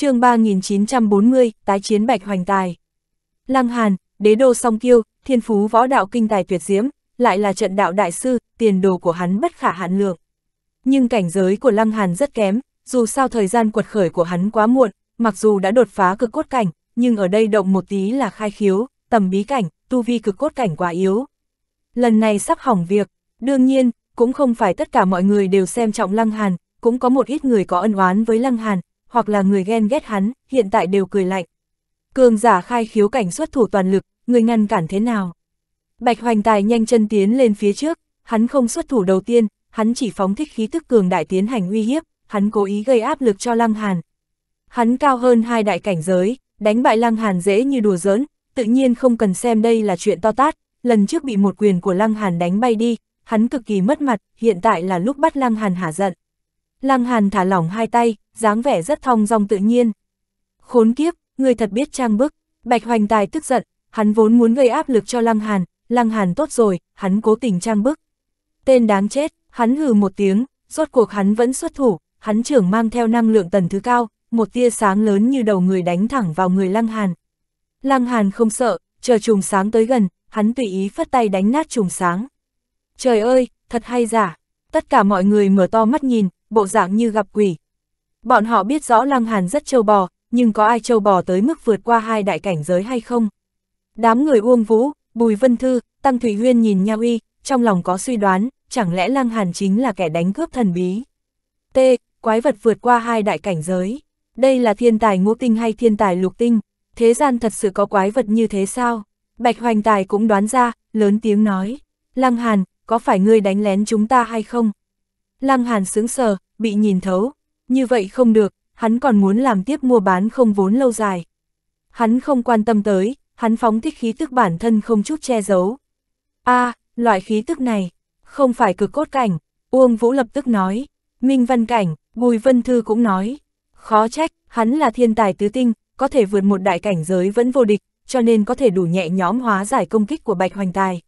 chương 3940, tái chiến bạch hoành tài. Lăng Hàn, đế đô song kiêu, thiên phú võ đạo kinh tài tuyệt diễm, lại là trận đạo đại sư, tiền đồ của hắn bất khả hạn lượng. Nhưng cảnh giới của Lăng Hàn rất kém, dù sao thời gian quật khởi của hắn quá muộn, mặc dù đã đột phá cực cốt cảnh, nhưng ở đây động một tí là khai khiếu, tầm bí cảnh, tu vi cực cốt cảnh quá yếu. Lần này sắp hỏng việc, đương nhiên, cũng không phải tất cả mọi người đều xem trọng Lăng Hàn, cũng có một ít người có ân oán với Lăng Hàn, hoặc là người ghen ghét hắn, hiện tại đều cười lạnh. Cường giả khai khiếu cảnh xuất thủ toàn lực, người ngăn cản thế nào? Bạch Hoành Tài nhanh chân tiến lên phía trước, hắn không xuất thủ đầu tiên, hắn chỉ phóng thích khí tức cường đại tiến hành uy hiếp, hắn cố ý gây áp lực cho Lăng Hàn. Hắn cao hơn hai đại cảnh giới, đánh bại Lăng Hàn dễ như đùa giỡn, tự nhiên không cần xem đây là chuyện to tát, lần trước bị một quyền của Lăng Hàn đánh bay đi, hắn cực kỳ mất mặt, hiện tại là lúc bắt Lăng Hàn hả giận. Lăng Hàn thả lỏng hai tay, dáng vẻ rất thong dong tự nhiên. Khốn kiếp, người thật biết trang bức. Bạch Hoành Tài tức giận, hắn vốn muốn gây áp lực cho Lăng Hàn, Lăng Hàn tốt rồi, hắn cố tình trang bức. Tên đáng chết, hắn hừ một tiếng, rốt cuộc hắn vẫn xuất thủ, hắn trưởng mang theo năng lượng tần thứ cao, một tia sáng lớn như đầu người đánh thẳng vào người Lăng Hàn. Lăng Hàn không sợ, chờ trùng sáng tới gần, hắn tùy ý phất tay đánh nát trùng sáng. Trời ơi, thật hay giả, tất cả mọi người mở to mắt nhìn, bộ dạng như gặp quỷ. Bọn họ biết rõ Lăng Hàn rất châu bò, nhưng có ai châu bò tới mức vượt qua hai đại cảnh giới hay không? Đám người Uông Vũ, Bùi Vân Thư, Tăng Thủy Huyên nhìn nhau y, trong lòng có suy đoán, chẳng lẽ Lăng Hàn chính là kẻ đánh cướp thần bí. T. Quái vật vượt qua hai đại cảnh giới. Đây là thiên tài ngũ tinh hay thiên tài lục tinh? Thế gian thật sự có quái vật như thế sao? Bạch Hoành Tài cũng đoán ra, lớn tiếng nói. Lăng Hàn, có phải ngươi đánh lén chúng ta hay không? Lam Hàn sướng sờ, bị nhìn thấu. Như vậy không được, hắn còn muốn làm tiếp mua bán không vốn lâu dài. Hắn không quan tâm tới, hắn phóng thích khí tức bản thân không chút che giấu. a à, loại khí tức này, không phải cực cốt cảnh, Uông Vũ lập tức nói. Minh Văn Cảnh, Bùi Vân Thư cũng nói. Khó trách, hắn là thiên tài tứ tinh, có thể vượt một đại cảnh giới vẫn vô địch, cho nên có thể đủ nhẹ nhóm hóa giải công kích của Bạch Hoành Tài.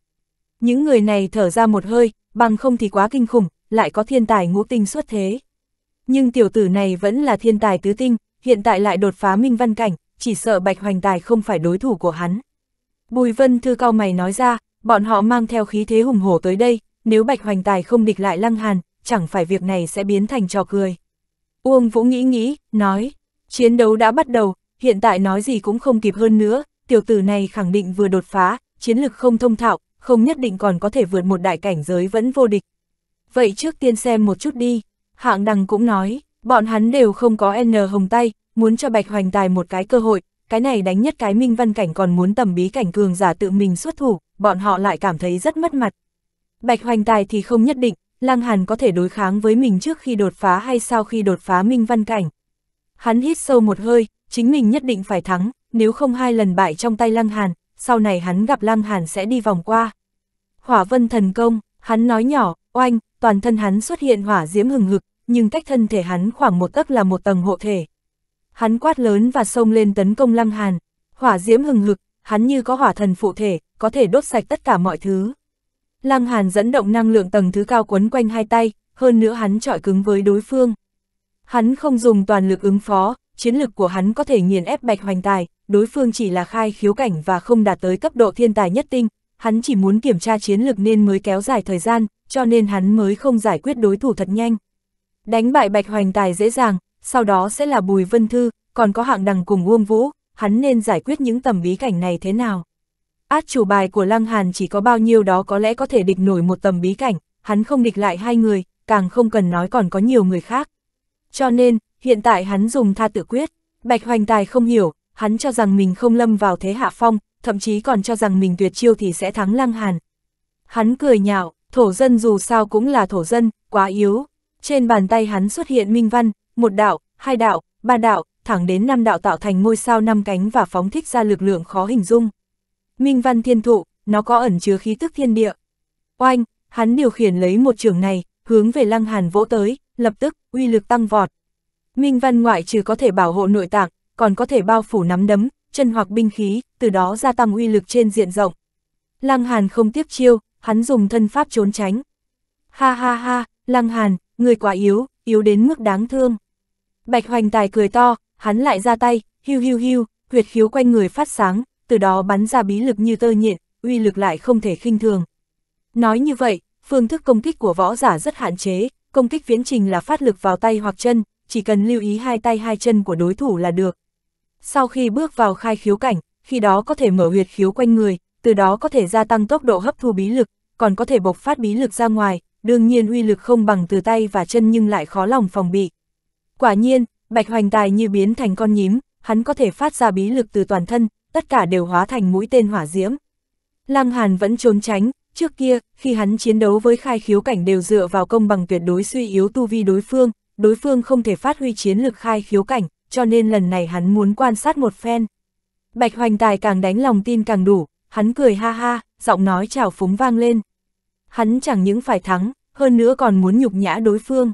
Những người này thở ra một hơi, bằng không thì quá kinh khủng, lại có thiên tài ngũ tinh xuất thế. Nhưng tiểu tử này vẫn là thiên tài tứ tinh, hiện tại lại đột phá minh văn cảnh, chỉ sợ Bạch Hoành Tài không phải đối thủ của hắn. Bùi Vân Thư cao mày nói ra, bọn họ mang theo khí thế hùng hổ tới đây, nếu Bạch Hoành Tài không địch lại Lăng Hàn, chẳng phải việc này sẽ biến thành trò cười. Uông Vũ nghĩ nghĩ, nói, chiến đấu đã bắt đầu, hiện tại nói gì cũng không kịp hơn nữa, tiểu tử này khẳng định vừa đột phá, chiến lực không thông thạo, không nhất định còn có thể vượt một đại cảnh giới vẫn vô địch, vậy trước tiên xem một chút đi. Hạng đằng cũng nói, bọn hắn đều không có N hồng tay, muốn cho Bạch Hoành Tài một cái cơ hội, cái này đánh nhất cái minh văn cảnh còn muốn tầm bí cảnh cường giả tự mình xuất thủ, bọn họ lại cảm thấy rất mất mặt. Bạch Hoành Tài thì không nhất định, Lăng Hàn có thể đối kháng với mình trước khi đột phá hay sau khi đột phá minh văn cảnh. Hắn hít sâu một hơi, chính mình nhất định phải thắng, nếu không hai lần bại trong tay Lăng Hàn, sau này hắn gặp Lăng Hàn sẽ đi vòng qua. Hỏa vân thần công, hắn nói nhỏ, oanh, toàn thân hắn xuất hiện hỏa diễm hừng hực, nhưng cách thân thể hắn khoảng một tấc là một tầng hộ thể. Hắn quát lớn và xông lên tấn công Lăng Hàn, hỏa diễm hừng hực, hắn như có hỏa thần phụ thể, có thể đốt sạch tất cả mọi thứ. Lăng Hàn dẫn động năng lượng tầng thứ cao quấn quanh hai tay, hơn nữa hắn trọi cứng với đối phương. Hắn không dùng toàn lực ứng phó, chiến lực của hắn có thể nghiền ép Bạch Hoành Tài, đối phương chỉ là khai khiếu cảnh và không đạt tới cấp độ thiên tài nhất tinh, hắn chỉ muốn kiểm tra chiến lực nên mới kéo dài thời gian, cho nên hắn mới không giải quyết đối thủ thật nhanh. Đánh bại Bạch Hoành Tài dễ dàng, sau đó sẽ là Bùi Vân Thư, còn có hạng đằng cùng Uông Vũ, hắn nên giải quyết những tầm bí cảnh này thế nào. Át chủ bài của Lăng Hàn chỉ có bao nhiêu đó có lẽ có thể địch nổi một tầm bí cảnh, hắn không địch lại hai người, càng không cần nói còn có nhiều người khác. Cho nên, hiện tại hắn dùng tha tự quyết, Bạch Hoành Tài không hiểu, hắn cho rằng mình không lâm vào thế hạ phong, thậm chí còn cho rằng mình tuyệt chiêu thì sẽ thắng Lăng Hàn. Hắn cười nhạo, thổ dân dù sao cũng là thổ dân, quá yếu. Trên bàn tay hắn xuất hiện minh văn, một đạo, hai đạo, ba đạo, thẳng đến năm đạo tạo thành ngôi sao năm cánh và phóng thích ra lực lượng khó hình dung. Minh văn thiên thụ, nó có ẩn chứa khí tức thiên địa. Oanh, hắn điều khiển lấy một trường này, hướng về Lăng Hàn vỗ tới, lập tức, uy lực tăng vọt. Minh văn ngoại trừ có thể bảo hộ nội tạng, còn có thể bao phủ nắm đấm, chân hoặc binh khí, từ đó gia tăng uy lực trên diện rộng. Lăng Hàn không tiếp chiêu, hắn dùng thân pháp trốn tránh. Ha ha ha, Lăng Hàn, người quá yếu, yếu đến mức đáng thương. Bạch Hoành Tài cười to, hắn lại ra tay, hiu hiu hiu, huyệt khiếu quanh người phát sáng, từ đó bắn ra bí lực như tơ nhện, uy lực lại không thể khinh thường. Nói như vậy, phương thức công kích của võ giả rất hạn chế, công kích viễn trình là phát lực vào tay hoặc chân, chỉ cần lưu ý hai tay hai chân của đối thủ là được. Sau khi bước vào khai khiếu cảnh, khi đó có thể mở huyệt khiếu quanh người, từ đó có thể gia tăng tốc độ hấp thu bí lực, còn có thể bộc phát bí lực ra ngoài, đương nhiên uy lực không bằng từ tay và chân nhưng lại khó lòng phòng bị. Quả nhiên, Bạch Hoành Tài như biến thành con nhím, hắn có thể phát ra bí lực từ toàn thân, tất cả đều hóa thành mũi tên hỏa diễm. Lăng Hàn vẫn trốn tránh, trước kia, khi hắn chiến đấu với khai khiếu cảnh đều dựa vào công bằng tuyệt đối suy yếu tu vi đối phương, đối phương không thể phát huy chiến lực khai khiếu cảnh, cho nên lần này hắn muốn quan sát một phen. Bạch Hoành Tài càng đánh lòng tin càng đủ, hắn cười ha ha, giọng nói chào phúng vang lên. Hắn chẳng những phải thắng, hơn nữa còn muốn nhục nhã đối phương.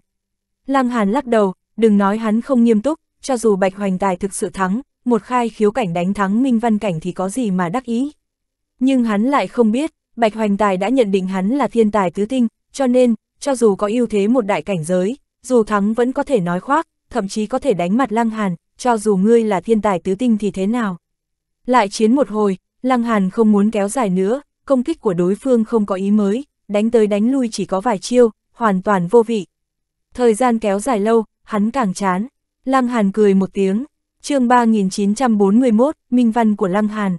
Lăng Hàn lắc đầu, đừng nói hắn không nghiêm túc, cho dù Bạch Hoành Tài thực sự thắng, một khai khiếu cảnh đánh thắng Minh Văn Cảnh thì có gì mà đắc ý. Nhưng hắn lại không biết, Bạch Hoành Tài đã nhận định hắn là thiên tài tứ tinh, cho nên, cho dù có ưu thế một đại cảnh giới, dù thắng vẫn có thể nói khoác, thậm chí có thể đánh mặt Lăng Hàn, cho dù ngươi là thiên tài tứ tinh thì thế nào. Lại chiến một hồi, Lăng Hàn không muốn kéo dài nữa, công kích của đối phương không có ý mới, đánh tới đánh lui chỉ có vài chiêu, hoàn toàn vô vị. Thời gian kéo dài lâu, hắn càng chán. Lăng Hàn cười một tiếng, chương 3941, minh văn của Lăng Hàn.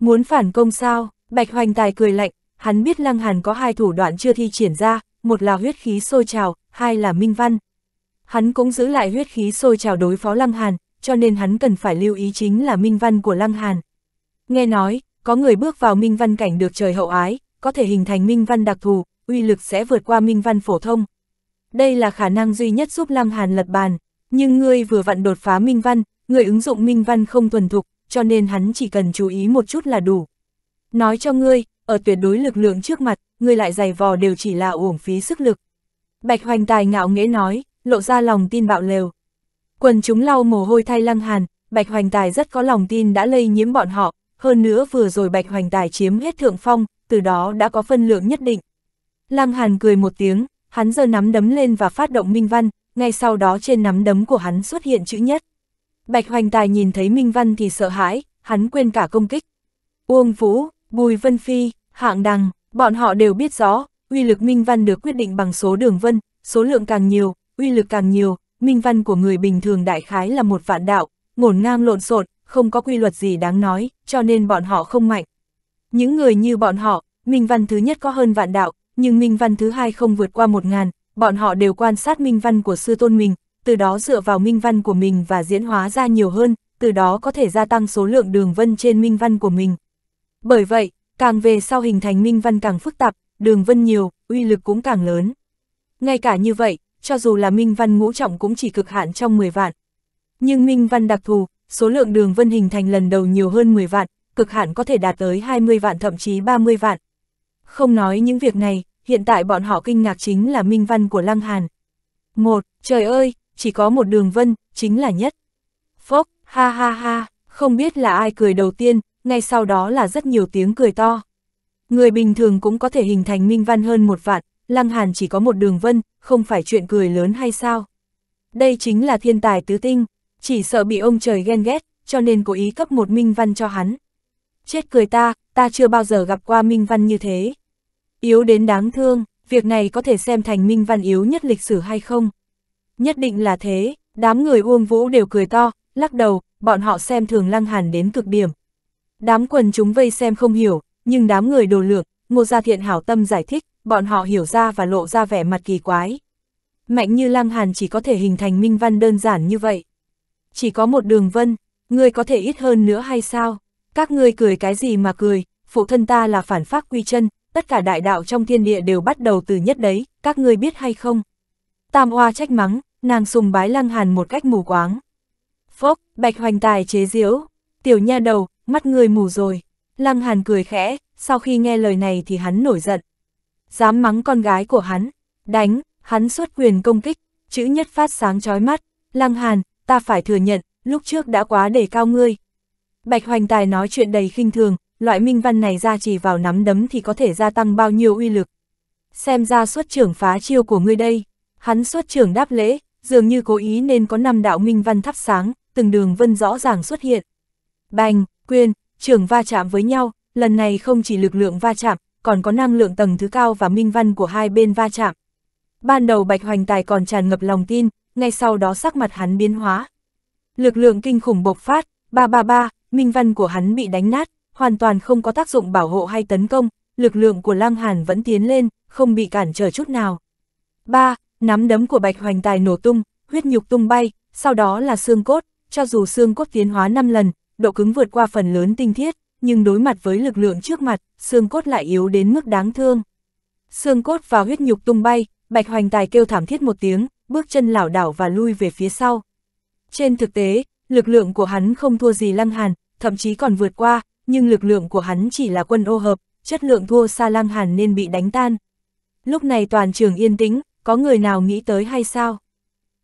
Muốn phản công sao? Bạch Hoành Tài cười lạnh, hắn biết Lăng Hàn có hai thủ đoạn chưa thi triển ra, một là huyết khí sôi trào, hai là minh văn. Hắn cũng giữ lại huyết khí sôi trào đối phó Lăng Hàn, cho nên hắn cần phải lưu ý chính là minh văn của Lăng Hàn. Nghe nói, có người bước vào minh văn cảnh được trời hậu ái, có thể hình thành minh văn đặc thù, uy lực sẽ vượt qua minh văn phổ thông. Đây là khả năng duy nhất giúp Lăng Hàn lật bàn, nhưng ngươi vừa vặn đột phá minh văn, người ứng dụng minh văn không thuần thục, cho nên hắn chỉ cần chú ý một chút là đủ. Nói cho ngươi, ở tuyệt đối lực lượng trước mặt, ngươi lại giày vò đều chỉ là uổng phí sức lực. Bạch Hoành Tài ngạo nghễ nói, lộ ra lòng tin bạo lều. Quần chúng lau mồ hôi thay Lăng Hàn, Bạch Hoành Tài rất có lòng tin đã lây nhiễm bọn họ, hơn nữa vừa rồi Bạch Hoành Tài chiếm hết thượng phong, từ đó đã có phân lượng nhất định. Lăng Hàn cười một tiếng, hắn giơ nắm đấm lên và phát động Minh Văn, ngay sau đó trên nắm đấm của hắn xuất hiện chữ nhất. Bạch Hoành Tài nhìn thấy Minh Văn thì sợ hãi, hắn quên cả công kích. Uông Vũ, Bùi Vân Phi, Hạng Đằng, bọn họ đều biết rõ, uy lực Minh Văn được quyết định bằng số đường vân, số lượng càng nhiều, uy lực càng nhiều, Minh Văn của người bình thường đại khái là một vạn đạo, ngổn ngang lộn xộn, không có quy luật gì đáng nói, cho nên bọn họ không mạnh. Những người như bọn họ, Minh Văn thứ nhất có hơn vạn đạo, nhưng Minh Văn thứ hai không vượt qua một ngàn, bọn họ đều quan sát Minh Văn của sư tôn mình, từ đó dựa vào Minh Văn của mình và diễn hóa ra nhiều hơn, từ đó có thể gia tăng số lượng đường vân trên Minh Văn của mình. Bởi vậy, càng về sau hình thành Minh Văn càng phức tạp, đường vân nhiều, uy lực cũng càng lớn. Ngay cả như vậy, cho dù là Minh Văn ngũ trọng cũng chỉ cực hạn trong 10 vạn. Nhưng Minh Văn đặc thù, số lượng đường vân hình thành lần đầu nhiều hơn 10 vạn, cực hạn có thể đạt tới 20 vạn thậm chí 30 vạn. Không nói những việc này, hiện tại bọn họ kinh ngạc chính là minh văn của Lăng Hàn. Một, trời ơi, chỉ có một đường vân, chính là nhất. Phốc, ha ha ha, không biết là ai cười đầu tiên, ngay sau đó là rất nhiều tiếng cười to. Người bình thường cũng có thể hình thành minh văn hơn một vạn, Lăng Hàn chỉ có một đường vân, không phải chuyện cười lớn hay sao? Đây chính là thiên tài tứ tinh, chỉ sợ bị ông trời ghen ghét, cho nên cố ý cấp một minh văn cho hắn. Chết cười ta, ta chưa bao giờ gặp qua minh văn như thế. Yếu đến đáng thương, việc này có thể xem thành minh văn yếu nhất lịch sử hay không? Nhất định là thế, đám người Uông Vũ đều cười to, lắc đầu, bọn họ xem thường lăng hàn đến cực điểm. Đám quần chúng vây xem không hiểu, nhưng đám người đồ lược, ngô gia thiện hảo tâm giải thích, bọn họ hiểu ra và lộ ra vẻ mặt kỳ quái. Mạnh như lăng hàn chỉ có thể hình thành minh văn đơn giản như vậy chỉ có một đường vân, ngươi có thể ít hơn nữa hay sao? Các ngươi cười cái gì mà cười, phụ thân ta là phản pháp quy chân, tất cả đại đạo trong thiên địa đều bắt đầu từ nhất đấy, các ngươi biết hay không? Tam hoa trách mắng, nàng sùng bái lăng hàn một cách mù quáng. Phốc, bạch hoành tài chế diễu, tiểu nha đầu, mắt ngươi mù rồi. Lăng hàn cười khẽ, sau khi nghe lời này thì hắn nổi giận. Dám mắng con gái của hắn, đánh, hắn xuất quyền công kích, chữ nhất phát sáng chói mắt. Lăng hàn, ta phải thừa nhận, lúc trước đã quá đề cao ngươi. Bạch Hoành Tài nói chuyện đầy khinh thường, loại minh văn này ra chỉ vào nắm đấm thì có thể gia tăng bao nhiêu uy lực. Xem ra xuất trưởng phá chiêu của ngươi đây, hắn xuất trưởng đáp lễ, dường như cố ý nên có năm đạo minh văn thắp sáng, từng đường vân rõ ràng xuất hiện. Bành, quyên, trưởng va chạm với nhau, lần này không chỉ lực lượng va chạm, còn có năng lượng tầng thứ cao và minh văn của hai bên va chạm. Ban đầu Bạch Hoành Tài còn tràn ngập lòng tin, ngay sau đó sắc mặt hắn biến hóa. Lực lượng kinh khủng bộc phát, ba ba ba, minh văn của hắn bị đánh nát, hoàn toàn không có tác dụng bảo hộ hay tấn công, lực lượng của Lăng Hàn vẫn tiến lên, không bị cản trở chút nào. Ba, nắm đấm của Bạch Hoành Tài nổ tung, huyết nhục tung bay, sau đó là xương cốt, cho dù xương cốt tiến hóa 5 lần, độ cứng vượt qua phần lớn tinh thiết, nhưng đối mặt với lực lượng trước mặt, xương cốt lại yếu đến mức đáng thương. Xương cốt và huyết nhục tung bay, Bạch Hoành Tài kêu thảm thiết một tiếng, bước chân lảo đảo và lui về phía sau. Trên thực tế, lực lượng của hắn không thua gì Lăng Hàn, thậm chí còn vượt qua, nhưng lực lượng của hắn chỉ là quân ô hợp, chất lượng thua xa Lăng Hàn nên bị đánh tan. Lúc này toàn trường yên tĩnh, có người nào nghĩ tới hay sao?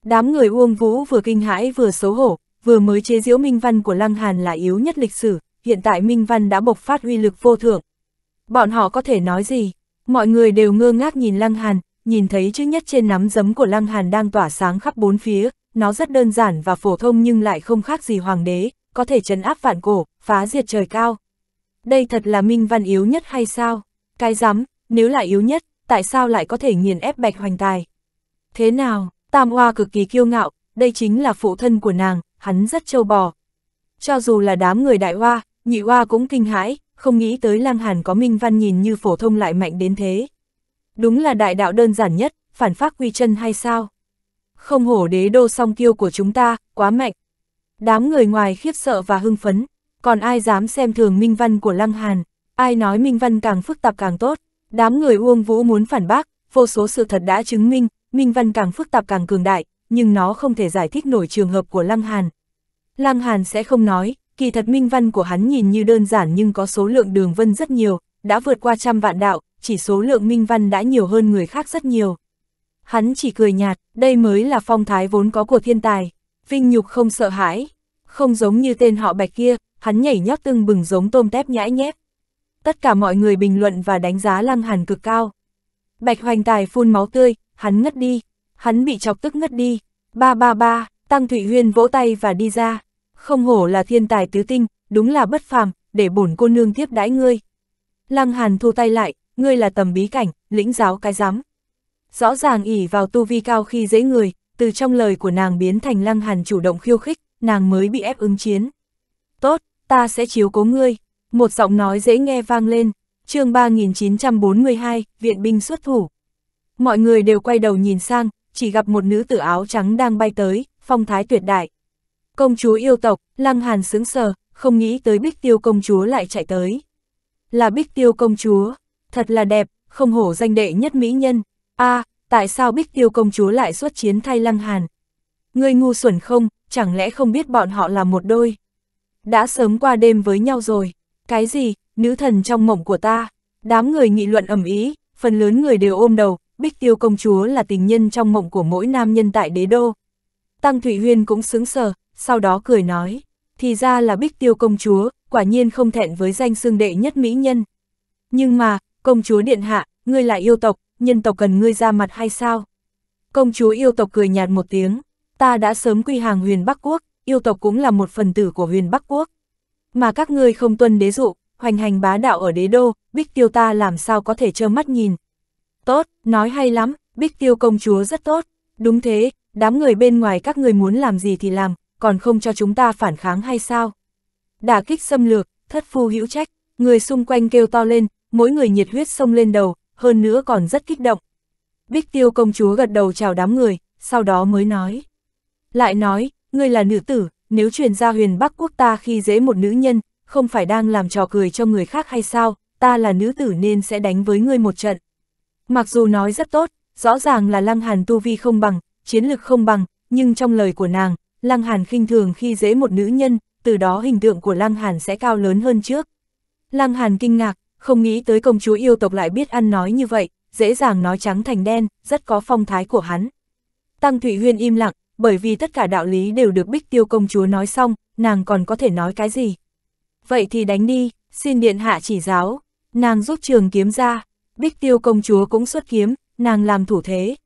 Đám người Uông Vũ vừa kinh hãi vừa xấu hổ, vừa mới chế giễu Minh Văn của Lăng Hàn là yếu nhất lịch sử, hiện tại Minh Văn đã bộc phát uy lực vô thượng. Bọn họ có thể nói gì? Mọi người đều ngơ ngác nhìn Lăng Hàn, nhìn thấy chữ nhất trên nắm giấm của Lăng Hàn đang tỏa sáng khắp bốn phía, nó rất đơn giản và phổ thông nhưng lại không khác gì hoàng đế, có thể trấn áp vạn cổ, phá diệt trời cao. Đây thật là minh văn yếu nhất hay sao? Cái rắm, nếu là yếu nhất, tại sao lại có thể nghiền ép bạch hoành tài? Thế nào, Tam Hoa cực kỳ kiêu ngạo, đây chính là phụ thân của nàng, hắn rất trâu bò. Cho dù là đám người đại hoa, nhị hoa cũng kinh hãi, không nghĩ tới Lăng Hàn có minh văn nhìn như phổ thông lại mạnh đến thế. Đúng là đại đạo đơn giản nhất, phản phát quy chân hay sao? Không hổ đế đô song kiêu của chúng ta, quá mạnh. Đám người ngoài khiếp sợ và hưng phấn, còn ai dám xem thường minh văn của Lăng Hàn, ai nói minh văn càng phức tạp càng tốt. Đám người Uông Vũ muốn phản bác, vô số sự thật đã chứng minh, minh văn càng phức tạp càng cường đại, nhưng nó không thể giải thích nổi trường hợp của Lăng Hàn. Lăng Hàn sẽ không nói, kỳ thật minh văn của hắn nhìn như đơn giản nhưng có số lượng đường vân rất nhiều, đã vượt qua trăm vạn đạo, chỉ số lượng minh văn đã nhiều hơn người khác rất nhiều. Hắn chỉ cười nhạt, đây mới là phong thái vốn có của thiên tài, vinh nhục không sợ hãi, không giống như tên họ bạch kia, hắn nhảy nhót tưng bừng giống tôm tép nhãi nhép. Tất cả mọi người bình luận và đánh giá lăng hàn cực cao. Bạch hoành tài phun máu tươi, hắn ngất đi, hắn bị chọc tức ngất đi, ba ba ba, Tăng Thụy Huyên vỗ tay và đi ra, không hổ là thiên tài tứ tinh, đúng là bất phàm, để bổn cô nương tiếp đãi ngươi. Lăng Hàn thu tay lại, ngươi là tầm bí cảnh, lĩnh giáo cái giám. Rõ ràng ỉ vào tu vi cao khi dễ người, từ trong lời của nàng biến thành lăng hàn chủ động khiêu khích, nàng mới bị ép ứng chiến. Tốt, ta sẽ chiếu cố ngươi. Một giọng nói dễ nghe vang lên, chương 3942, viện binh xuất thủ. Mọi người đều quay đầu nhìn sang, chỉ gặp một nữ tử áo trắng đang bay tới, phong thái tuyệt đại. Công chúa yêu tộc, lăng hàn sướng sờ, không nghĩ tới bích tiêu công chúa lại chạy tới. Là bích tiêu công chúa, thật là đẹp, không hổ danh đệ nhất mỹ nhân. a à, tại sao Bích Tiêu công chúa lại xuất chiến thay Lăng Hàn? Ngươi ngu xuẩn không, chẳng lẽ không biết bọn họ là một đôi? Đã sớm qua đêm với nhau rồi. Cái gì, nữ thần trong mộng của ta? Đám người nghị luận ầm ý, phần lớn người đều ôm đầu, Bích Tiêu công chúa là tình nhân trong mộng của mỗi nam nhân tại đế đô. Tăng Thụy Huyên cũng sướng sờ, sau đó cười nói, thì ra là Bích Tiêu công chúa, quả nhiên không thẹn với danh xương đệ nhất mỹ nhân. Nhưng mà, công chúa điện hạ, ngươi là yêu tộc, nhân tộc cần ngươi ra mặt hay sao? Công chúa yêu tộc cười nhạt một tiếng, ta đã sớm quy hàng huyền Bắc Quốc, yêu tộc cũng là một phần tử của huyền Bắc Quốc. Mà các ngươi không tuân đế dụ, hoành hành bá đạo ở đế đô, bích tiêu ta làm sao có thể trơ mắt nhìn. Tốt, nói hay lắm, bích tiêu công chúa rất tốt, đúng thế, đám người bên ngoài các ngươi muốn làm gì thì làm, còn không cho chúng ta phản kháng hay sao? Đả kích xâm lược, thất phu hữu trách, người xung quanh kêu to lên, mỗi người nhiệt huyết sông lên đầu, hơn nữa còn rất kích động. Bích tiêu công chúa gật đầu chào đám người, sau đó mới nói. Lại nói, ngươi là nữ tử, nếu truyền ra huyền Bắc quốc ta khi dễ một nữ nhân, không phải đang làm trò cười cho người khác hay sao, ta là nữ tử nên sẽ đánh với ngươi một trận. Mặc dù nói rất tốt, rõ ràng là Lăng Hàn tu vi không bằng, chiến lực không bằng, nhưng trong lời của nàng, Lăng Hàn khinh thường khi dễ một nữ nhân, từ đó hình tượng của Lăng Hàn sẽ cao lớn hơn trước. Lăng Hàn kinh ngạc, không nghĩ tới công chúa yêu tộc lại biết ăn nói như vậy, dễ dàng nói trắng thành đen, rất có phong thái của hắn. Tăng Thụy Huyên im lặng, bởi vì tất cả đạo lý đều được Bích Tiêu công chúa nói xong, nàng còn có thể nói cái gì. Vậy thì đánh đi, xin điện hạ chỉ giáo, nàng rút trường kiếm ra, Bích Tiêu công chúa cũng xuất kiếm, nàng làm thủ thế.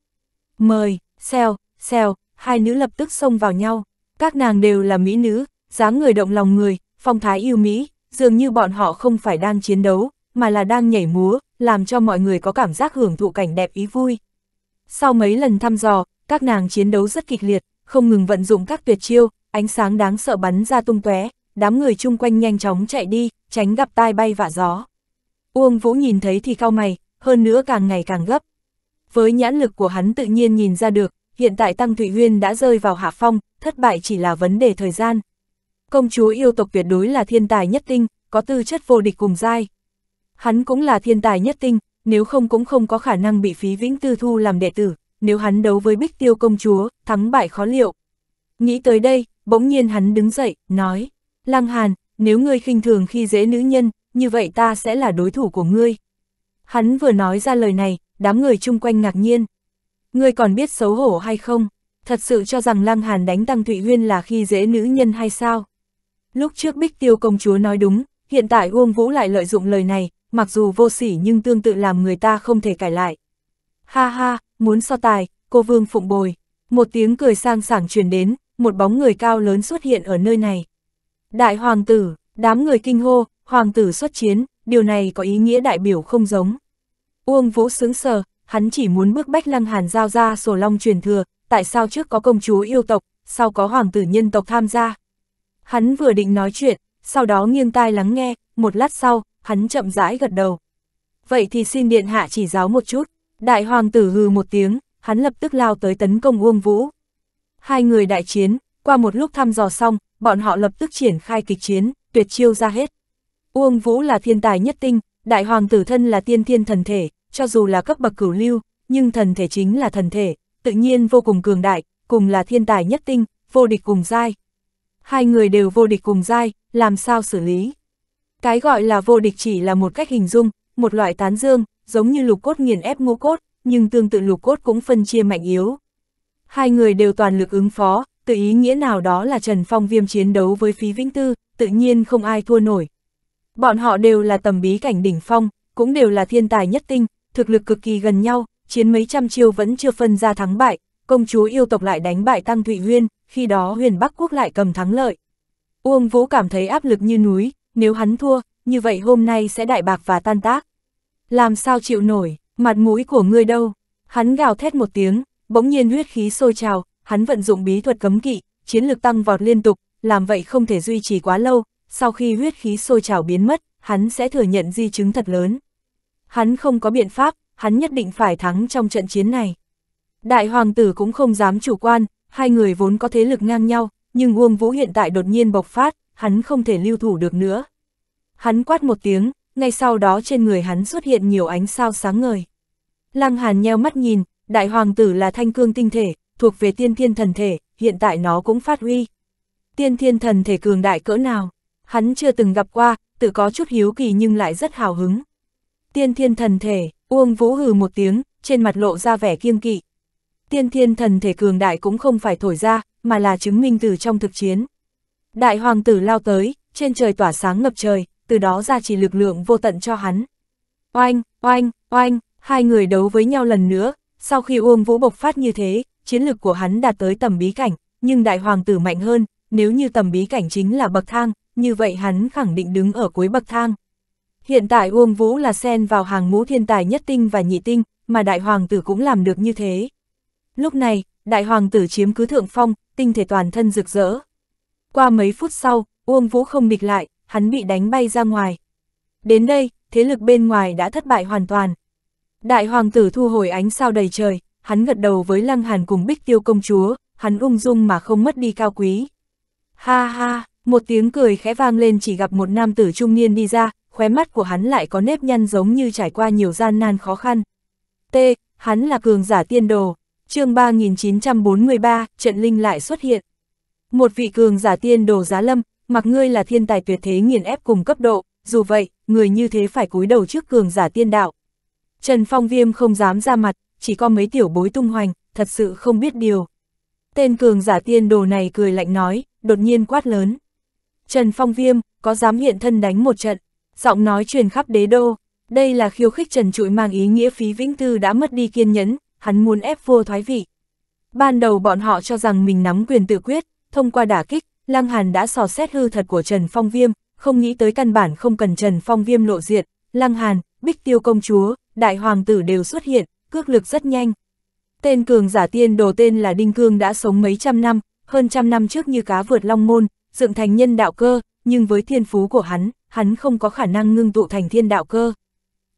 Mời, xeo xeo hai nữ lập tức xông vào nhau, các nàng đều là mỹ nữ, dáng người động lòng người, phong thái yêu mỹ, dường như bọn họ không phải đang chiến đấu, mà là đang nhảy múa, làm cho mọi người có cảm giác hưởng thụ cảnh đẹp ý vui. Sau mấy lần thăm dò, các nàng chiến đấu rất kịch liệt, không ngừng vận dụng các tuyệt chiêu, ánh sáng đáng sợ bắn ra tung tóe, đám người chung quanh nhanh chóng chạy đi, tránh gặp tai bay vạ gió. Uông Vũ nhìn thấy thì cao mày, hơn nữa càng ngày càng gấp. Với nhãn lực của hắn tự nhiên nhìn ra được, hiện tại Tăng Thụy Huyên đã rơi vào hạ phong, thất bại chỉ là vấn đề thời gian. Công chúa yêu tộc tuyệt đối là thiên tài nhất tinh, có tư chất vô địch cùng giai. Hắn cũng là thiên tài nhất tinh, nếu không cũng không có khả năng bị phí vĩnh tư thu làm đệ tử, nếu hắn đấu với bích tiêu công chúa, thắng bại khó liệu. Nghĩ tới đây, bỗng nhiên hắn đứng dậy, nói, Lăng Hàn, nếu ngươi khinh thường khi dễ nữ nhân, như vậy ta sẽ là đối thủ của ngươi. Hắn vừa nói ra lời này, đám người chung quanh ngạc nhiên. Ngươi còn biết xấu hổ hay không? Thật sự cho rằng Lăng Hàn đánh Tăng Thụy Huyên là khi dễ nữ nhân hay sao? Lúc trước Bích Tiêu công chúa nói đúng, Hiện tại Uông Vũ lại lợi dụng lời này, mặc dù vô sỉ nhưng tương tự làm người ta không thể cải lại. Ha ha, muốn so tài, cô Vương phụng bồi. Một tiếng cười sang sảng truyền đến, một bóng người cao lớn xuất hiện ở nơi này. Đại hoàng tử, đám người kinh hô, hoàng tử xuất chiến, điều này có ý nghĩa đại biểu không giống. Uông Vũ sướng sờ, hắn chỉ muốn bước bách lăng hàn giao ra sổ long truyền thừa, tại sao trước có công chúa yêu tộc, sau có hoàng tử nhân tộc tham gia. Hắn vừa định nói chuyện, sau đó nghiêng tai lắng nghe, một lát sau, hắn chậm rãi gật đầu. Vậy thì xin điện hạ chỉ giáo một chút, đại hoàng tử hừ một tiếng, hắn lập tức lao tới tấn công Uông Vũ. Hai người đại chiến, qua một lúc thăm dò xong, bọn họ lập tức triển khai kịch chiến, tuyệt chiêu ra hết. Uông Vũ là thiên tài nhất tinh, đại hoàng tử thân là tiên thiên thần thể, cho dù là cấp bậc cửu lưu, nhưng thần thể chính là thần thể, tự nhiên vô cùng cường đại, cùng là thiên tài nhất tinh, vô địch cùng giai, hai người đều vô địch cùng giai, làm sao xử lý. Cái gọi là vô địch chỉ là một cách hình dung, một loại tán dương, giống như lục cốt nghiền ép ngô cốt, nhưng tương tự lục cốt cũng phân chia mạnh yếu. Hai người đều toàn lực ứng phó, tự ý nghĩa nào đó là Trần Phong Viêm chiến đấu với Phí Vĩnh Tư, tự nhiên không ai thua nổi. Bọn họ đều là tầm bí cảnh đỉnh phong, cũng đều là thiên tài nhất tinh, thực lực cực kỳ gần nhau, chiến mấy trăm chiêu vẫn chưa phân ra thắng bại, công chúa yêu tộc lại đánh bại Tăng Thụy Huyên, khi đó huyền Bắc Quốc lại cầm thắng lợi. Uông Vũ cảm thấy áp lực như núi, nếu hắn thua, như vậy hôm nay sẽ đại bạc và tan tác. Làm sao chịu nổi, mặt mũi của ngươi đâu? Hắn gào thét một tiếng, bỗng nhiên huyết khí sôi trào, hắn vận dụng bí thuật cấm kỵ, chiến lực tăng vọt liên tục, làm vậy không thể duy trì quá lâu, sau khi huyết khí sôi trào biến mất, hắn sẽ thừa nhận di chứng thật lớn. Hắn không có biện pháp, hắn nhất định phải thắng trong trận chiến này. Đại hoàng tử cũng không dám chủ quan, hai người vốn có thế lực ngang nhau, nhưng Uông Vũ hiện tại đột nhiên bộc phát, hắn không thể lưu thủ được nữa. Hắn quát một tiếng, ngay sau đó trên người hắn xuất hiện nhiều ánh sao sáng ngời. Lăng Hàn nheo mắt nhìn, đại hoàng tử là thanh cương tinh thể, thuộc về tiên thiên thần thể, hiện tại nó cũng phát huy. Tiên thiên thần thể cường đại cỡ nào, hắn chưa từng gặp qua, tự có chút hiếu kỳ nhưng lại rất hào hứng. Tiên thiên thần thể, Uông Vũ hừ một tiếng, trên mặt lộ ra vẻ kiêng kỵ, tiên thiên thần thể cường đại cũng không phải thổi ra, mà là chứng minh từ trong thực chiến. Đại hoàng tử lao tới, trên trời tỏa sáng ngập trời, từ đó ra chỉ lực lượng vô tận cho hắn. Oanh, oanh, oanh, hai người đấu với nhau lần nữa, sau khi Uông Vũ bộc phát như thế, chiến lực của hắn đạt tới tầm bí cảnh, nhưng đại hoàng tử mạnh hơn, nếu như tầm bí cảnh chính là bậc thang, như vậy hắn khẳng định đứng ở cuối bậc thang. Hiện tại Uông Vũ là xen vào hàng ngũ thiên tài nhất tinh và nhị tinh, mà đại hoàng tử cũng làm được như thế. Lúc này, đại hoàng tử chiếm cứ thượng phong, tinh thể toàn thân rực rỡ. Qua mấy phút sau, Uông Vũ không địch lại, hắn bị đánh bay ra ngoài. Đến đây, thế lực bên ngoài đã thất bại hoàn toàn. Đại hoàng tử thu hồi ánh sao đầy trời, hắn gật đầu với Lăng Hàn cùng Bích Tiêu công chúa, hắn ung dung mà không mất đi cao quý. Ha ha, một tiếng cười khẽ vang lên chỉ gặp một nam tử trung niên đi ra, khóe mắt của hắn lại có nếp nhăn giống như trải qua nhiều gian nan khó khăn. T, hắn là cường giả tiên đồ, chương 3943, trận linh lại xuất hiện. Một vị cường giả tiên đồ giá lâm, mặc ngươi là thiên tài tuyệt thế nghiền ép cùng cấp độ, dù vậy, người như thế phải cúi đầu trước cường giả tiên đạo. Trần Phong Viêm không dám ra mặt, chỉ có mấy tiểu bối tung hoành, thật sự không biết điều. Tên cường giả tiên đồ này cười lạnh nói, đột nhiên quát lớn. Trần Phong Viêm, có dám hiện thân đánh một trận, giọng nói truyền khắp đế đô. Đây là khiêu khích Trần Trụi mang ý nghĩa phí vĩnh tư đã mất đi kiên nhẫn, hắn muốn ép vua thoái vị. Ban đầu bọn họ cho rằng mình nắm quyền tự quyết, thông qua đả kích, Lăng Hàn đã sò xét hư thật của Trần Phong Viêm, không nghĩ tới căn bản không cần Trần Phong Viêm lộ diện, Lăng Hàn, Bích Tiêu Công Chúa, Đại Hoàng Tử đều xuất hiện, cước lực rất nhanh. Tên cường giả tiên đồ tên là Đinh Cương đã sống mấy trăm năm, hơn trăm năm trước như cá vượt long môn, dựng thành nhân đạo cơ, nhưng với thiên phú của hắn, hắn không có khả năng ngưng tụ thành thiên đạo cơ.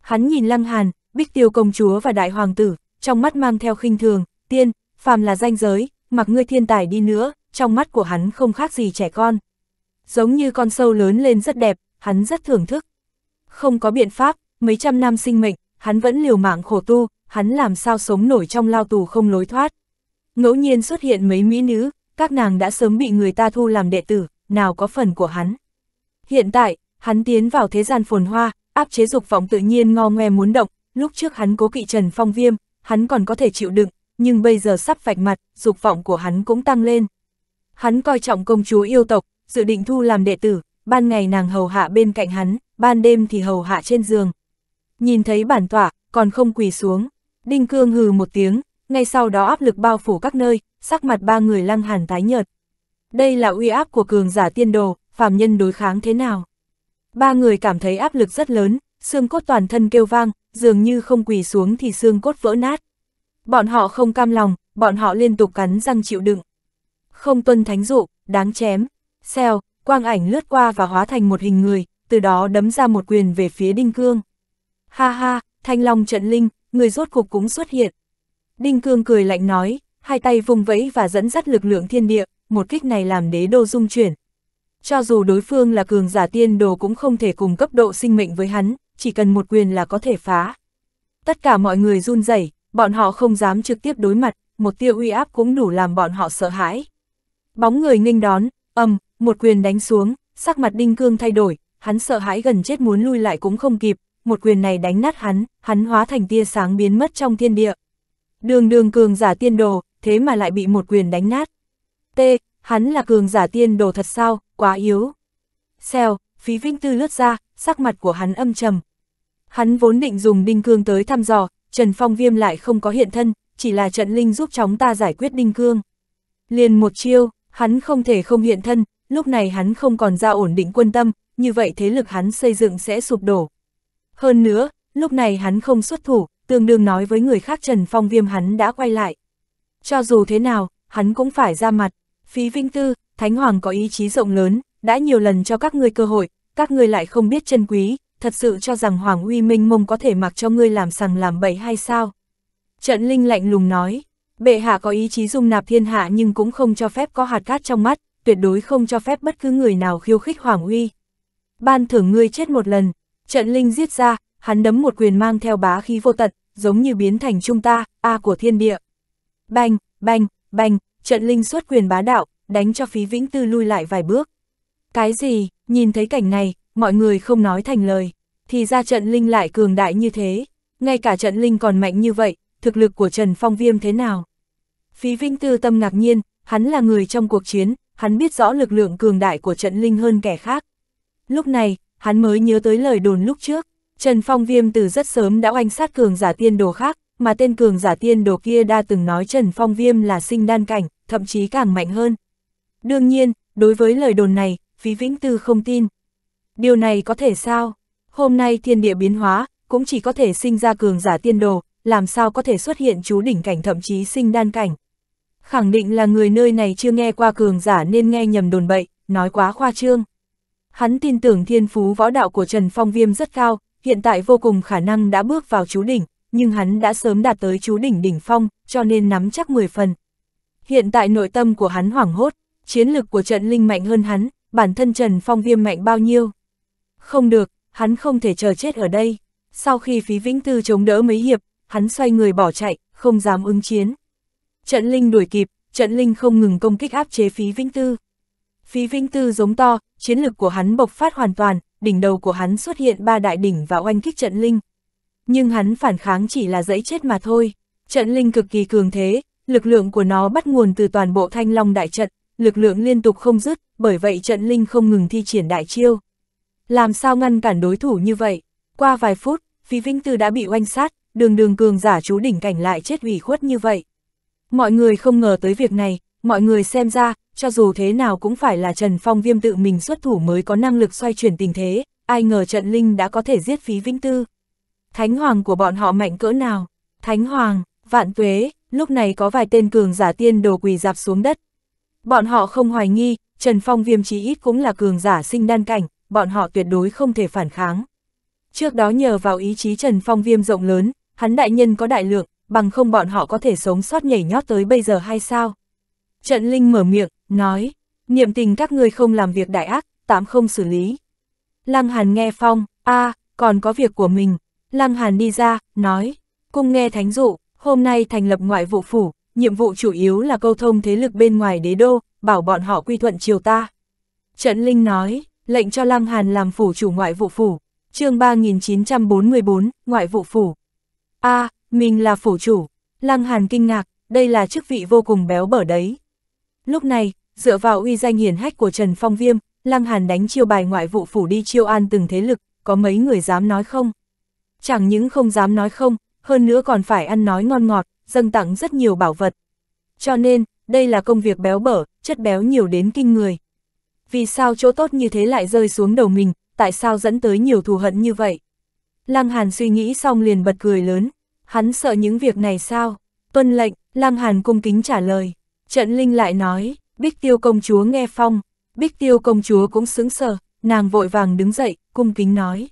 Hắn nhìn Lăng Hàn, Bích Tiêu Công Chúa và Đại Hoàng Tử, trong mắt mang theo khinh thường, tiên, phàm là danh giới, mặc ngươi thiên tài đi nữa, trong mắt của hắn không khác gì trẻ con. Giống như con sâu lớn lên rất đẹp, hắn rất thưởng thức. Không có biện pháp, mấy trăm năm sinh mệnh, hắn vẫn liều mạng khổ tu, hắn làm sao sống nổi trong lao tù không lối thoát. Ngẫu nhiên xuất hiện mấy mỹ nữ, các nàng đã sớm bị người ta thu làm đệ tử, nào có phần của hắn. Hiện tại, hắn tiến vào thế gian phồn hoa, áp chế dục vọng tự nhiên ngo ngoe muốn động, lúc trước hắn cố kỵ Trần Phong Viêm, hắn còn có thể chịu đựng, nhưng bây giờ sắp vạch mặt, dục vọng của hắn cũng tăng lên. Hắn coi trọng công chúa yêu tộc, dự định thu làm đệ tử, ban ngày nàng hầu hạ bên cạnh hắn, ban đêm thì hầu hạ trên giường. Nhìn thấy bản tỏa, còn không quỳ xuống, Đinh Cương hừ một tiếng, ngay sau đó áp lực bao phủ các nơi, sắc mặt ba người lăng hàn tái nhợt. Đây là uy áp của cường giả tiên đồ, phàm nhân đối kháng thế nào? Ba người cảm thấy áp lực rất lớn, xương cốt toàn thân kêu vang, dường như không quỳ xuống thì xương cốt vỡ nát. Bọn họ không cam lòng, bọn họ liên tục cắn răng chịu đựng. Không tuân thánh dụ, đáng chém. Xèo, quang ảnh lướt qua và hóa thành một hình người, từ đó đấm ra một quyền về phía Đinh Cương. Ha ha, thanh long trận linh, người rốt cục cũng xuất hiện. Đinh Cương cười lạnh nói, hai tay vùng vẫy và dẫn dắt lực lượng thiên địa, một kích này làm đế đô dung chuyển. Cho dù đối phương là cường giả tiên đồ cũng không thể cùng cấp độ sinh mệnh với hắn, chỉ cần một quyền là có thể phá. Tất cả mọi người run rẩy, bọn họ không dám trực tiếp đối mặt, một tia uy áp cũng đủ làm bọn họ sợ hãi. Bóng người nghênh đón, ầm, một quyền đánh xuống, sắc mặt Đinh Cương thay đổi, hắn sợ hãi gần chết muốn lui lại cũng không kịp, một quyền này đánh nát hắn, hắn hóa thành tia sáng biến mất trong thiên địa. Đường đường cường giả tiên đồ, thế mà lại bị một quyền đánh nát. T, hắn là cường giả tiên đồ thật sao, quá yếu. Xèo, phí vinh tư lướt ra, sắc mặt của hắn âm trầm, Hắn vốn định dùng đinh cương tới thăm dò, Trần Phong Viêm lại không có hiện thân, chỉ là trận linh giúp chóng ta giải quyết đinh cương. Liền một chiêu, hắn không thể không hiện thân, lúc này hắn không còn ra ổn định quân tâm, như vậy thế lực hắn xây dựng sẽ sụp đổ. Hơn nữa, lúc này hắn không xuất thủ, tương đương nói với người khác Trần Phong Viêm hắn đã quay lại. Cho dù thế nào, hắn cũng phải ra mặt. Phí Vinh Tư, Thánh Hoàng có ý chí rộng lớn, đã nhiều lần cho các ngươi cơ hội, các ngươi lại không biết trân quý, thật sự cho rằng Hoàng Uy Minh Mông có thể mặc cho ngươi làm sằng làm bậy hay sao? Trận Linh lạnh lùng nói, bệ hạ có ý chí dung nạp thiên hạ nhưng cũng không cho phép có hạt cát trong mắt, tuyệt đối không cho phép bất cứ người nào khiêu khích Hoàng Uy. Ban thưởng ngươi chết một lần, trận Linh giết ra, hắn đấm một quyền mang theo bá khí vô tận, giống như biến thành trung ta, A của thiên địa. Bành, bành, bành, trận Linh xuất quyền bá đạo, đánh cho phí vĩnh tư lui lại vài bước. Cái gì, nhìn thấy cảnh này, mọi người không nói thành lời, thì ra trận linh lại cường đại như thế, ngay cả trận linh còn mạnh như vậy, thực lực của Trần Phong Viêm thế nào? Phí Vinh Tư tâm ngạc nhiên, hắn là người trong cuộc chiến, hắn biết rõ lực lượng cường đại của trận linh hơn kẻ khác. Lúc này, hắn mới nhớ tới lời đồn lúc trước, Trần Phong Viêm từ rất sớm đã oanh sát cường giả tiên đồ khác, mà tên cường giả tiên đồ kia đã từng nói Trần Phong Viêm là sinh đan cảnh, thậm chí càng mạnh hơn. Đương nhiên, đối với lời đồn này, Phí Vĩnh Tư không tin, Điều này có thể sao? Hôm nay thiên địa biến hóa, cũng chỉ có thể sinh ra cường giả tiên đồ, làm sao có thể xuất hiện chú đỉnh cảnh thậm chí sinh đan cảnh. Khẳng định là người nơi này chưa nghe qua cường giả nên nghe nhầm đồn bậy, nói quá khoa trương. Hắn tin tưởng thiên phú võ đạo của Trần Phong Viêm rất cao, hiện tại vô cùng khả năng đã bước vào chú đỉnh, nhưng hắn đã sớm đạt tới chú đỉnh đỉnh phong, cho nên nắm chắc 10 phần. Hiện tại nội tâm của hắn hoảng hốt, chiến lực của trận linh mạnh hơn hắn, bản thân Trần Phong Viêm mạnh bao nhiêu. Không được, hắn không thể chờ chết ở đây. Sau khi phí vĩnh tư chống đỡ mấy hiệp, hắn xoay người bỏ chạy, không dám ứng chiến. Trận linh đuổi kịp, trận linh không ngừng công kích áp chế phí vĩnh tư. Phí vĩnh tư giống to, chiến lực của hắn bộc phát hoàn toàn, đỉnh đầu của hắn xuất hiện ba đại đỉnh và oanh kích trận linh. Nhưng hắn phản kháng chỉ là dẫy chết mà thôi. Trận linh cực kỳ cường thế, lực lượng của nó bắt nguồn từ toàn bộ thanh long đại trận, lực lượng liên tục không dứt, bởi vậy trận linh không ngừng thi triển đại chiêu. Làm sao ngăn cản đối thủ như vậy? Qua vài phút, Phí vinh Tư đã bị oanh sát, đường đường cường giả chú đỉnh cảnh lại chết ủy khuất như vậy. Mọi người không ngờ tới việc này, mọi người xem ra, cho dù thế nào cũng phải là Trần Phong Viêm tự mình xuất thủ mới có năng lực xoay chuyển tình thế, ai ngờ trận linh đã có thể giết Phí vinh Tư. Thánh Hoàng của bọn họ mạnh cỡ nào? Thánh Hoàng, Vạn Tuế, lúc này có vài tên cường giả tiên đồ quỳ dạp xuống đất. Bọn họ không hoài nghi, Trần Phong Viêm chí ít cũng là cường giả sinh đan cảnh, bọn họ tuyệt đối không thể phản kháng. Trước đó nhờ vào ý chí Trần Phong viêm rộng lớn, hắn đại nhân có đại lượng, bằng không bọn họ có thể sống sót nhảy nhót tới bây giờ hay sao? Trận Linh mở miệng, nói, niệm tình các ngươi không làm việc đại ác, tạm không xử lý. Lăng Hàn nghe Phong, a à, còn có việc của mình. Lăng Hàn đi ra, nói, cung nghe thánh dụ, hôm nay thành lập ngoại vụ phủ, nhiệm vụ chủ yếu là câu thông thế lực bên ngoài đế đô, bảo bọn họ quy thuận triều ta. Trận Linh nói, lệnh cho Lăng Hàn làm phủ chủ ngoại vụ phủ, chương 3944, ngoại vụ phủ. a à, mình là phủ chủ, Lăng Hàn kinh ngạc, đây là chức vị vô cùng béo bở đấy. Lúc này, dựa vào uy danh hiển hách của Trần Phong Viêm, Lăng Hàn đánh chiêu bài ngoại vụ phủ đi chiêu an từng thế lực, có mấy người dám nói không? Chẳng những không dám nói không, hơn nữa còn phải ăn nói ngon ngọt, dâng tặng rất nhiều bảo vật. Cho nên, đây là công việc béo bở, chất béo nhiều đến kinh người vì sao chỗ tốt như thế lại rơi xuống đầu mình, tại sao dẫn tới nhiều thù hận như vậy. Lăng Hàn suy nghĩ xong liền bật cười lớn, hắn sợ những việc này sao? Tuân lệnh, Lăng Hàn cung kính trả lời. Trận Linh lại nói, Bích Tiêu công chúa nghe phong, Bích Tiêu công chúa cũng sững sờ, nàng vội vàng đứng dậy, cung kính nói.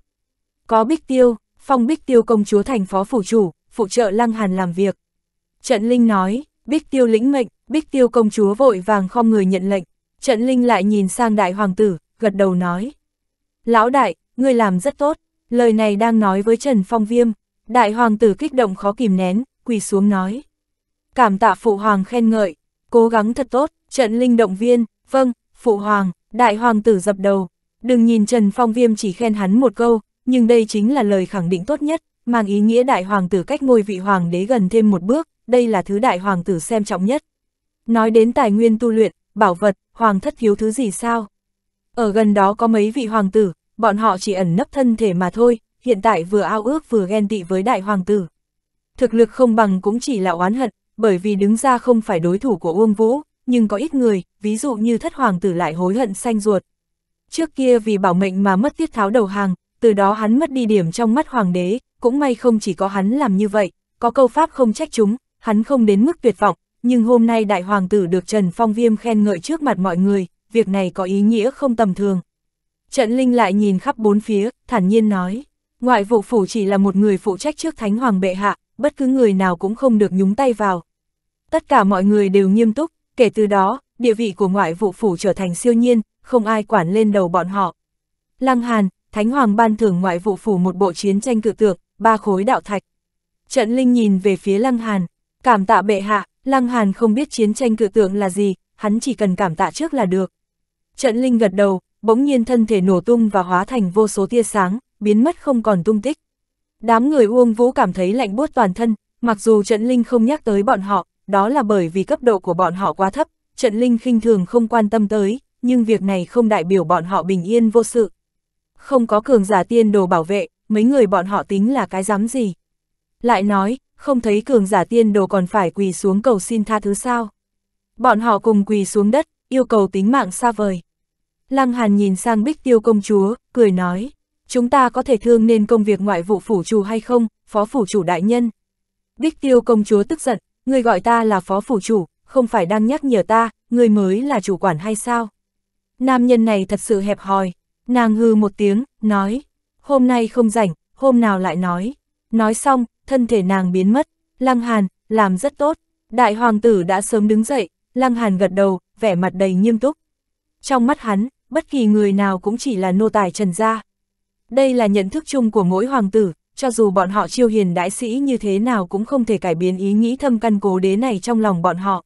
Có Bích Tiêu, phong Bích Tiêu công chúa thành phó phủ chủ, phụ trợ Lăng Hàn làm việc. Trận Linh nói, Bích Tiêu lĩnh mệnh, Bích Tiêu công chúa vội vàng không người nhận lệnh, Trận linh lại nhìn sang đại hoàng tử, gật đầu nói. Lão đại, ngươi làm rất tốt, lời này đang nói với Trần Phong Viêm. Đại hoàng tử kích động khó kìm nén, quỳ xuống nói. Cảm tạ phụ hoàng khen ngợi, cố gắng thật tốt, trận linh động viên, vâng, phụ hoàng, đại hoàng tử dập đầu. Đừng nhìn Trần Phong Viêm chỉ khen hắn một câu, nhưng đây chính là lời khẳng định tốt nhất, mang ý nghĩa đại hoàng tử cách ngôi vị hoàng đế gần thêm một bước, đây là thứ đại hoàng tử xem trọng nhất. Nói đến tài nguyên tu luyện, bảo vật, hoàng thất thiếu thứ gì sao? Ở gần đó có mấy vị hoàng tử, bọn họ chỉ ẩn nấp thân thể mà thôi, hiện tại vừa ao ước vừa ghen tị với đại hoàng tử. Thực lực không bằng cũng chỉ là oán hận, bởi vì đứng ra không phải đối thủ của Uông Vũ, nhưng có ít người, ví dụ như thất hoàng tử lại hối hận xanh ruột. Trước kia vì bảo mệnh mà mất tiết tháo đầu hàng, từ đó hắn mất đi điểm trong mắt hoàng đế, cũng may không chỉ có hắn làm như vậy, có câu pháp không trách chúng, hắn không đến mức tuyệt vọng, nhưng hôm nay đại hoàng tử được Trần Phong Viêm khen ngợi trước mặt mọi người, việc này có ý nghĩa không tầm thường. Trận Linh lại nhìn khắp bốn phía, thản nhiên nói, ngoại vụ phủ chỉ là một người phụ trách trước Thánh Hoàng Bệ Hạ, bất cứ người nào cũng không được nhúng tay vào. Tất cả mọi người đều nghiêm túc, kể từ đó, địa vị của ngoại vụ phủ trở thành siêu nhiên, không ai quản lên đầu bọn họ. Lăng Hàn, Thánh Hoàng ban thưởng ngoại vụ phủ một bộ chiến tranh cự tượng, ba khối đạo thạch. Trận Linh nhìn về phía Lăng Hàn, cảm tạ bệ hạ, Lăng Hàn không biết chiến tranh cự tượng là gì, hắn chỉ cần cảm tạ trước là được. Trận linh gật đầu, bỗng nhiên thân thể nổ tung và hóa thành vô số tia sáng, biến mất không còn tung tích. Đám người Uông Vũ cảm thấy lạnh buốt toàn thân, mặc dù trận linh không nhắc tới bọn họ, đó là bởi vì cấp độ của bọn họ quá thấp, trận linh khinh thường không quan tâm tới, nhưng việc này không đại biểu bọn họ bình yên vô sự. Không có cường giả tiên đồ bảo vệ, mấy người bọn họ tính là cái dám gì. Lại nói, không thấy cường giả tiên đồ còn phải quỳ xuống cầu xin tha thứ sao. Bọn họ cùng quỳ xuống đất, yêu cầu tính mạng xa vời. Lăng Hàn nhìn sang Bích Tiêu công chúa, cười nói, chúng ta có thể thương nên công việc ngoại vụ phủ chủ hay không, phó phủ chủ đại nhân. Bích Tiêu công chúa tức giận, người gọi ta là phó phủ chủ, không phải đang nhắc nhở ta, người mới là chủ quản hay sao? Nam nhân này thật sự hẹp hòi, nàng hư một tiếng, nói, hôm nay không rảnh, hôm nào lại nói. Nói xong, thân thể nàng biến mất, Lăng Hàn, làm rất tốt. Đại hoàng tử đã sớm đứng dậy, Lăng Hàn gật đầu, vẻ mặt đầy nghiêm túc. Trong mắt hắn, bất kỳ người nào cũng chỉ là nô tài trần gia. Đây là nhận thức chung của mỗi hoàng tử, cho dù bọn họ chiêu hiền đại sĩ như thế nào cũng không thể cải biến ý nghĩ thâm căn cố đế này trong lòng bọn họ.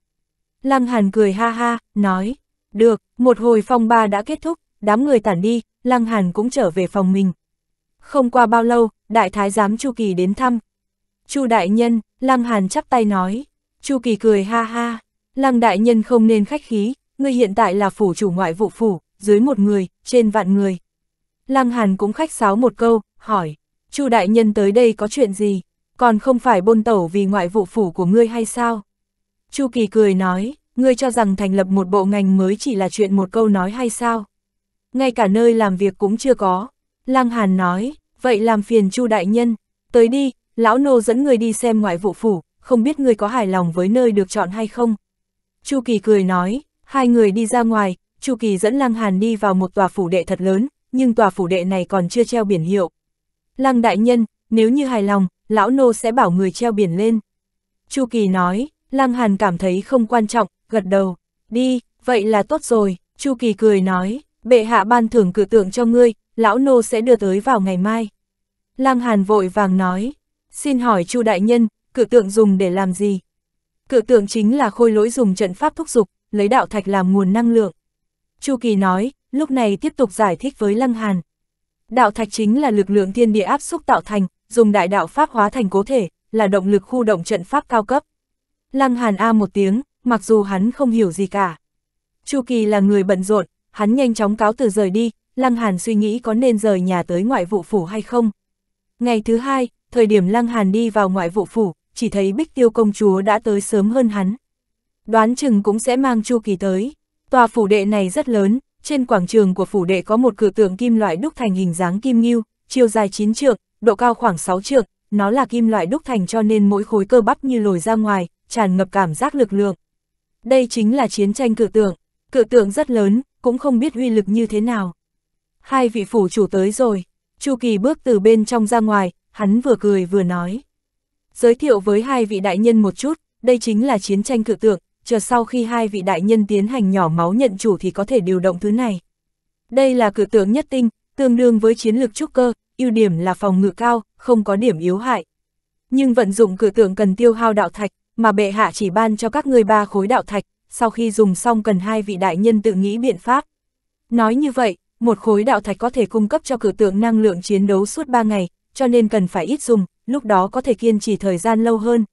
Lăng Hàn cười ha ha, nói, được, một hồi phong ba đã kết thúc, đám người tản đi, Lăng Hàn cũng trở về phòng mình. Không qua bao lâu, đại thái giám Chu Kỳ đến thăm, Chu đại nhân, Lăng Hàn chắp tay nói. Chu Kỳ cười ha ha, Lăng đại nhân không nên khách khí, ngươi hiện tại là phủ chủ ngoại vụ phủ, dưới một người, trên vạn người. Lăng Hàn cũng khách sáo một câu, hỏi, Chu đại nhân tới đây có chuyện gì, còn không phải bôn tẩu vì ngoại vụ phủ của ngươi hay sao? Chu Kỳ cười nói, ngươi cho rằng thành lập một bộ ngành mới chỉ là chuyện một câu nói hay sao? Ngay cả nơi làm việc cũng chưa có. Lăng Hàn nói, vậy làm phiền Chu đại nhân, tới đi, lão nô dẫn người đi xem ngoại vụ phủ, không biết người có hài lòng với nơi được chọn hay không. Chu Kỳ cười nói, hai người đi ra ngoài, Chu Kỳ dẫn Lăng Hàn đi vào một tòa phủ đệ thật lớn, nhưng tòa phủ đệ này còn chưa treo biển hiệu. Lăng đại nhân, nếu như hài lòng, lão nô sẽ bảo người treo biển lên. Chu Kỳ nói, Lăng Hàn cảm thấy không quan trọng, gật đầu, đi, vậy là tốt rồi, Chu Kỳ cười nói, bệ hạ ban thưởng cử tượng cho ngươi, lão nô sẽ đưa tới vào ngày mai. Lăng Hàn vội vàng nói, Xin hỏi Chu đại nhân, cự tượng dùng để làm gì? Cự tượng chính là khôi lỗi dùng trận pháp thúc dục, lấy đạo thạch làm nguồn năng lượng. Chu Kỳ nói, lúc này tiếp tục giải thích với Lăng Hàn. Đạo thạch chính là lực lượng thiên địa áp xúc tạo thành, dùng đại đạo pháp hóa thành cố thể, là động lực khu động trận pháp cao cấp. Lăng Hàn a một tiếng, mặc dù hắn không hiểu gì cả. Chu Kỳ là người bận rộn, hắn nhanh chóng cáo từ rời đi, Lăng Hàn suy nghĩ có nên rời nhà tới ngoại vụ phủ hay không. Ngày thứ hai, thời điểm Lăng Hàn đi vào ngoại vụ phủ, chỉ thấy Bích Tiêu công chúa đã tới sớm hơn hắn. Đoán chừng cũng sẽ mang Chu Kỳ tới. Tòa phủ đệ này rất lớn, trên quảng trường của phủ đệ có một cự tượng kim loại đúc thành hình dáng kim ngưu, chiều dài 9 trượng, độ cao khoảng 6 trượng, nó là kim loại đúc thành cho nên mỗi khối cơ bắp như lồi ra ngoài, tràn ngập cảm giác lực lượng. Đây chính là chiến tranh cự tượng, cự tượng rất lớn, cũng không biết uy lực như thế nào. Hai vị phủ chủ tới rồi, Chu Kỳ bước từ bên trong ra ngoài, hắn vừa cười vừa nói. Giới thiệu với hai vị đại nhân một chút, đây chính là chiến tranh cự tượng, chờ sau khi hai vị đại nhân tiến hành nhỏ máu nhận chủ thì có thể điều động thứ này. Đây là cự tượng nhất tinh, tương đương với chiến lược trúc cơ, ưu điểm là phòng ngự cao, không có điểm yếu hại. Nhưng vận dụng cự tượng cần tiêu hao đạo thạch, mà bệ hạ chỉ ban cho các ngươi ba khối đạo thạch, sau khi dùng xong cần hai vị đại nhân tự nghĩ biện pháp. Nói như vậy, một khối đạo thạch có thể cung cấp cho cử tượng năng lượng chiến đấu suốt 3 ngày, cho nên cần phải ít dùng, lúc đó có thể kiên trì thời gian lâu hơn.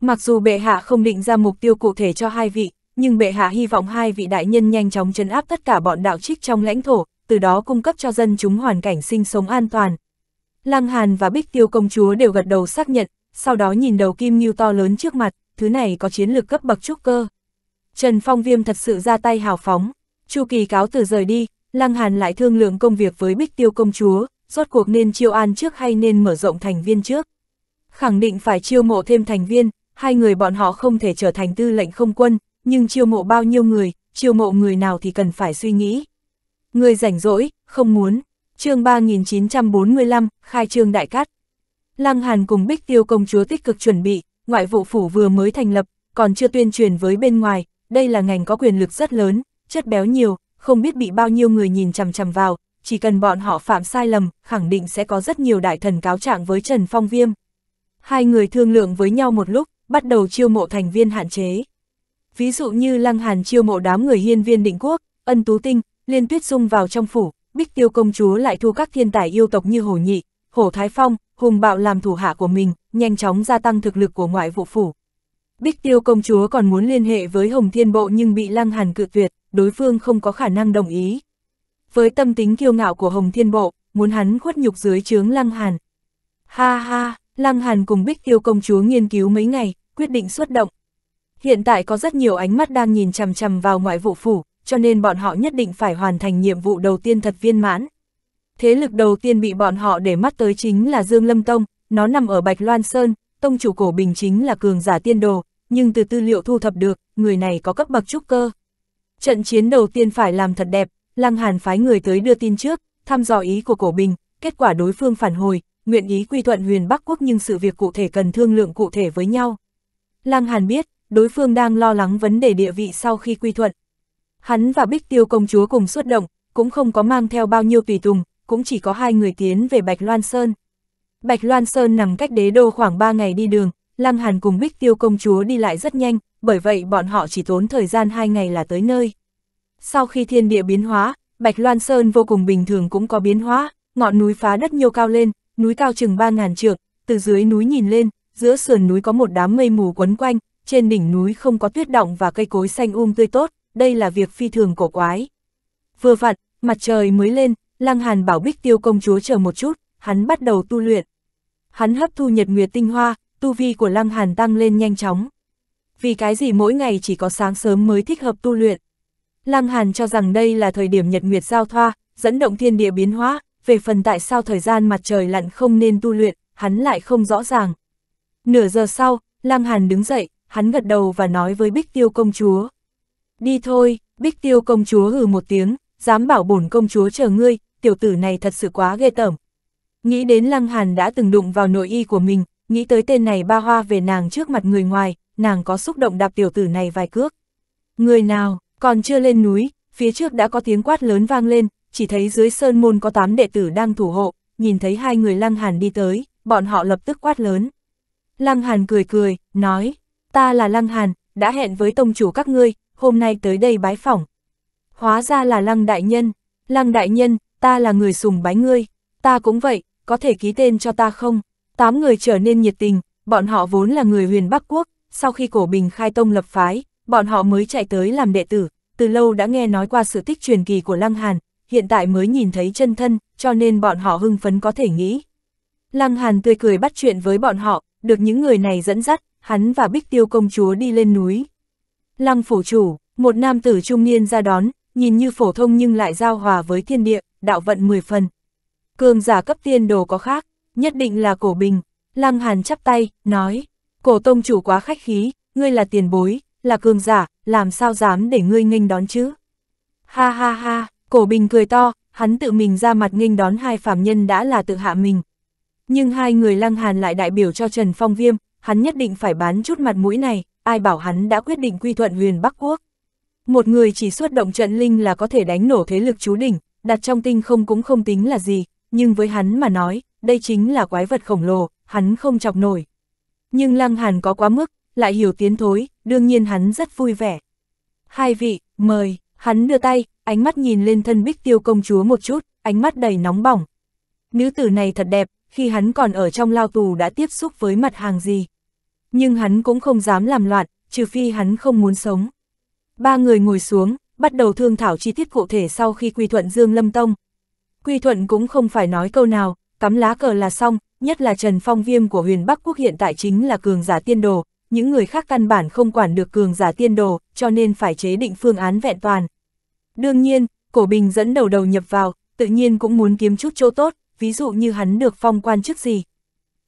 Mặc dù bệ hạ không định ra mục tiêu cụ thể cho hai vị, nhưng bệ hạ hy vọng hai vị đại nhân nhanh chóng chấn áp tất cả bọn đạo trích trong lãnh thổ, từ đó cung cấp cho dân chúng hoàn cảnh sinh sống an toàn. Lăng Hàn và Bích Tiêu công chúa đều gật đầu xác nhận, sau đó nhìn đầu kim ngưu to lớn trước mặt, thứ này có chiến lược cấp bậc trúc cơ. Trần Phong Viêm thật sự ra tay hào phóng, Chu Kỳ cáo từ rời đi, Lăng Hàn lại thương lượng công việc với Bích Tiêu công chúa, rốt cuộc nên chiêu an trước hay nên mở rộng thành viên trước. Khẳng định phải chiêu mộ thêm thành viên, hai người bọn họ không thể trở thành tư lệnh không quân, nhưng chiêu mộ bao nhiêu người, chiêu mộ người nào thì cần phải suy nghĩ. Người rảnh rỗi, không muốn. chương 3945, khai trương đại cát. Lăng Hàn cùng Bích Tiêu công chúa tích cực chuẩn bị, ngoại vụ phủ vừa mới thành lập, còn chưa tuyên truyền với bên ngoài, đây là ngành có quyền lực rất lớn, chất béo nhiều, không biết bị bao nhiêu người nhìn chằm chằm vào, chỉ cần bọn họ phạm sai lầm, khẳng định sẽ có rất nhiều đại thần cáo trạng với Trần Phong Viêm. Hai người thương lượng với nhau một lúc, bắt đầu chiêu mộ thành viên hạn chế. Ví dụ như Lăng Hàn chiêu mộ đám người hiên viên định quốc, ân tú tinh, liên tuyết dung vào trong phủ, bích tiêu công chúa lại thu các thiên tài yêu tộc như Hồ Nhị, Hồ Thái Phong, Hùng Bạo làm thủ hạ của mình, nhanh chóng gia tăng thực lực của ngoại vụ phủ. Bích tiêu công chúa còn muốn liên hệ với Hồng Thiên Bộ nhưng bị Lăng Hàn cự tuyệt, đối phương không có khả năng đồng ý với tâm tính kiêu ngạo của Hồng Thiên Bộ, muốn hắn khuất nhục dưới chướng Lăng Hàn. Ha ha, Lăng Hàn cùng Bích Tiêu công chúa nghiên cứu mấy ngày, quyết định xuất động. Hiện tại có rất nhiều ánh mắt đang nhìn chằm chằm vào ngoại vụ phủ, cho nên bọn họ nhất định phải hoàn thành nhiệm vụ đầu tiên thật viên mãn. Thế lực đầu tiên bị bọn họ để mắt tới chính là Dương Lâm Tông, nó nằm ở Bạch Loan Sơn, tông chủ cổ bình chính là cường giả tiên đồ, nhưng từ tư liệu thu thập được, người này có cấp bậc trúc cơ. Trận chiến đầu tiên phải làm thật đẹp, Lăng Hàn phái người tới đưa tin trước, thăm dò ý của Cổ Bình, kết quả đối phương phản hồi, nguyện ý quy thuận huyền Bắc Quốc nhưng sự việc cụ thể cần thương lượng cụ thể với nhau. Lăng Hàn biết, đối phương đang lo lắng vấn đề địa vị sau khi quy thuận. Hắn và Bích Tiêu công chúa cùng xuất động, cũng không có mang theo bao nhiêu tùy tùng, cũng chỉ có hai người tiến về Bạch Loan Sơn. Bạch Loan Sơn nằm cách đế đô khoảng 3 ngày đi đường, Lăng Hàn cùng Bích Tiêu công chúa đi lại rất nhanh, bởi vậy bọn họ chỉ tốn thời gian 2 ngày là tới nơi sau khi thiên địa biến hóa, Bạch Loan Sơn vô cùng bình thường cũng có biến hóa, ngọn núi phá đất nhiều cao lên, núi cao chừng 3.000 trượng, từ dưới núi nhìn lên, giữa sườn núi có một đám mây mù quấn quanh, trên đỉnh núi không có tuyết động và cây cối xanh um tươi tốt, đây là việc phi thường cổ quái. Vừa vặn, mặt trời mới lên, Lăng Hàn bảo Bích Tiêu công chúa chờ một chút, hắn bắt đầu tu luyện. Hắn hấp thu nhật nguyệt tinh hoa, tu vi của Lăng Hàn tăng lên nhanh chóng. Vì cái gì mỗi ngày chỉ có sáng sớm mới thích hợp tu luyện. Lăng Hàn cho rằng đây là thời điểm nhật nguyệt giao thoa, dẫn động thiên địa biến hóa, về phần tại sao thời gian mặt trời lặn không nên tu luyện, hắn lại không rõ ràng. Nửa giờ sau, Lăng Hàn đứng dậy, hắn gật đầu và nói với Bích Tiêu công chúa. Đi thôi, Bích Tiêu công chúa hừ một tiếng, dám bảo bổn công chúa chờ ngươi, tiểu tử này thật sự quá ghê tởm. Nghĩ đến Lăng Hàn đã từng đụng vào nội y của mình, nghĩ tới tên này ba hoa về nàng trước mặt người ngoài, nàng có xúc động đạp tiểu tử này vài cước. Người nào, còn chưa lên núi, phía trước đã có tiếng quát lớn vang lên, chỉ thấy dưới sơn môn có tám đệ tử đang thủ hộ, nhìn thấy hai người Lăng Hàn đi tới, bọn họ lập tức quát lớn. Lăng Hàn cười cười, nói, ta là Lăng Hàn, đã hẹn với tông chủ các ngươi, hôm nay tới đây bái phỏng. Hóa ra là Lăng Đại Nhân, Lăng Đại Nhân, ta là người sùng bái ngươi, ta cũng vậy, có thể ký tên cho ta không? Tám người trở nên nhiệt tình, bọn họ vốn là người huyền Bắc Quốc, sau khi cổ bình khai tông lập phái, bọn họ mới chạy tới làm đệ tử, từ lâu đã nghe nói qua sự tích truyền kỳ của Lăng Hàn, hiện tại mới nhìn thấy chân thân, cho nên bọn họ hưng phấn có thể nghĩ. Lăng Hàn tươi cười bắt chuyện với bọn họ, được những người này dẫn dắt, hắn và Bích Tiêu công chúa đi lên núi. Lăng phủ chủ, một nam tử trung niên ra đón, nhìn như phổ thông nhưng lại giao hòa với thiên địa, đạo vận mười phần. Cường giả cấp tiên đồ có khác, nhất định là cổ bình. Lăng Hàn chắp tay, nói, cổ tông chủ quá khách khí, ngươi là tiền bối, là cường giả, làm sao dám để ngươi nghênh đón chứ? Ha ha ha, cổ bình cười to, hắn tự mình ra mặt nghênh đón hai phạm nhân đã là tự hạ mình. Nhưng hai người lăng hàn lại đại biểu cho Trần Phong Viêm, hắn nhất định phải bán chút mặt mũi này, ai bảo hắn đã quyết định quy thuận huyền Bắc Quốc. Một người chỉ xuất động trận linh là có thể đánh nổ thế lực chú đỉnh, đặt trong tinh không cũng không tính là gì, nhưng với hắn mà nói, đây chính là quái vật khổng lồ, hắn không chọc nổi. Nhưng Lăng Hàn có quá mức, lại hiểu tiến thối, đương nhiên hắn rất vui vẻ. Hai vị, mời, hắn đưa tay, ánh mắt nhìn lên thân bích tiêu công chúa một chút, ánh mắt đầy nóng bỏng. Nữ tử này thật đẹp, khi hắn còn ở trong lao tù đã tiếp xúc với mặt hàng gì. Nhưng hắn cũng không dám làm loạn, trừ phi hắn không muốn sống. Ba người ngồi xuống, bắt đầu thương thảo chi tiết cụ thể sau khi quy thuận Dương Lâm Tông. Quy thuận cũng không phải nói câu nào, cắm lá cờ là xong, nhất là Trần Phong Viêm của huyền Bắc Quốc hiện tại chính là cường giả tiên đồ, những người khác căn bản không quản được cường giả tiên đồ, cho nên phải chế định phương án vẹn toàn. Đương nhiên, Cổ Bình dẫn đầu đầu nhập vào, tự nhiên cũng muốn kiếm chút chỗ tốt, ví dụ như hắn được phong quan chức gì.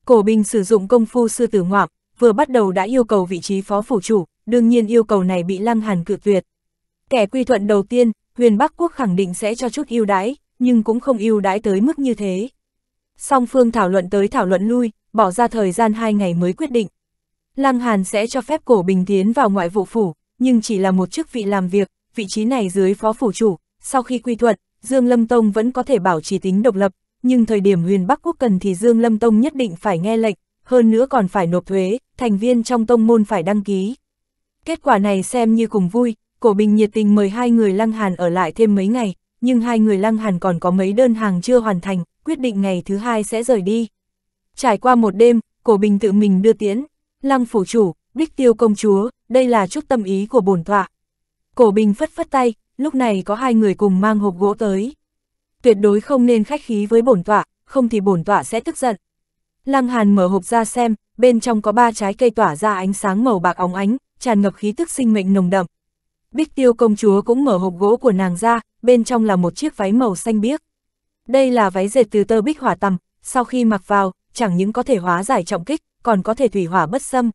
Cổ Bình sử dụng công phu sư tử ngoạm, vừa bắt đầu đã yêu cầu vị trí phó phủ chủ, đương nhiên yêu cầu này bị Lăng Hàn cự tuyệt. Kẻ quy thuận đầu tiên, huyền Bắc Quốc khẳng định sẽ cho chút ưu đãi, nhưng cũng không ưu đãi tới mức như thế. Song phương thảo luận tới thảo luận lui, bỏ ra thời gian 2 ngày mới quyết định. Lăng Hàn sẽ cho phép Cổ Bình tiến vào ngoại vụ phủ, nhưng chỉ là một chức vị làm việc, vị trí này dưới phó phủ chủ, sau khi quy thuận, Dương Lâm Tông vẫn có thể bảo trì tính độc lập, nhưng thời điểm huyền Bắc Quốc cần thì Dương Lâm Tông nhất định phải nghe lệnh, hơn nữa còn phải nộp thuế, thành viên trong tông môn phải đăng ký. Kết quả này xem như cùng vui, Cổ Bình nhiệt tình mời hai người Lăng Hàn ở lại thêm mấy ngày, nhưng hai người Lăng Hàn còn có mấy đơn hàng chưa hoàn thành, quyết định ngày thứ hai sẽ rời đi. Trải qua một đêm, Cổ Bình tự mình đưa tiễn, Lăng phủ chủ, Bích Tiêu công chúa, đây là chút tâm ý của bổn tọa. Cổ Bình phất phất tay, lúc này có hai người cùng mang hộp gỗ tới. Tuyệt đối không nên khách khí với bổn tọa, không thì bổn tọa sẽ tức giận. Lăng Hàn mở hộp ra xem, bên trong có ba trái cây tỏa ra ánh sáng màu bạc óng ánh, tràn ngập khí tức sinh mệnh nồng đậm. Bích Tiêu công chúa cũng mở hộp gỗ của nàng ra, bên trong là một chiếc váy màu xanh biếc. Đây là váy dệt từ tơ bích hỏa tầm, sau khi mặc vào, chẳng những có thể hóa giải trọng kích, còn có thể thủy hỏa bất xâm.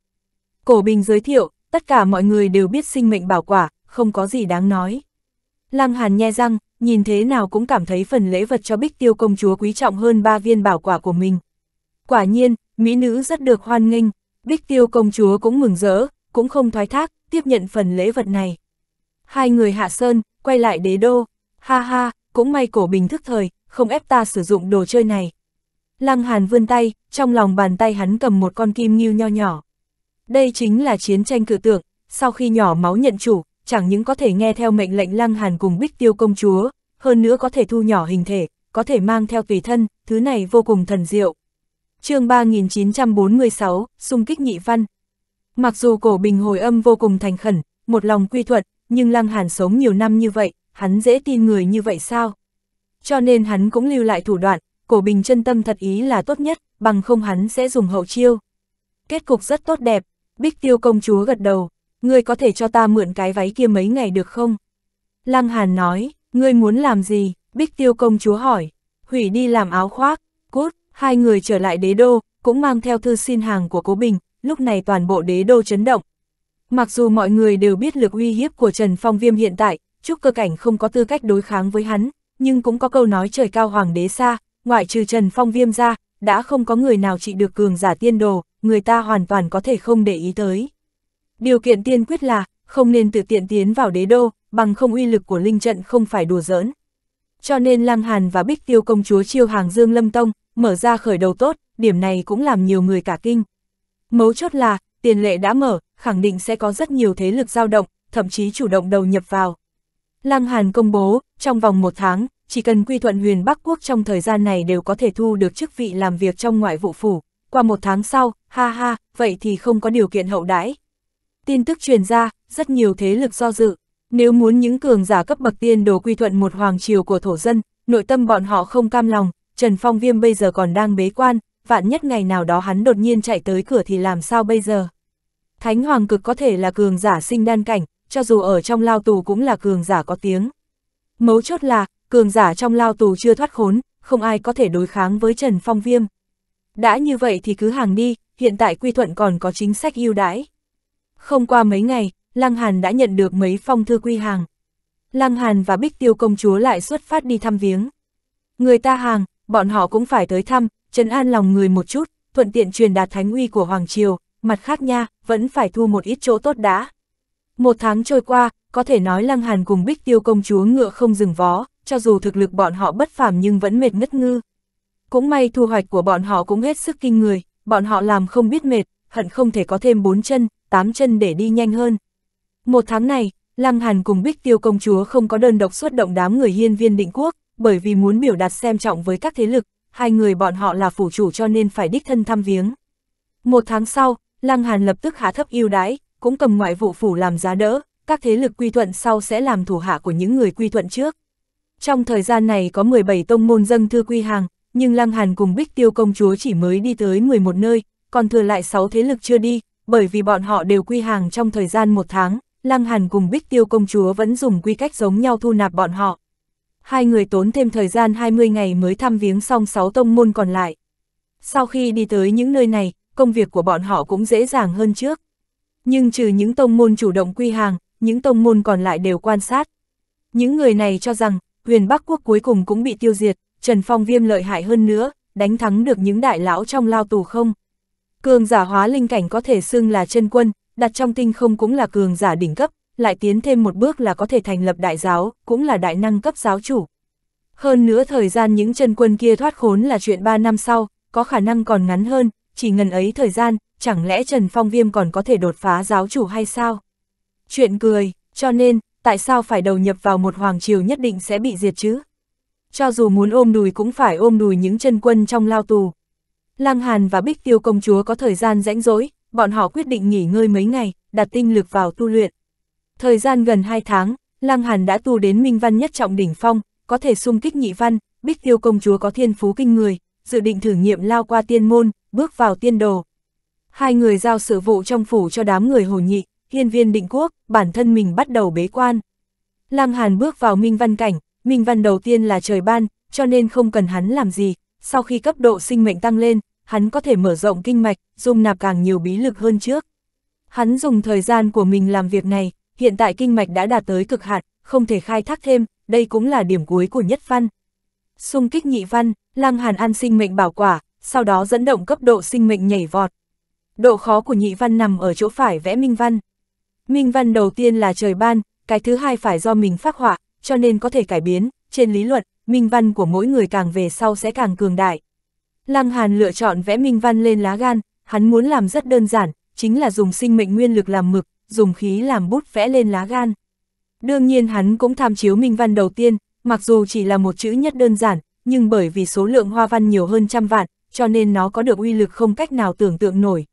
Cổ Bình giới thiệu, tất cả mọi người đều biết sinh mệnh bảo quả, không có gì đáng nói. Lăng Hàn nhe răng, nhìn thế nào cũng cảm thấy phần lễ vật cho Bích Tiêu công chúa quý trọng hơn ba viên bảo quả của mình. Quả nhiên, mỹ nữ rất được hoan nghênh, Bích Tiêu công chúa cũng mừng rỡ, cũng không thoái thác, tiếp nhận phần lễ vật này. Hai người hạ sơn, quay lại đế đô, ha ha, cũng may cổ bình thức thời, không ép ta sử dụng đồ chơi này. Lăng Hàn vươn tay, trong lòng bàn tay hắn cầm một con kim nghiêu nho nhỏ. Đây chính là chiến tranh cử tượng, sau khi nhỏ máu nhận chủ, chẳng những có thể nghe theo mệnh lệnh Lăng Hàn cùng Bích Tiêu công chúa, hơn nữa có thể thu nhỏ hình thể, có thể mang theo tùy thân, thứ này vô cùng thần diệu. chương 3946, xung kích nhị văn. Mặc dù cổ bình hồi âm vô cùng thành khẩn, một lòng quy thuận, nhưng Lăng Hàn sống nhiều năm như vậy, hắn dễ tin người như vậy sao? Cho nên hắn cũng lưu lại thủ đoạn, cổ bình chân tâm thật ý là tốt nhất, bằng không hắn sẽ dùng hậu chiêu. Kết cục rất tốt đẹp, bích tiêu công chúa gật đầu, ngươi có thể cho ta mượn cái váy kia mấy ngày được không? Lăng Hàn nói, ngươi muốn làm gì? Bích tiêu công chúa hỏi, hủy đi làm áo khoác, cút, hai người trở lại đế đô, cũng mang theo thư xin hàng của Cố Bình, lúc này toàn bộ đế đô chấn động. Mặc dù mọi người đều biết lực uy hiếp của Trần Phong Viêm hiện tại, chúc cơ cảnh không có tư cách đối kháng với hắn, nhưng cũng có câu nói trời cao hoàng đế xa, ngoại trừ Trần Phong viêm ra, đã không có người nào trị được cường giả tiên đồ, người ta hoàn toàn có thể không để ý tới. Điều kiện tiên quyết là, không nên tự tiện tiến vào đế đô, bằng không uy lực của linh trận không phải đùa giỡn. Cho nên Lăng Hàn và Bích Tiêu công chúa chiêu hàng Dương Lâm Tông, mở ra khởi đầu tốt, điểm này cũng làm nhiều người cả kinh. Mấu chốt là, tiền lệ đã mở, khẳng định sẽ có rất nhiều thế lực dao động, thậm chí chủ động đầu nhập vào. Lăng Hàn công bố, trong vòng một tháng, chỉ cần quy thuận huyền Bắc Quốc trong thời gian này đều có thể thu được chức vị làm việc trong ngoại vụ phủ, qua một tháng sau, ha ha, vậy thì không có điều kiện hậu đãi. Tin tức truyền ra, rất nhiều thế lực do dự, nếu muốn những cường giả cấp bậc tiên đồ quy thuận một hoàng triều của thổ dân, nội tâm bọn họ không cam lòng, Trần Phong Viêm bây giờ còn đang bế quan, vạn nhất ngày nào đó hắn đột nhiên chạy tới cửa thì làm sao bây giờ. Thánh Hoàng cực có thể là cường giả sinh đan cảnh, cho dù ở trong lao tù cũng là cường giả có tiếng. Mấu chốt là, cường giả trong lao tù chưa thoát khốn, không ai có thể đối kháng với Trần Phong Viêm. Đã như vậy thì cứ hàng đi, hiện tại Quy Thuận còn có chính sách ưu đãi. Không qua mấy ngày, Lăng Hàn đã nhận được mấy phong thư quy hàng. Lăng Hàn và Bích Tiêu công chúa lại xuất phát đi thăm viếng. Người ta hàng, bọn họ cũng phải tới thăm, trấn an lòng người một chút, thuận tiện truyền đạt thánh uy của Hoàng Triều, mặt khác nha, vẫn phải thu một ít chỗ tốt đã. Một tháng trôi qua, có thể nói Lăng Hàn cùng Bích Tiêu công chúa ngựa không dừng vó, cho dù thực lực bọn họ bất phàm nhưng vẫn mệt ngất ngư. Cũng may thu hoạch của bọn họ cũng hết sức kinh người, bọn họ làm không biết mệt, hận không thể có thêm bốn chân, tám chân để đi nhanh hơn. Một tháng này, Lăng Hàn cùng Bích Tiêu công chúa không có đơn độc xuất động đám người hiên viên định quốc, bởi vì muốn biểu đạt xem trọng với các thế lực, hai người bọn họ là phủ chủ cho nên phải đích thân thăm viếng. Một tháng sau, Lăng Hàn lập tức hạ thấp ưu đãi, cũng cầm ngoại vụ phủ làm giá đỡ, các thế lực quy thuận sau sẽ làm thủ hạ của những người quy thuận trước. Trong thời gian này có 17 tông môn dâng thư quy hàng, nhưng Lăng Hàn cùng Bích Tiêu công chúa chỉ mới đi tới 11 nơi, còn thừa lại 6 thế lực chưa đi, bởi vì bọn họ đều quy hàng trong thời gian một tháng, Lăng Hàn cùng Bích Tiêu công chúa vẫn dùng quy cách giống nhau thu nạp bọn họ. Hai người tốn thêm thời gian 20 ngày mới thăm viếng xong 6 tông môn còn lại. Sau khi đi tới những nơi này, công việc của bọn họ cũng dễ dàng hơn trước. Nhưng trừ những tông môn chủ động quy hàng, những tông môn còn lại đều quan sát. Những người này cho rằng, huyền Bắc Quốc cuối cùng cũng bị tiêu diệt, Trần Phong Viêm lợi hại hơn nữa, đánh thắng được những đại lão trong lao tù không. Cường giả hóa linh cảnh có thể xưng là chân quân, đặt trong tinh không cũng là cường giả đỉnh cấp, lại tiến thêm một bước là có thể thành lập đại giáo, cũng là đại năng cấp giáo chủ. Hơn nữa thời gian những chân quân kia thoát khốn là chuyện 3 năm sau, có khả năng còn ngắn hơn, chỉ ngần ấy thời gian, chẳng lẽ Trần Phong Viêm còn có thể đột phá giáo chủ hay sao? chuyện cười, cho nên, tại sao phải đầu nhập vào một hoàng triều nhất định sẽ bị diệt chứ? Cho dù muốn ôm đùi cũng phải ôm đùi những chân quân trong lao tù. Lăng Hàn và Bích Tiêu công chúa có thời gian rãnh rỗi, bọn họ quyết định nghỉ ngơi mấy ngày, đặt tinh lực vào tu luyện. Thời gian gần 2 tháng, Lăng Hàn đã tu đến minh văn nhất trọng đỉnh phong, có thể xung kích nhị văn, Bích Tiêu công chúa có thiên phú kinh người, dự định thử nghiệm lao qua tiên môn, bước vào tiên đồ. Hai người giao sự vụ trong phủ cho đám người hồ nhị, hiên viên định quốc, bản thân mình bắt đầu bế quan. Lăng Hàn bước vào minh văn cảnh, minh văn đầu tiên là trời ban, cho nên không cần hắn làm gì, sau khi cấp độ sinh mệnh tăng lên, hắn có thể mở rộng kinh mạch, dùng nạp càng nhiều bí lực hơn trước. Hắn dùng thời gian của mình làm việc này, hiện tại kinh mạch đã đạt tới cực hạn, không thể khai thác thêm, đây cũng là điểm cuối của nhất văn. Xung kích nhị văn, Lăng Hàn ăn sinh mệnh bảo quả, sau đó dẫn động cấp độ sinh mệnh nhảy vọt. Độ khó của nhị văn nằm ở chỗ phải vẽ minh văn. Minh văn đầu tiên là trời ban, cái thứ hai phải do mình phát họa, cho nên có thể cải biến, trên lý luận, minh văn của mỗi người càng về sau sẽ càng cường đại. Lăng Hàn lựa chọn vẽ minh văn lên lá gan, hắn muốn làm rất đơn giản, chính là dùng sinh mệnh nguyên lực làm mực, dùng khí làm bút vẽ lên lá gan. Đương nhiên hắn cũng tham chiếu minh văn đầu tiên, mặc dù chỉ là một chữ nhất đơn giản, nhưng bởi vì số lượng hoa văn nhiều hơn trăm vạn, cho nên nó có được uy lực không cách nào tưởng tượng nổi.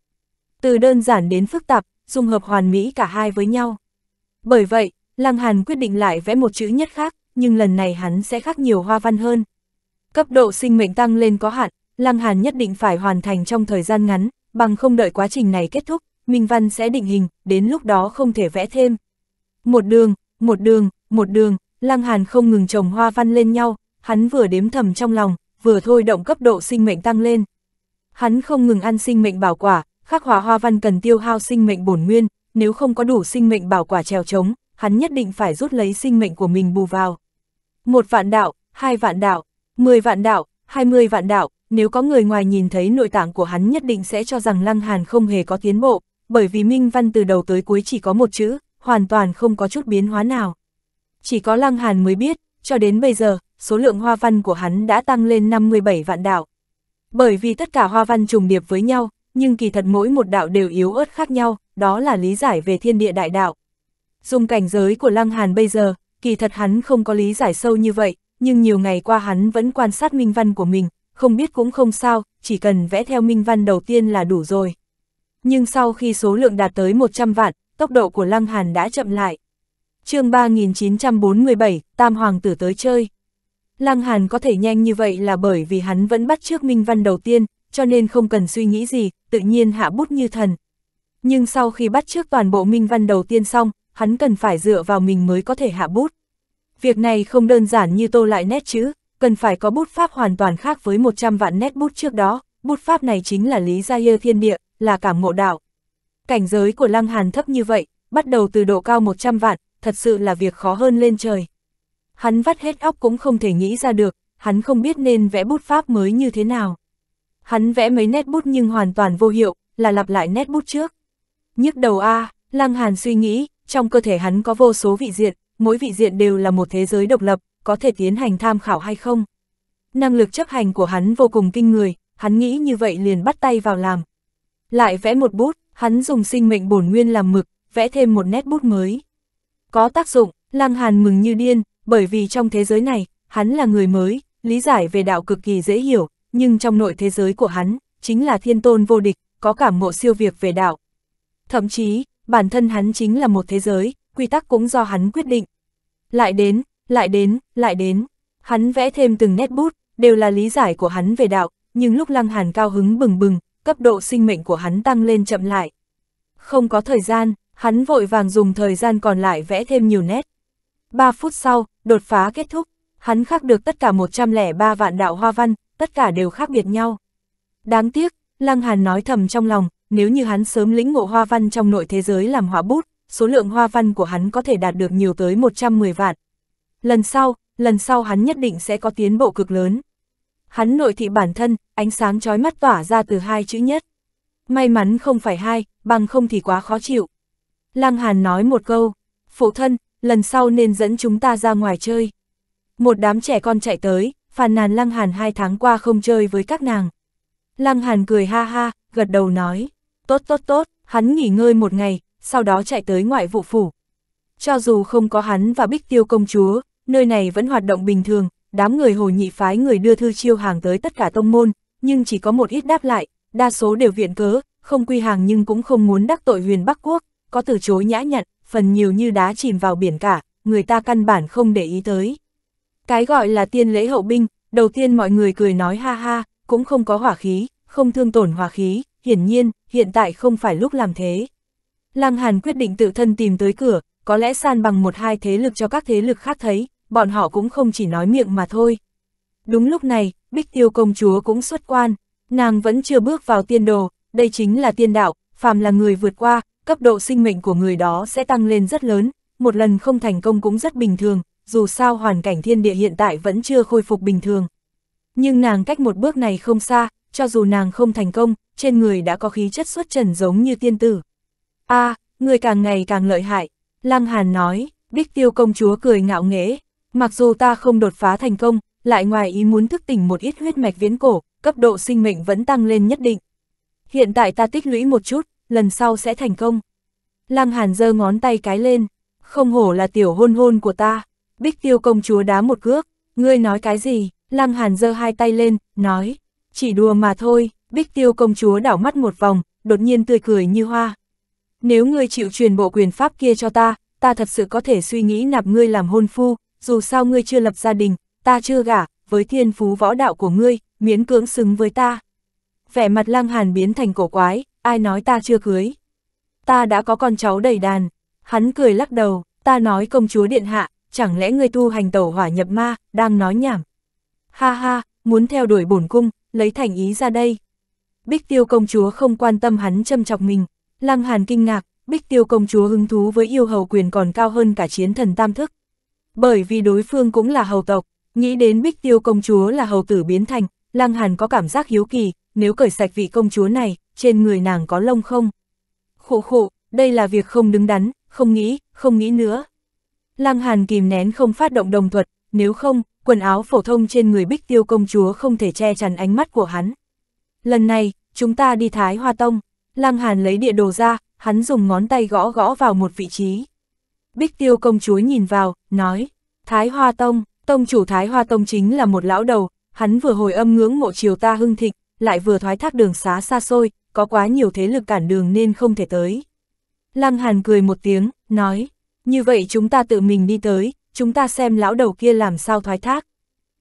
Từ đơn giản đến phức tạp, dung hợp hoàn mỹ cả hai với nhau. Bởi vậy, Lăng Hàn quyết định lại vẽ một chữ nhất khác, nhưng lần này hắn sẽ khắc nhiều hoa văn hơn. Cấp độ sinh mệnh tăng lên có hạn, Lăng Hàn nhất định phải hoàn thành trong thời gian ngắn, bằng không đợi quá trình này kết thúc, Minh Văn sẽ định hình, đến lúc đó không thể vẽ thêm. Một đường, một đường, một đường, Lăng Hàn không ngừng trồng hoa văn lên nhau, hắn vừa đếm thầm trong lòng, vừa thôi động cấp độ sinh mệnh tăng lên. Hắn không ngừng ăn sinh mệnh bảo quả, khắc họa hoa văn cần tiêu hao sinh mệnh bổn nguyên, nếu không có đủ sinh mệnh bảo quả trèo trống, hắn nhất định phải rút lấy sinh mệnh của mình bù vào. Một vạn đạo, hai vạn đạo, mười vạn đạo, hai mươi vạn đạo, nếu có người ngoài nhìn thấy nội tạng của hắn nhất định sẽ cho rằng Lăng Hàn không hề có tiến bộ, bởi vì Minh Văn từ đầu tới cuối chỉ có một chữ, hoàn toàn không có chút biến hóa nào. Chỉ có Lăng Hàn mới biết, cho đến bây giờ, số lượng hoa văn của hắn đã tăng lên 57 vạn đạo. Bởi vì tất cả hoa văn trùng điệp với nhau, nhưng kỳ thật mỗi một đạo đều yếu ớt khác nhau, đó là lý giải về thiên địa đại đạo. Dùng cảnh giới của Lăng Hàn bây giờ, kỳ thật hắn không có lý giải sâu như vậy, nhưng nhiều ngày qua hắn vẫn quan sát minh văn của mình, không biết cũng không sao, chỉ cần vẽ theo minh văn đầu tiên là đủ rồi. Nhưng sau khi số lượng đạt tới 100 vạn, tốc độ của Lăng Hàn đã chậm lại. chương 3947, Tam Hoàng tử tới chơi. Lăng Hàn có thể nhanh như vậy là bởi vì hắn vẫn bắt trước minh văn đầu tiên, cho nên không cần suy nghĩ gì, tự nhiên hạ bút như thần. Nhưng sau khi bắt trước toàn bộ minh văn đầu tiên xong, hắn cần phải dựa vào mình mới có thể hạ bút. Việc này không đơn giản như tô lại nét chữ, cần phải có bút pháp hoàn toàn khác với 100 vạn nét bút trước đó, bút pháp này chính là lý gia yêu thiên địa, là cảm ngộ đạo. Cảnh giới của Lăng Hàn thấp như vậy, bắt đầu từ độ cao 100 vạn, thật sự là việc khó hơn lên trời. Hắn vắt hết óc cũng không thể nghĩ ra được, hắn không biết nên vẽ bút pháp mới như thế nào. Hắn vẽ mấy nét bút nhưng hoàn toàn vô hiệu, là lặp lại nét bút trước. Nhức đầu A, à, Lăng Hàn suy nghĩ, trong cơ thể hắn có vô số vị diện, mỗi vị diện đều là một thế giới độc lập, có thể tiến hành tham khảo hay không. Năng lực chấp hành của hắn vô cùng kinh người, hắn nghĩ như vậy liền bắt tay vào làm. Lại vẽ một bút, hắn dùng sinh mệnh bổn nguyên làm mực, vẽ thêm một nét bút mới. Có tác dụng, Lăng Hàn mừng như điên, bởi vì trong thế giới này, hắn là người mới, lý giải về đạo cực kỳ dễ hiểu, nhưng trong nội thế giới của hắn, chính là thiên tôn vô địch, có cảm ngộ siêu việc về đạo. Thậm chí, bản thân hắn chính là một thế giới, quy tắc cũng do hắn quyết định. Lại đến, lại đến, lại đến, hắn vẽ thêm từng nét bút, đều là lý giải của hắn về đạo, nhưng lúc lăng hàn cao hứng bừng bừng, cấp độ sinh mệnh của hắn tăng lên chậm lại. Không có thời gian, hắn vội vàng dùng thời gian còn lại vẽ thêm nhiều nét. ba phút sau, đột phá kết thúc, hắn khắc được tất cả 103 vạn đạo hoa văn, tất cả đều khác biệt nhau. Đáng tiếc, Lăng Hàn nói thầm trong lòng, nếu như hắn sớm lĩnh ngộ hoa văn trong nội thế giới làm hỏa bút, số lượng hoa văn của hắn có thể đạt được nhiều tới 110 vạn. Lần sau, lần sau hắn nhất định sẽ có tiến bộ cực lớn. Hắn nội thị bản thân, ánh sáng chói mắt tỏa ra từ hai chữ nhất. May mắn không phải hai, bằng không thì quá khó chịu. Lăng Hàn nói một câu, phụ thân, lần sau nên dẫn chúng ta ra ngoài chơi. Một đám trẻ con chạy tới, phàn nàn Lăng Hàn hai tháng qua không chơi với các nàng. Lăng Hàn cười ha ha, gật đầu nói, tốt tốt tốt, hắn nghỉ ngơi một ngày, sau đó chạy tới ngoại vụ phủ. Cho dù không có hắn và Bích Tiêu công chúa, nơi này vẫn hoạt động bình thường, đám người hồ nhị phái người đưa thư chiêu hàng tới tất cả tông môn, nhưng chỉ có một ít đáp lại, đa số đều viện cớ, không quy hàng nhưng cũng không muốn đắc tội huyền Bắc Quốc, có từ chối nhã nhặn, phần nhiều như đá chìm vào biển cả, người ta căn bản không để ý tới. Cái gọi là tiên lễ hậu binh, đầu tiên mọi người cười nói ha ha, cũng không có hỏa khí, không thương tổn hỏa khí, hiển nhiên, hiện tại không phải lúc làm thế. Lăng Hàn quyết định tự thân tìm tới cửa, có lẽ san bằng một hai thế lực cho các thế lực khác thấy, bọn họ cũng không chỉ nói miệng mà thôi. Đúng lúc này, Bích Tiêu công chúa cũng xuất quan, nàng vẫn chưa bước vào tiên đồ, đây chính là tiên đạo, phàm là người vượt qua, cấp độ sinh mệnh của người đó sẽ tăng lên rất lớn, một lần không thành công cũng rất bình thường, dù sao hoàn cảnh thiên địa hiện tại vẫn chưa khôi phục bình thường. Nhưng nàng cách một bước này không xa, cho dù nàng không thành công, trên người đã có khí chất xuất trần giống như tiên tử. a à, người càng ngày càng lợi hại, Lăng Hàn nói, Bích Tiêu công chúa cười ngạo nghễ, mặc dù ta không đột phá thành công, lại ngoài ý muốn thức tỉnh một ít huyết mạch viễn cổ, cấp độ sinh mệnh vẫn tăng lên nhất định. Hiện tại ta tích lũy một chút, lần sau sẽ thành công. Lăng Hàn giơ ngón tay cái lên, không hổ là tiểu hôn hôn của ta. Bích tiêu công chúa đá một cước, ngươi nói cái gì, lăng hàn giơ hai tay lên, nói, chỉ đùa mà thôi, bích tiêu công chúa đảo mắt một vòng, đột nhiên tươi cười như hoa. Nếu ngươi chịu truyền bộ quyền pháp kia cho ta, ta thật sự có thể suy nghĩ nạp ngươi làm hôn phu, dù sao ngươi chưa lập gia đình, ta chưa gả, với thiên phú võ đạo của ngươi, miễn cưỡng xứng với ta. Vẻ mặt lăng hàn biến thành cổ quái, ai nói ta chưa cưới. Ta đã có con cháu đầy đàn, hắn cười lắc đầu, ta nói công chúa điện hạ, chẳng lẽ ngươi tu hành tẩu hỏa nhập ma, đang nói nhảm. Ha ha, muốn theo đuổi bổn cung, lấy thành ý ra đây. Bích tiêu công chúa không quan tâm hắn châm chọc mình, lăng hàn kinh ngạc, bích tiêu công chúa hứng thú với yêu hầu quyền còn cao hơn cả chiến thần tam thức. Bởi vì đối phương cũng là hầu tộc, nghĩ đến bích tiêu công chúa là hầu tử biến thành, lăng hàn có cảm giác hiếu kỳ, nếu cởi sạch vị công chúa này, trên người nàng có lông không? Khổ khổ, đây là việc không đứng đắn, không nghĩ, không nghĩ nữa. Lăng Hàn kìm nén không phát động đồng thuật, nếu không, quần áo phổ thông trên người bích tiêu công chúa không thể che chắn ánh mắt của hắn. Lần này, chúng ta đi Thái Hoa Tông, Lăng Hàn lấy địa đồ ra, hắn dùng ngón tay gõ gõ vào một vị trí. Bích tiêu công chúa nhìn vào, nói, Thái Hoa Tông, tông chủ Thái Hoa Tông chính là một lão đầu, hắn vừa hồi âm ngưỡng mộ chiều ta hưng thịnh, lại vừa thoái thác đường xá xa xôi, có quá nhiều thế lực cản đường nên không thể tới. Lăng Hàn cười một tiếng, nói, như vậy chúng ta tự mình đi tới, chúng ta xem lão đầu kia làm sao thoái thác.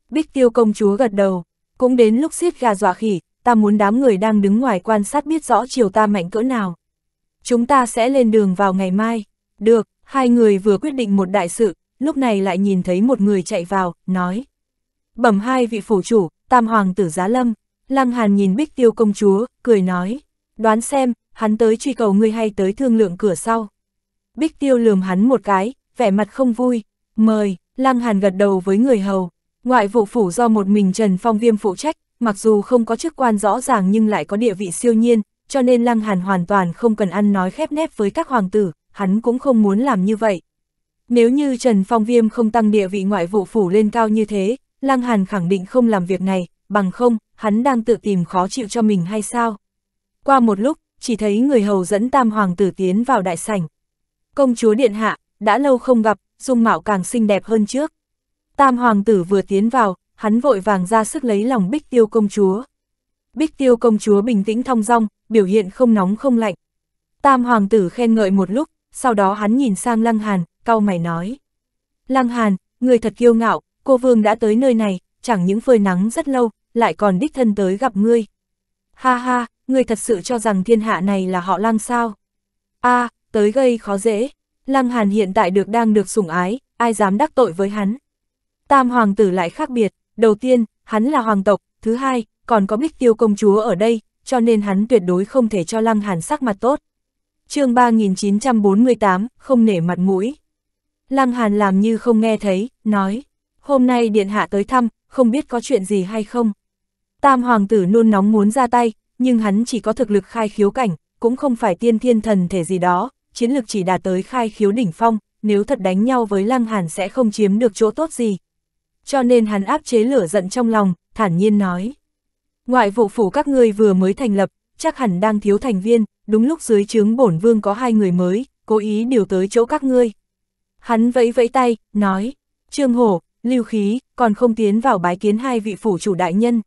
Bích tiêu công chúa gật đầu, cũng đến lúc xiết gà dọa khỉ, ta muốn đám người đang đứng ngoài quan sát biết rõ chiều ta mạnh cỡ nào. Chúng ta sẽ lên đường vào ngày mai. Được, hai người vừa quyết định một đại sự, lúc này lại nhìn thấy một người chạy vào, nói. Bẩm hai vị phủ chủ, tam hoàng tử giá lâm, lăng hàn nhìn bích tiêu công chúa, cười nói. Đoán xem, hắn tới truy cầu ngươi hay tới thương lượng cửa sau. Bích Tiêu lườm hắn một cái, vẻ mặt không vui, mời, Lăng Hàn gật đầu với người hầu. Ngoại vụ phủ do một mình Trần Phong Viêm phụ trách, mặc dù không có chức quan rõ ràng nhưng lại có địa vị siêu nhiên, cho nên Lăng Hàn hoàn toàn không cần ăn nói khép nép với các hoàng tử, hắn cũng không muốn làm như vậy. Nếu như Trần Phong Viêm không tăng địa vị ngoại vụ phủ lên cao như thế, Lăng Hàn khẳng định không làm việc này, bằng không, hắn đang tự tìm khó chịu cho mình hay sao? Qua một lúc, chỉ thấy người hầu dẫn tam hoàng tử tiến vào đại sảnh. Công chúa Điện Hạ, đã lâu không gặp, dung mạo càng xinh đẹp hơn trước. Tam hoàng tử vừa tiến vào, hắn vội vàng ra sức lấy lòng bích tiêu công chúa. Bích tiêu công chúa bình tĩnh thong dong, biểu hiện không nóng không lạnh. Tam hoàng tử khen ngợi một lúc, sau đó hắn nhìn sang Lăng Hàn, cau mày nói. Lăng Hàn, người thật kiêu ngạo, cô vương đã tới nơi này, chẳng những phơi nắng rất lâu, lại còn đích thân tới gặp ngươi. Ha ha, ngươi thật sự cho rằng thiên hạ này là họ Lăng sao? a à, tới gây khó dễ. Lăng Hàn hiện tại được đang được sủng ái, ai dám đắc tội với hắn. Tam hoàng tử lại khác biệt, đầu tiên, hắn là hoàng tộc, thứ hai, còn có bích tiêu công chúa ở đây, cho nên hắn tuyệt đối không thể cho Lăng Hàn sắc mặt tốt. chương 3948, không nể mặt mũi. Lăng Hàn làm như không nghe thấy, nói, hôm nay điện hạ tới thăm, không biết có chuyện gì hay không. Tam hoàng tử nôn nóng muốn ra tay, nhưng hắn chỉ có thực lực khai khiếu cảnh, cũng không phải tiên thiên thần thể gì đó, chiến lực chỉ đạt tới khai khiếu đỉnh phong, nếu thật đánh nhau với Lăng Hàn sẽ không chiếm được chỗ tốt gì. Cho nên hắn áp chế lửa giận trong lòng, thản nhiên nói. Ngoại vụ phủ các ngươi vừa mới thành lập, chắc hẳn đang thiếu thành viên, đúng lúc dưới trướng bổn vương có hai người mới, cố ý điều tới chỗ các ngươi. Hắn vẫy vẫy tay, nói, Trương Hổ, Lưu Khí, còn không tiến vào bái kiến hai vị phủ chủ đại nhân.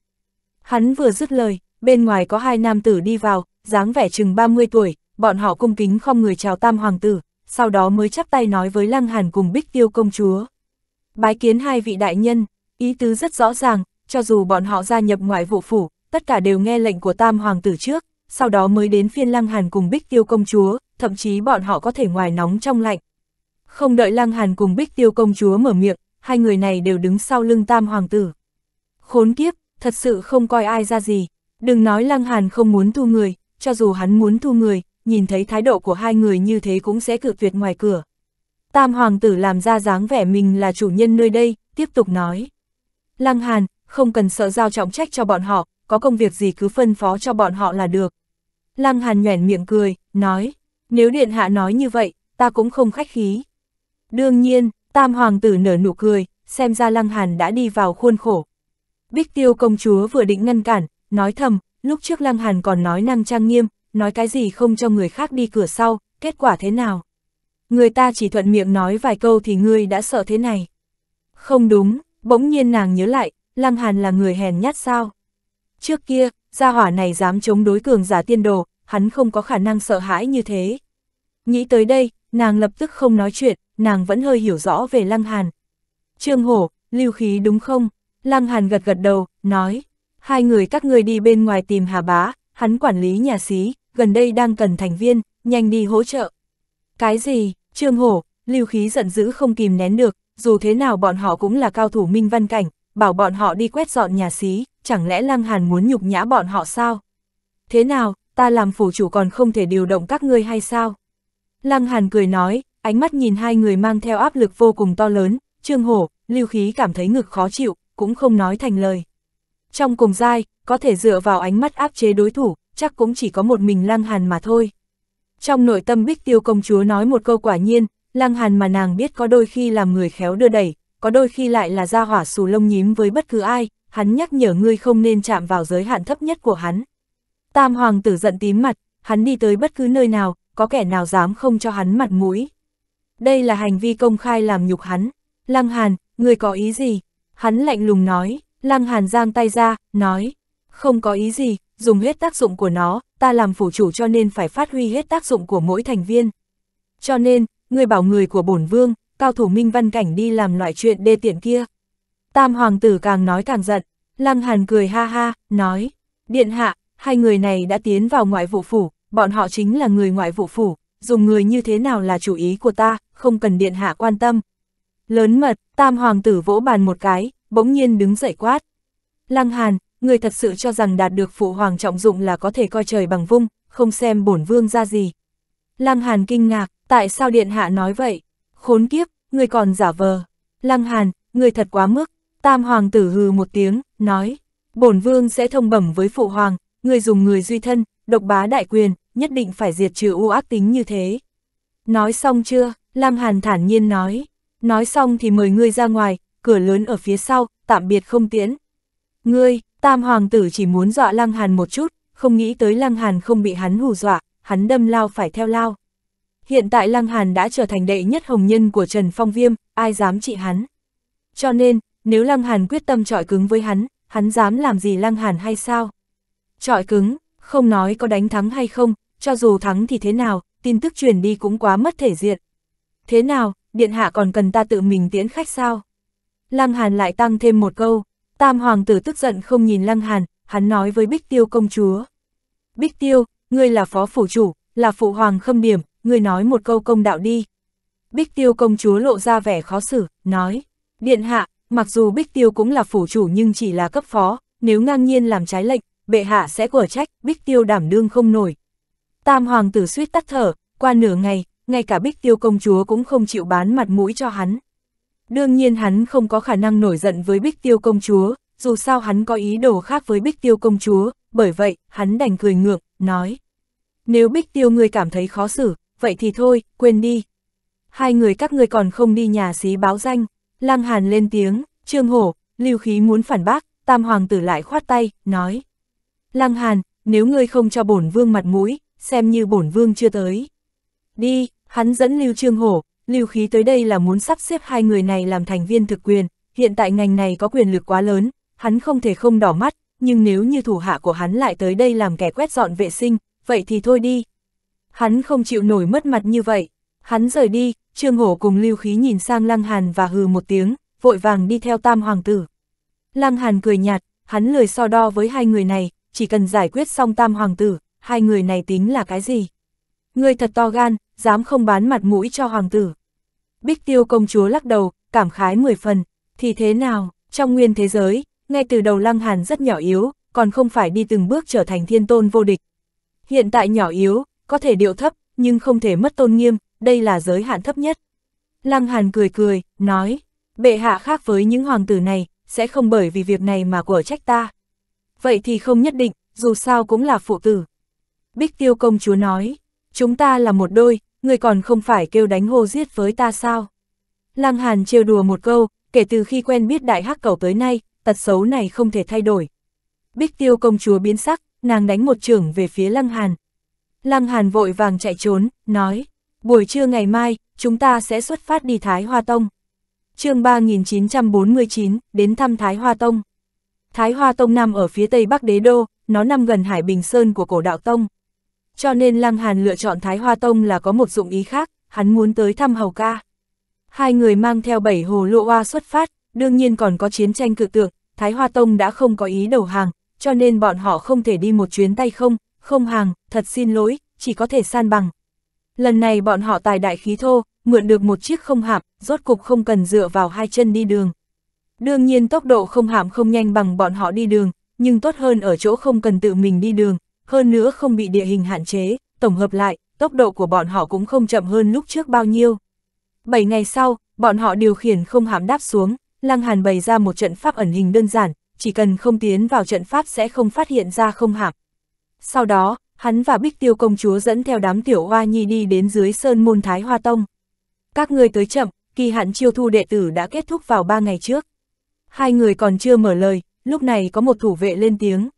Hắn vừa dứt lời, bên ngoài có hai nam tử đi vào, dáng vẻ chừng 30 tuổi, bọn họ cung kính không người chào tam hoàng tử, sau đó mới chắp tay nói với Lăng Hàn cùng Bích Tiêu công chúa. Bái kiến hai vị đại nhân, ý tứ rất rõ ràng, cho dù bọn họ gia nhập ngoại vụ phủ, tất cả đều nghe lệnh của tam hoàng tử trước, sau đó mới đến phiên Lăng Hàn cùng Bích Tiêu công chúa, thậm chí bọn họ có thể ngoài nóng trong lạnh. Không đợi Lăng Hàn cùng Bích Tiêu công chúa mở miệng, hai người này đều đứng sau lưng tam hoàng tử. Khốn kiếp, thật sự không coi ai ra gì, đừng nói Lăng Hàn không muốn thu người, cho dù hắn muốn thu người, nhìn thấy thái độ của hai người như thế cũng sẽ cự tuyệt ngoài cửa. Tam hoàng tử làm ra dáng vẻ mình là chủ nhân nơi đây, tiếp tục nói. Lăng Hàn, không cần sợ giao trọng trách cho bọn họ, có công việc gì cứ phân phó cho bọn họ là được. Lăng Hàn nhoẻn miệng cười, nói, nếu điện hạ nói như vậy, ta cũng không khách khí. Đương nhiên, tam hoàng tử nở nụ cười, xem ra Lăng Hàn đã đi vào khuôn khổ. Bích tiêu công chúa vừa định ngăn cản, nói thầm, lúc trước Lăng Hàn còn nói năng trang nghiêm, nói cái gì không cho người khác đi cửa sau, kết quả thế nào? Người ta chỉ thuận miệng nói vài câu thì ngươi đã sợ thế này. Không đúng, bỗng nhiên nàng nhớ lại, Lăng Hàn là người hèn nhát sao? Trước kia, gia hỏa này dám chống đối cường giả tiên đồ, hắn không có khả năng sợ hãi như thế. Nghĩ tới đây, nàng lập tức không nói chuyện, nàng vẫn hơi hiểu rõ về Lăng Hàn. Trương Hổ, lưu khí đúng không? Lăng Hàn gật gật đầu, nói, hai người các ngươi đi bên ngoài tìm Hà Bá, hắn quản lý nhà xí, gần đây đang cần thành viên, nhanh đi hỗ trợ. Cái gì, Trương Hổ, lưu khí giận dữ không kìm nén được, dù thế nào bọn họ cũng là cao thủ minh văn cảnh, bảo bọn họ đi quét dọn nhà xí, chẳng lẽ Lăng Hàn muốn nhục nhã bọn họ sao? Thế nào, ta làm phủ chủ còn không thể điều động các ngươi hay sao? Lăng Hàn cười nói, ánh mắt nhìn hai người mang theo áp lực vô cùng to lớn, Trương Hổ, lưu khí cảm thấy ngực khó chịu, cũng không nói thành lời. Trong cùng giai, có thể dựa vào ánh mắt áp chế đối thủ, chắc cũng chỉ có một mình Lăng Hàn mà thôi. Trong nội tâm Bích Tiêu công chúa nói một câu quả nhiên, Lăng Hàn mà nàng biết có đôi khi làm người khéo đưa đẩy, có đôi khi lại là ra hỏa xù lông nhím với bất cứ ai, hắn nhắc nhở ngươi không nên chạm vào giới hạn thấp nhất của hắn. Tam hoàng tử giận tím mặt, hắn đi tới bất cứ nơi nào, có kẻ nào dám không cho hắn mặt mũi. Đây là hành vi công khai làm nhục hắn. Lăng Hàn, ngươi có ý gì? Hắn lạnh lùng nói, Lăng Hàn giang tay ra, nói, không có ý gì, dùng hết tác dụng của nó, ta làm phủ chủ cho nên phải phát huy hết tác dụng của mỗi thành viên. Cho nên, người bảo người của bổn vương, cao thủ minh văn cảnh đi làm loại chuyện đê tiện kia. Tam hoàng tử càng nói càng giận, lăng hàn cười ha ha, nói, điện hạ, hai người này đã tiến vào ngoại vụ phủ, bọn họ chính là người ngoại vụ phủ, dùng người như thế nào là chủ ý của ta, không cần điện hạ quan tâm. Lớn mật, tam hoàng tử vỗ bàn một cái, bỗng nhiên đứng dậy quát. Lăng hàn, người thật sự cho rằng đạt được phụ hoàng trọng dụng là có thể coi trời bằng vung, không xem bổn vương ra gì. Lăng Hàn kinh ngạc, tại sao điện hạ nói vậy? Khốn kiếp, người còn giả vờ. Lăng Hàn, người thật quá mức. Tam hoàng tử hừ một tiếng, nói, bổn vương sẽ thông bẩm với phụ hoàng, người dùng người duy thân, độc bá đại quyền, nhất định phải diệt trừ u ác tính như thế. Nói xong chưa? Lăng Hàn thản nhiên nói. Nói xong thì mời ngươi ra ngoài, cửa lớn ở phía sau, tạm biệt không tiễn. Ngươi, Tam hoàng tử chỉ muốn dọa Lăng Hàn một chút, không nghĩ tới Lăng Hàn không bị hắn hù dọa, hắn đâm lao phải theo lao. Hiện tại Lăng Hàn đã trở thành đệ nhất hồng nhân của Trần Phong Viêm, ai dám trị hắn. Cho nên, nếu Lăng Hàn quyết tâm trọi cứng với hắn, hắn dám làm gì Lăng Hàn hay sao? Trọi cứng, không nói có đánh thắng hay không, cho dù thắng thì thế nào, tin tức truyền đi cũng quá mất thể diện. Thế nào, điện hạ còn cần ta tự mình tiễn khách sao? Lăng Hàn lại tăng thêm một câu, Tam hoàng tử tức giận không nhìn Lăng Hàn, hắn nói với Bích Tiêu công chúa. Bích Tiêu, ngươi là phó phủ chủ, là phụ hoàng khâm điểm, ngươi nói một câu công đạo đi. Bích Tiêu công chúa lộ ra vẻ khó xử, nói. Điện hạ, mặc dù Bích Tiêu cũng là phủ chủ nhưng chỉ là cấp phó, nếu ngang nhiên làm trái lệnh, bệ hạ sẽ quả trách, Bích Tiêu đảm đương không nổi. Tam hoàng tử suýt tắt thở, qua nửa ngày, ngay cả Bích Tiêu công chúa cũng không chịu bán mặt mũi cho hắn. Đương nhiên hắn không có khả năng nổi giận với Bích Tiêu công chúa, dù sao hắn có ý đồ khác với Bích Tiêu công chúa, bởi vậy, hắn đành cười ngượng, nói. Nếu Bích Tiêu người cảm thấy khó xử, vậy thì thôi, quên đi. Hai người các ngươi còn không đi nhà xí báo danh, Lăng Hàn lên tiếng, Trương Hổ, Lưu Khí muốn phản bác, Tam Hoàng tử lại khoát tay, nói. Lăng Hàn, nếu ngươi không cho bổn vương mặt mũi, xem như bổn vương chưa tới. Đi, hắn dẫn Lưu Trương Hổ, lưu khí tới đây là muốn sắp xếp hai người này làm thành viên thực quyền, hiện tại ngành này có quyền lực quá lớn, hắn không thể không đỏ mắt, nhưng nếu như thủ hạ của hắn lại tới đây làm kẻ quét dọn vệ sinh, vậy thì thôi đi. Hắn không chịu nổi mất mặt như vậy, hắn rời đi, Trương Hổ cùng lưu khí nhìn sang Lăng Hàn và hừ một tiếng, vội vàng đi theo tam hoàng tử. Lăng Hàn cười nhạt, hắn lười so đo với hai người này, chỉ cần giải quyết xong tam hoàng tử, hai người này tính là cái gì? Người thật to gan, dám không bán mặt mũi cho hoàng tử. Bích tiêu công chúa lắc đầu, cảm khái mười phần, thì thế nào, trong nguyên thế giới, ngay từ đầu lăng hàn rất nhỏ yếu, còn không phải đi từng bước trở thành thiên tôn vô địch. Hiện tại nhỏ yếu, có thể điệu thấp, nhưng không thể mất tôn nghiêm, đây là giới hạn thấp nhất. Lăng hàn cười cười, nói, bệ hạ khác với những hoàng tử này, sẽ không bởi vì việc này mà của trách ta. Vậy thì không nhất định, dù sao cũng là phụ tử. Bích tiêu công chúa nói, chúng ta là một đôi, người còn không phải kêu đánh hô giết với ta sao? Lăng Hàn trêu đùa một câu, kể từ khi quen biết đại hắc cầu tới nay, tật xấu này không thể thay đổi. Bích tiêu công chúa biến sắc, nàng đánh một trưởng về phía Lăng Hàn. Lăng Hàn vội vàng chạy trốn, nói, buổi trưa ngày mai, chúng ta sẽ xuất phát đi Thái Hoa Tông. chương 3949, đến thăm Thái Hoa Tông. Thái Hoa Tông nằm ở phía tây bắc đế đô, nó nằm gần Hải Bình Sơn của cổ đạo Tông cho nên Lăng Hàn lựa chọn Thái Hoa Tông là có một dụng ý khác, hắn muốn tới thăm Hầu Ca. Hai người mang theo bảy hồ lô hoa xuất phát, đương nhiên còn có chiến tranh cự tượng, Thái Hoa Tông đã không có ý đầu hàng, cho nên bọn họ không thể đi một chuyến tay không, không hàng, thật xin lỗi, chỉ có thể san bằng. Lần này bọn họ tài đại khí thô, mượn được một chiếc không hạp, rốt cục không cần dựa vào hai chân đi đường. Đương nhiên tốc độ không hạm không nhanh bằng bọn họ đi đường, nhưng tốt hơn ở chỗ không cần tự mình đi đường, hơn nữa không bị địa hình hạn chế, tổng hợp lại, tốc độ của bọn họ cũng không chậm hơn lúc trước bao nhiêu. bảy ngày sau, bọn họ điều khiển không hám đáp xuống, Lăng Hàn bày ra một trận pháp ẩn hình đơn giản, chỉ cần không tiến vào trận pháp sẽ không phát hiện ra không hạm. Sau đó, hắn và Bích Tiêu công chúa dẫn theo đám tiểu hoa nhi đi đến dưới sơn môn Thái Hoa Tông. Các người tới chậm, kỳ hạn chiêu thu đệ tử đã kết thúc vào ba ngày trước. Hai người còn chưa mở lời, lúc này có một thủ vệ lên tiếng.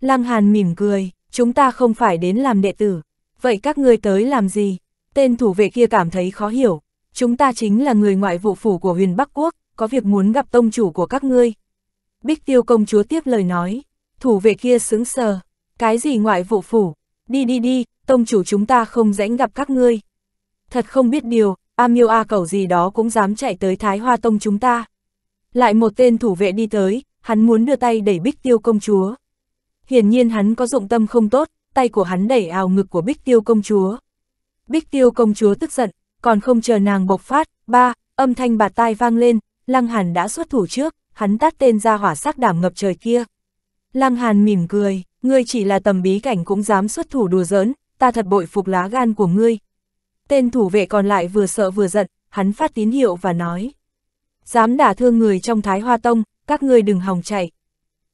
Lăng Hàn mỉm cười, chúng ta không phải đến làm đệ tử, vậy các ngươi tới làm gì? Tên thủ vệ kia cảm thấy khó hiểu, chúng ta chính là người ngoại vụ phủ của huyền Bắc Quốc, có việc muốn gặp tông chủ của các ngươi. Bích tiêu công chúa tiếp lời nói, thủ vệ kia sững sờ, cái gì ngoại vụ phủ, đi đi đi, tông chủ chúng ta không rãnh gặp các ngươi. Thật không biết điều, A miêu A cầu gì đó cũng dám chạy tới Thái Hoa Tông chúng ta. Lại một tên thủ vệ đi tới, hắn muốn đưa tay đẩy bích tiêu công chúa, hiển nhiên hắn có dụng tâm không tốt, tay của hắn đẩy ào ngực của Bích Tiêu công chúa. Bích Tiêu công chúa tức giận, còn không chờ nàng bộc phát, ba, âm thanh bạt tai vang lên, Lăng Hàn đã xuất thủ trước, hắn tát tên ra hỏa sắc đảm ngập trời kia. Lăng Hàn mỉm cười, ngươi chỉ là tầm bí cảnh cũng dám xuất thủ đùa giỡn, ta thật bội phục lá gan của ngươi. Tên thủ vệ còn lại vừa sợ vừa giận, hắn phát tín hiệu và nói. Dám đả thương người trong Thái Hoa Tông, các ngươi đừng hòng chạy.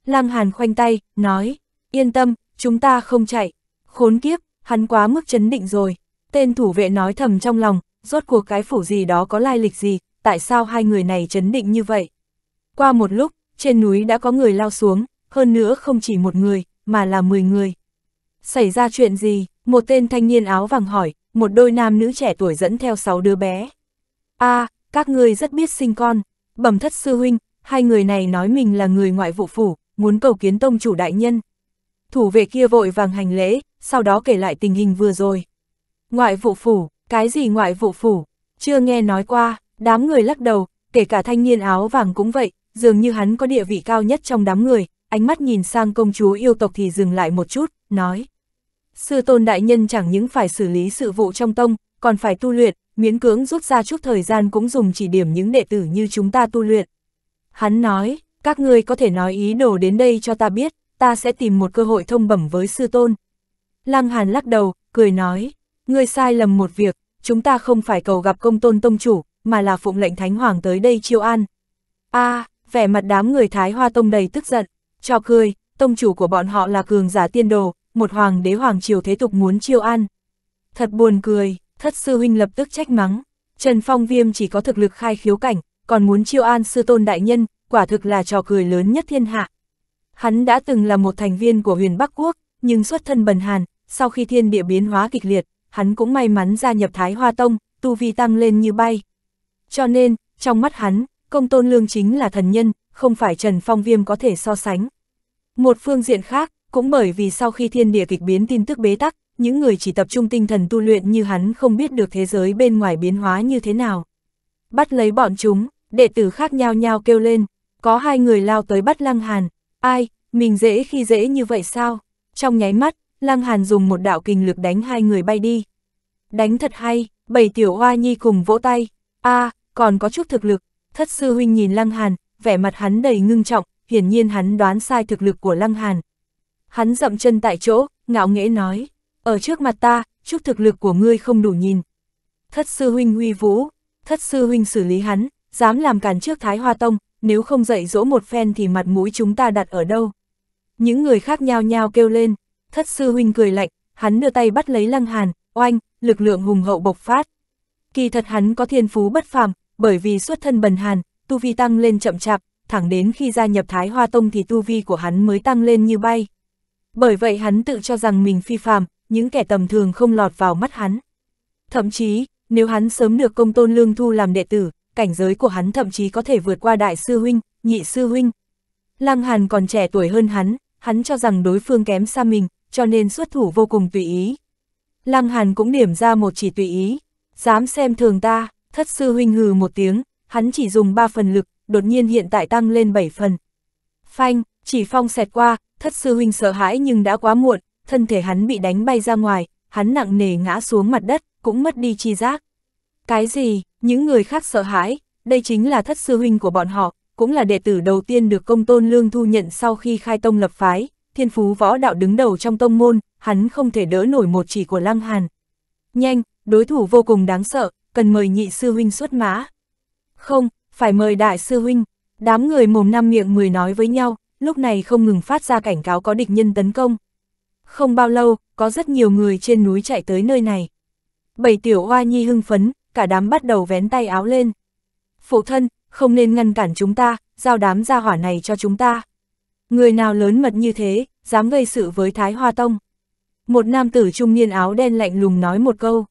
Lăng Hàn khoanh tay, nói, Yên tâm, chúng ta không chạy. Khốn kiếp, hắn quá mức chấn định rồi. Tên thủ vệ nói thầm trong lòng, rốt cuộc cái phủ gì đó có lai lịch gì, tại sao hai người này chấn định như vậy. Qua một lúc, trên núi đã có người lao xuống, hơn nữa không chỉ một người, mà là mười người. Xảy ra chuyện gì? Một tên thanh niên áo vàng hỏi, một đôi nam nữ trẻ tuổi dẫn theo sáu đứa bé. a à, các ngươi rất biết sinh con. Bẩm thất sư huynh, hai người này nói mình là người ngoại vụ phủ, muốn cầu kiến tông chủ đại nhân thủ vệ kia vội vàng hành lễ, sau đó kể lại tình hình vừa rồi. Ngoại vụ phủ, cái gì ngoại vụ phủ, chưa nghe nói qua, đám người lắc đầu, kể cả thanh niên áo vàng cũng vậy, dường như hắn có địa vị cao nhất trong đám người, ánh mắt nhìn sang công chúa yêu tộc thì dừng lại một chút, nói. Sư tôn đại nhân chẳng những phải xử lý sự vụ trong tông, còn phải tu luyện, miễn cưỡng rút ra chút thời gian cũng dùng chỉ điểm những đệ tử như chúng ta tu luyện. Hắn nói, các ngươi có thể nói ý đồ đến đây cho ta biết, ta sẽ tìm một cơ hội thông bẩm với sư tôn. Lăng Hàn lắc đầu, cười nói, ngươi sai lầm một việc, chúng ta không phải cầu gặp công tôn tông chủ, mà là phụng lệnh thánh hoàng tới đây chiêu an. a à, vẻ mặt đám người Thái Hoa Tông đầy tức giận, cho cười, tông chủ của bọn họ là cường giả tiên đồ, một hoàng đế hoàng triều thế tục muốn chiêu an. Thật buồn cười, thất sư huynh lập tức trách mắng, Trần Phong Viêm chỉ có thực lực khai khiếu cảnh, còn muốn chiêu an sư tôn đại nhân, quả thực là trò cười lớn nhất thiên hạ. Hắn đã từng là một thành viên của huyền Bắc Quốc, nhưng xuất thân bần hàn, sau khi thiên địa biến hóa kịch liệt, hắn cũng may mắn gia nhập Thái Hoa Tông, tu vi tăng lên như bay. Cho nên, trong mắt hắn, công tôn lương chính là thần nhân, không phải Trần Phong Viêm có thể so sánh. Một phương diện khác, cũng bởi vì sau khi thiên địa kịch biến tin tức bế tắc, những người chỉ tập trung tinh thần tu luyện như hắn không biết được thế giới bên ngoài biến hóa như thế nào. Bắt lấy bọn chúng, đệ tử khác nhao nhao kêu lên, có hai người lao tới bắt Lăng Hàn, Ai, mình dễ khi dễ như vậy sao? Trong nháy mắt, Lăng Hàn dùng một đạo kình lực đánh hai người bay đi. Đánh thật hay, bảy tiểu hoa nhi cùng vỗ tay. a à, còn có chút thực lực. Thất sư huynh nhìn Lăng Hàn, vẻ mặt hắn đầy ngưng trọng, hiển nhiên hắn đoán sai thực lực của Lăng Hàn. Hắn dậm chân tại chỗ, ngạo nghễ nói, ở trước mặt ta, chút thực lực của ngươi không đủ nhìn. Thất sư huynh huy vũ, thất sư huynh xử lý hắn, dám làm cản trước Thái Hoa Tông, nếu không dạy dỗ một phen thì mặt mũi chúng ta đặt ở đâu. Những người khác nhao nhao kêu lên, thất sư huynh cười lạnh, hắn đưa tay bắt lấy lăng hàn, oanh, lực lượng hùng hậu bộc phát. Kỳ thật hắn có thiên phú bất phàm, bởi vì xuất thân bần hàn, tu vi tăng lên chậm chạp, thẳng đến khi gia nhập Thái Hoa Tông thì tu vi của hắn mới tăng lên như bay. Bởi vậy hắn tự cho rằng mình phi phàm, những kẻ tầm thường không lọt vào mắt hắn. Thậm chí, nếu hắn sớm được công tôn lương thu làm đệ tử, cảnh giới của hắn thậm chí có thể vượt qua đại sư huynh, nhị sư huynh. Lăng Hàn còn trẻ tuổi hơn hắn, hắn cho rằng đối phương kém xa mình, cho nên xuất thủ vô cùng tùy ý. Lăng Hàn cũng điểm ra một chỉ tùy ý, dám xem thường ta, thất sư huynh hừ một tiếng, hắn chỉ dùng 3 phần lực, đột nhiên hiện tại tăng lên 7 phần. Phanh, chỉ phong xẹt qua, thất sư huynh sợ hãi nhưng đã quá muộn, thân thể hắn bị đánh bay ra ngoài, hắn nặng nề ngã xuống mặt đất, cũng mất đi chi giác. Cái gì, những người khác sợ hãi, đây chính là thất sư huynh của bọn họ, cũng là đệ tử đầu tiên được công tôn lương thu nhận sau khi khai tông lập phái, thiên phú võ đạo đứng đầu trong tông môn, hắn không thể đỡ nổi một chỉ của Lăng Hàn. Nhanh, đối thủ vô cùng đáng sợ, cần mời nhị sư huynh xuất mã. Không, phải mời đại sư huynh, đám người mồm năm miệng mười nói với nhau, lúc này không ngừng phát ra cảnh cáo có địch nhân tấn công. Không bao lâu, có rất nhiều người trên núi chạy tới nơi này. Bảy tiểu oa nhi hưng phấn, cả đám bắt đầu vén tay áo lên. Phụ thân, không nên ngăn cản chúng ta, giao đám gia hỏa này cho chúng ta. Người nào lớn mật như thế, dám gây sự với Thái Hoa Tông. Một nam tử trung niên áo đen lạnh lùng nói một câu.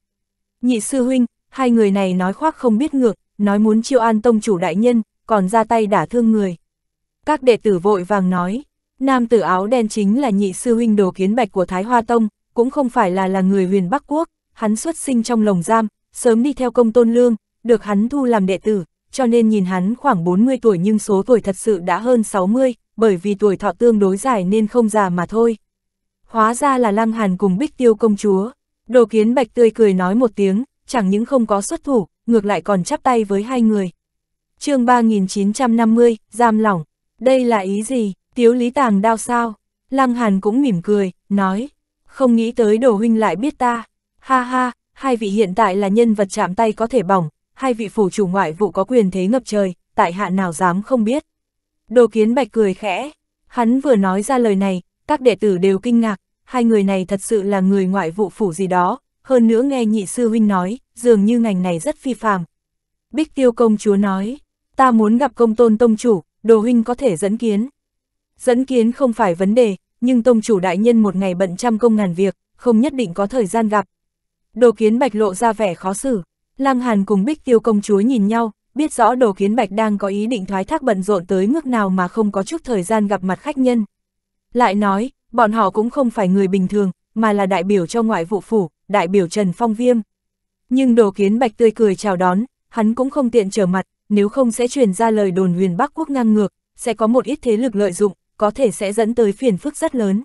Nhị sư huynh, hai người này nói khoác không biết ngược, nói muốn chiêu an tông chủ đại nhân, còn ra tay đả thương người. Các đệ tử vội vàng nói, nam tử áo đen chính là nhị sư huynh đồ kiến bạch của Thái Hoa Tông, cũng không phải là là người huyền Bắc Quốc, hắn xuất sinh trong lồng giam, sớm đi theo công tôn lương, được hắn thu làm đệ tử, cho nên nhìn hắn khoảng 40 tuổi nhưng số tuổi thật sự đã hơn 60, bởi vì tuổi thọ tương đối dài nên không già mà thôi. Hóa ra là Lăng Hàn cùng Bích Tiêu công chúa. Đồ kiến bạch tươi cười nói một tiếng, chẳng những không có xuất thủ, ngược lại còn chắp tay với hai người. chương 3950, giam lỏng. Đây là ý gì, tiếu lý tàng đao sao? Lăng Hàn cũng mỉm cười, nói. Không nghĩ tới đồ huynh lại biết ta. Ha ha, hai vị hiện tại là nhân vật chạm tay có thể bỏng, hai vị phủ chủ ngoại vụ có quyền thế ngập trời, tại hạ nào dám không biết. Đồ kiến bạch cười khẽ, hắn vừa nói ra lời này, các đệ tử đều kinh ngạc, hai người này thật sự là người ngoại vụ phủ gì đó, hơn nữa nghe nhị sư huynh nói, dường như ngành này rất phi phàm. Bích tiêu công chúa nói, ta muốn gặp công tôn tông chủ, đồ huynh có thể dẫn kiến. Dẫn kiến không phải vấn đề, nhưng tông chủ đại nhân một ngày bận trăm công ngàn việc, không nhất định có thời gian gặp, Đồ kiến bạch lộ ra vẻ khó xử. Lăng Hàn cùng Bích Tiêu công chúa nhìn nhau, biết rõ đồ kiến bạch đang có ý định thoái thác bận rộn tới mức nào mà không có chút thời gian gặp mặt khách nhân. Lại nói, bọn họ cũng không phải người bình thường, mà là đại biểu cho ngoại vụ phủ, đại biểu Trần Phong Viêm. Nhưng đồ kiến bạch tươi cười chào đón, hắn cũng không tiện trở mặt, nếu không sẽ truyền ra lời đồn huyền Bắc Quốc ngang ngược, sẽ có một ít thế lực lợi dụng, có thể sẽ dẫn tới phiền phức rất lớn.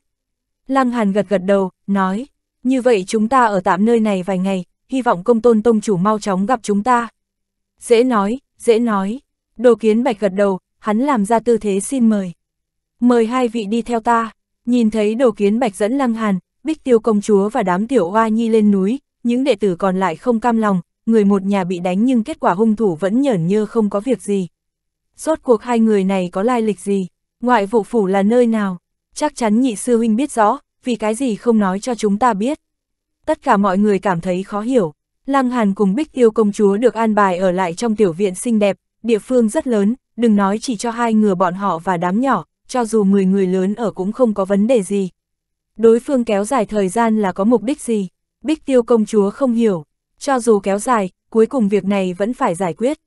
Lăng Hàn gật gật đầu, nói, như vậy chúng ta ở tạm nơi này vài ngày, hy vọng công tôn tông chủ mau chóng gặp chúng ta. Dễ nói, dễ nói. Đồ kiến bạch gật đầu, hắn làm ra tư thế xin mời. Mời hai vị đi theo ta. Nhìn thấy đồ kiến bạch dẫn lăng hàn, bích tiêu công chúa và đám tiểu hoa nhi lên núi, những đệ tử còn lại không cam lòng, người một nhà bị đánh nhưng kết quả hung thủ vẫn nhởn nhơ không có việc gì. Rốt cuộc hai người này có lai lịch gì? Ngoại vụ phủ là nơi nào? Chắc chắn nhị sư huynh biết rõ, vì cái gì không nói cho chúng ta biết. Tất cả mọi người cảm thấy khó hiểu. Lăng Hàn cùng Bích Tiêu công chúa được an bài ở lại trong tiểu viện xinh đẹp, địa phương rất lớn, đừng nói chỉ cho hai người bọn họ và đám nhỏ, cho dù 10 người lớn ở cũng không có vấn đề gì. Đối phương kéo dài thời gian là có mục đích gì? Bích Tiêu công chúa không hiểu. Cho dù kéo dài, cuối cùng việc này vẫn phải giải quyết.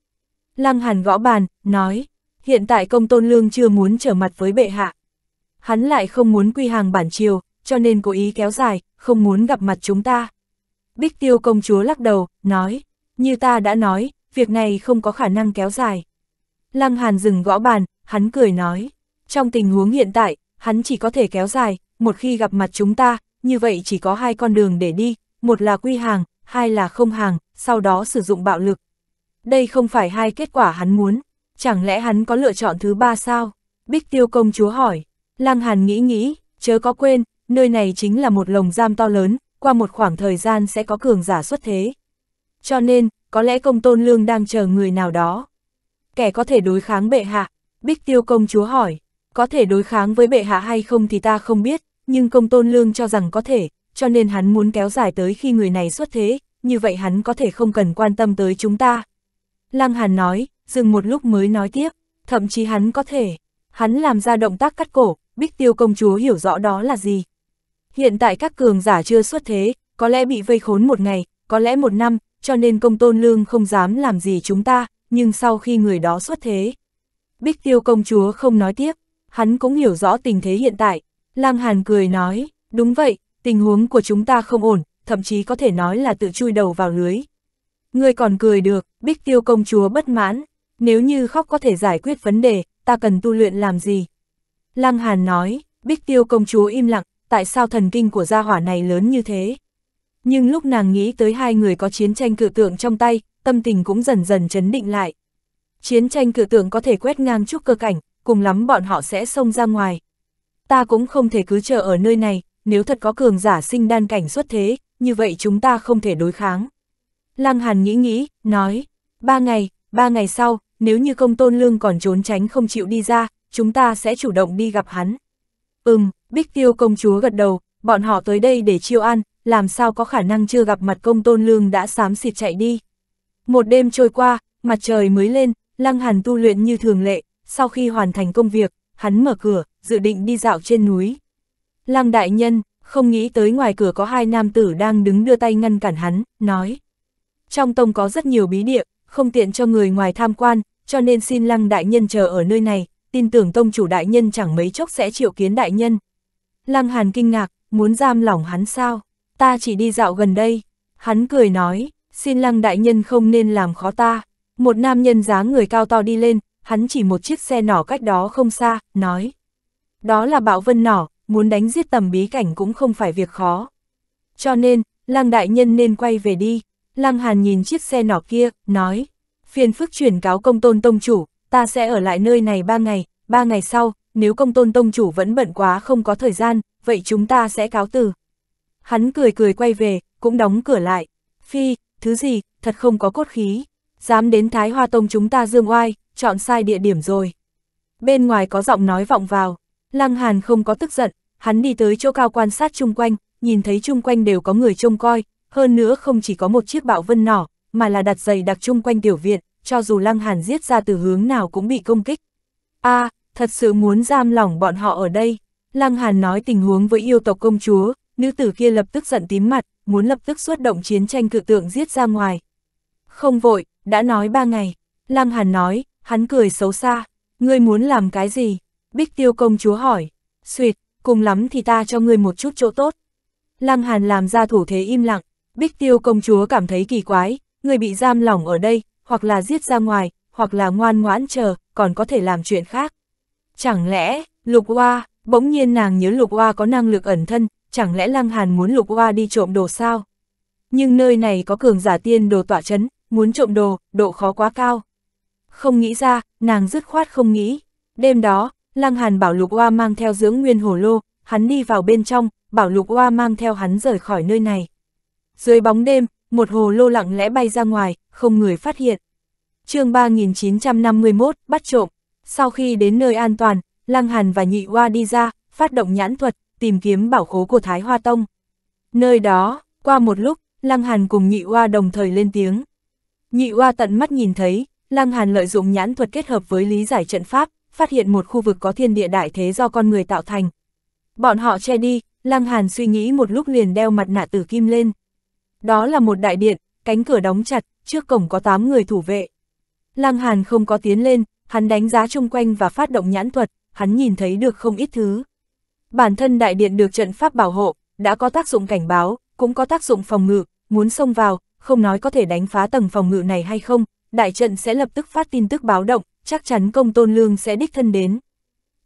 Lăng Hàn gõ bàn, nói, hiện tại công tôn lương chưa muốn trở mặt với bệ hạ. Hắn lại không muốn quy hàng bản triều, cho nên cố ý kéo dài, không muốn gặp mặt chúng ta. Bích tiêu công chúa lắc đầu, nói, như ta đã nói, việc này không có khả năng kéo dài. Lăng Hàn dừng gõ bàn, hắn cười nói, trong tình huống hiện tại, hắn chỉ có thể kéo dài, một khi gặp mặt chúng ta, như vậy chỉ có hai con đường để đi, một là quy hàng, hai là không hàng, sau đó sử dụng bạo lực. Đây không phải hai kết quả hắn muốn, chẳng lẽ hắn có lựa chọn thứ ba sao? Bích tiêu công chúa hỏi, Lăng Hàn nghĩ nghĩ, chớ có quên, nơi này chính là một lồng giam to lớn, qua một khoảng thời gian sẽ có cường giả xuất thế. Cho nên, có lẽ công tôn lương đang chờ người nào đó. Kẻ có thể đối kháng bệ hạ, Bích Tiêu công chúa hỏi, có thể đối kháng với bệ hạ hay không thì ta không biết, nhưng công tôn lương cho rằng có thể, cho nên hắn muốn kéo dài tới khi người này xuất thế, như vậy hắn có thể không cần quan tâm tới chúng ta. Lăng Hàn nói, dừng một lúc mới nói tiếp, thậm chí hắn có thể, hắn làm ra động tác cắt cổ, Bích Tiêu công chúa hiểu rõ đó là gì, Hiện tại các cường giả chưa xuất thế, có lẽ bị vây khốn một ngày, có lẽ một năm, cho nên công tôn lương không dám làm gì chúng ta, nhưng sau khi người đó xuất thế. Bích tiêu công chúa không nói tiếp, hắn cũng hiểu rõ tình thế hiện tại. Lang Hàn cười nói, đúng vậy, tình huống của chúng ta không ổn, thậm chí có thể nói là tự chui đầu vào lưới. Người còn cười được, bích tiêu công chúa bất mãn, nếu như khóc có thể giải quyết vấn đề, ta cần tu luyện làm gì? Lăng Hàn nói, bích tiêu công chúa im lặng, tại sao thần kinh của gia hỏa này lớn như thế. Nhưng lúc nàng nghĩ tới hai người có chiến tranh cự tượng trong tay, tâm tình cũng dần dần chấn định lại. Chiến tranh cự tượng có thể quét ngang chút cơ cảnh, cùng lắm bọn họ sẽ xông ra ngoài. Ta cũng không thể cứ chờ ở nơi này, nếu thật có cường giả sinh đan cảnh xuất thế, như vậy chúng ta không thể đối kháng. Lăng Hàn nghĩ nghĩ, nói, ba ngày, ba ngày sau, nếu như công tôn lương còn trốn tránh không chịu đi ra, chúng ta sẽ chủ động đi gặp hắn. Ừm, Bích Tiêu công chúa gật đầu, bọn họ tới đây để chiêu ăn, làm sao có khả năng chưa gặp mặt công tôn lương đã xám xịt chạy đi. Một đêm trôi qua, mặt trời mới lên, Lăng Hàn tu luyện như thường lệ, sau khi hoàn thành công việc, hắn mở cửa, dự định đi dạo trên núi. Lăng đại nhân, không nghĩ tới ngoài cửa có hai nam tử đang đứng đưa tay ngăn cản hắn, nói. Trong tông có rất nhiều bí địa, không tiện cho người ngoài tham quan, cho nên xin lăng đại nhân chờ ở nơi này, tin tưởng tông chủ đại nhân chẳng mấy chốc sẽ triệu kiến đại nhân. Lăng Hàn kinh ngạc, muốn giam lỏng hắn sao? Ta chỉ đi dạo gần đây. Hắn cười nói, xin lăng đại nhân không nên làm khó ta. Một nam nhân dáng người cao to đi lên, hắn chỉ một chiếc xe nỏ cách đó không xa, nói. Đó là bạo vân nỏ, muốn đánh giết tầm bí cảnh cũng không phải việc khó. Cho nên, lăng đại nhân nên quay về đi. Lăng Hàn nhìn chiếc xe nỏ kia, nói. Phiền phức chuyển cáo công tôn tông chủ, ta sẽ ở lại nơi này ba ngày, ba ngày sau, nếu công tôn tông chủ vẫn bận quá không có thời gian, vậy chúng ta sẽ cáo từ. Hắn cười cười quay về, cũng đóng cửa lại. Phi, thứ gì, thật không có cốt khí. Dám đến Thái Hoa Tông chúng ta dương oai, chọn sai địa điểm rồi. Bên ngoài có giọng nói vọng vào, Lăng Hàn không có tức giận, hắn đi tới chỗ cao quan sát chung quanh, nhìn thấy chung quanh đều có người trông coi, hơn nữa không chỉ có một chiếc bạo vân nỏ, mà là đặt giày đặc chung quanh tiểu viện, cho dù Lăng Hàn giết ra từ hướng nào cũng bị công kích. a à, thật sự muốn giam lỏng bọn họ ở đây. Lăng Hàn nói tình huống với yêu tộc công chúa, nữ tử kia lập tức giận tím mặt, muốn lập tức xuất động chiến tranh cự tượng giết ra ngoài. Không vội, đã nói ba ngày. Lăng Hàn nói, hắn cười xấu xa. Ngươi muốn làm cái gì? Bích tiêu công chúa hỏi. Xuyệt, cùng lắm thì ta cho ngươi một chút chỗ tốt. Lăng Hàn làm ra thủ thế im lặng. Bích tiêu công chúa cảm thấy kỳ quái, người bị giam lỏng ở đây, hoặc là giết ra ngoài, hoặc là ngoan ngoãn chờ, còn có thể làm chuyện khác. Chẳng lẽ, lục hoa, bỗng nhiên nàng nhớ lục hoa có năng lực ẩn thân, chẳng lẽ lăng hàn muốn lục hoa đi trộm đồ sao? Nhưng nơi này có cường giả tiên đồ tỏa chấn, muốn trộm đồ, độ khó quá cao. Không nghĩ ra, nàng dứt khoát không nghĩ. Đêm đó, lăng hàn bảo lục hoa mang theo dưỡng nguyên hồ lô, hắn đi vào bên trong, bảo lục hoa mang theo hắn rời khỏi nơi này. Dưới bóng đêm, một hồ lô lặng lẽ bay ra ngoài, không người phát hiện. chương 3951, bắt trộm. Sau khi đến nơi an toàn, Lăng Hàn và Nhị Hoa đi ra, phát động nhãn thuật, tìm kiếm bảo khố của Thái Hoa Tông. Nơi đó, qua một lúc, Lăng Hàn cùng Nhị Hoa đồng thời lên tiếng. Nhị Hoa tận mắt nhìn thấy, Lăng Hàn lợi dụng nhãn thuật kết hợp với lý giải trận pháp, phát hiện một khu vực có thiên địa đại thế do con người tạo thành. Bọn họ che đi, Lăng Hàn suy nghĩ một lúc liền đeo mặt nạ tử kim lên. Đó là một đại điện, cánh cửa đóng chặt, trước cổng có 8 người thủ vệ. Lăng Hàn không có tiến lên, hắn đánh giá chung quanh và phát động nhãn thuật, hắn nhìn thấy được không ít thứ. Bản thân đại điện được trận pháp bảo hộ, đã có tác dụng cảnh báo, cũng có tác dụng phòng ngự, muốn xông vào, không nói có thể đánh phá tầng phòng ngự này hay không, đại trận sẽ lập tức phát tin tức báo động, chắc chắn công tôn lương sẽ đích thân đến.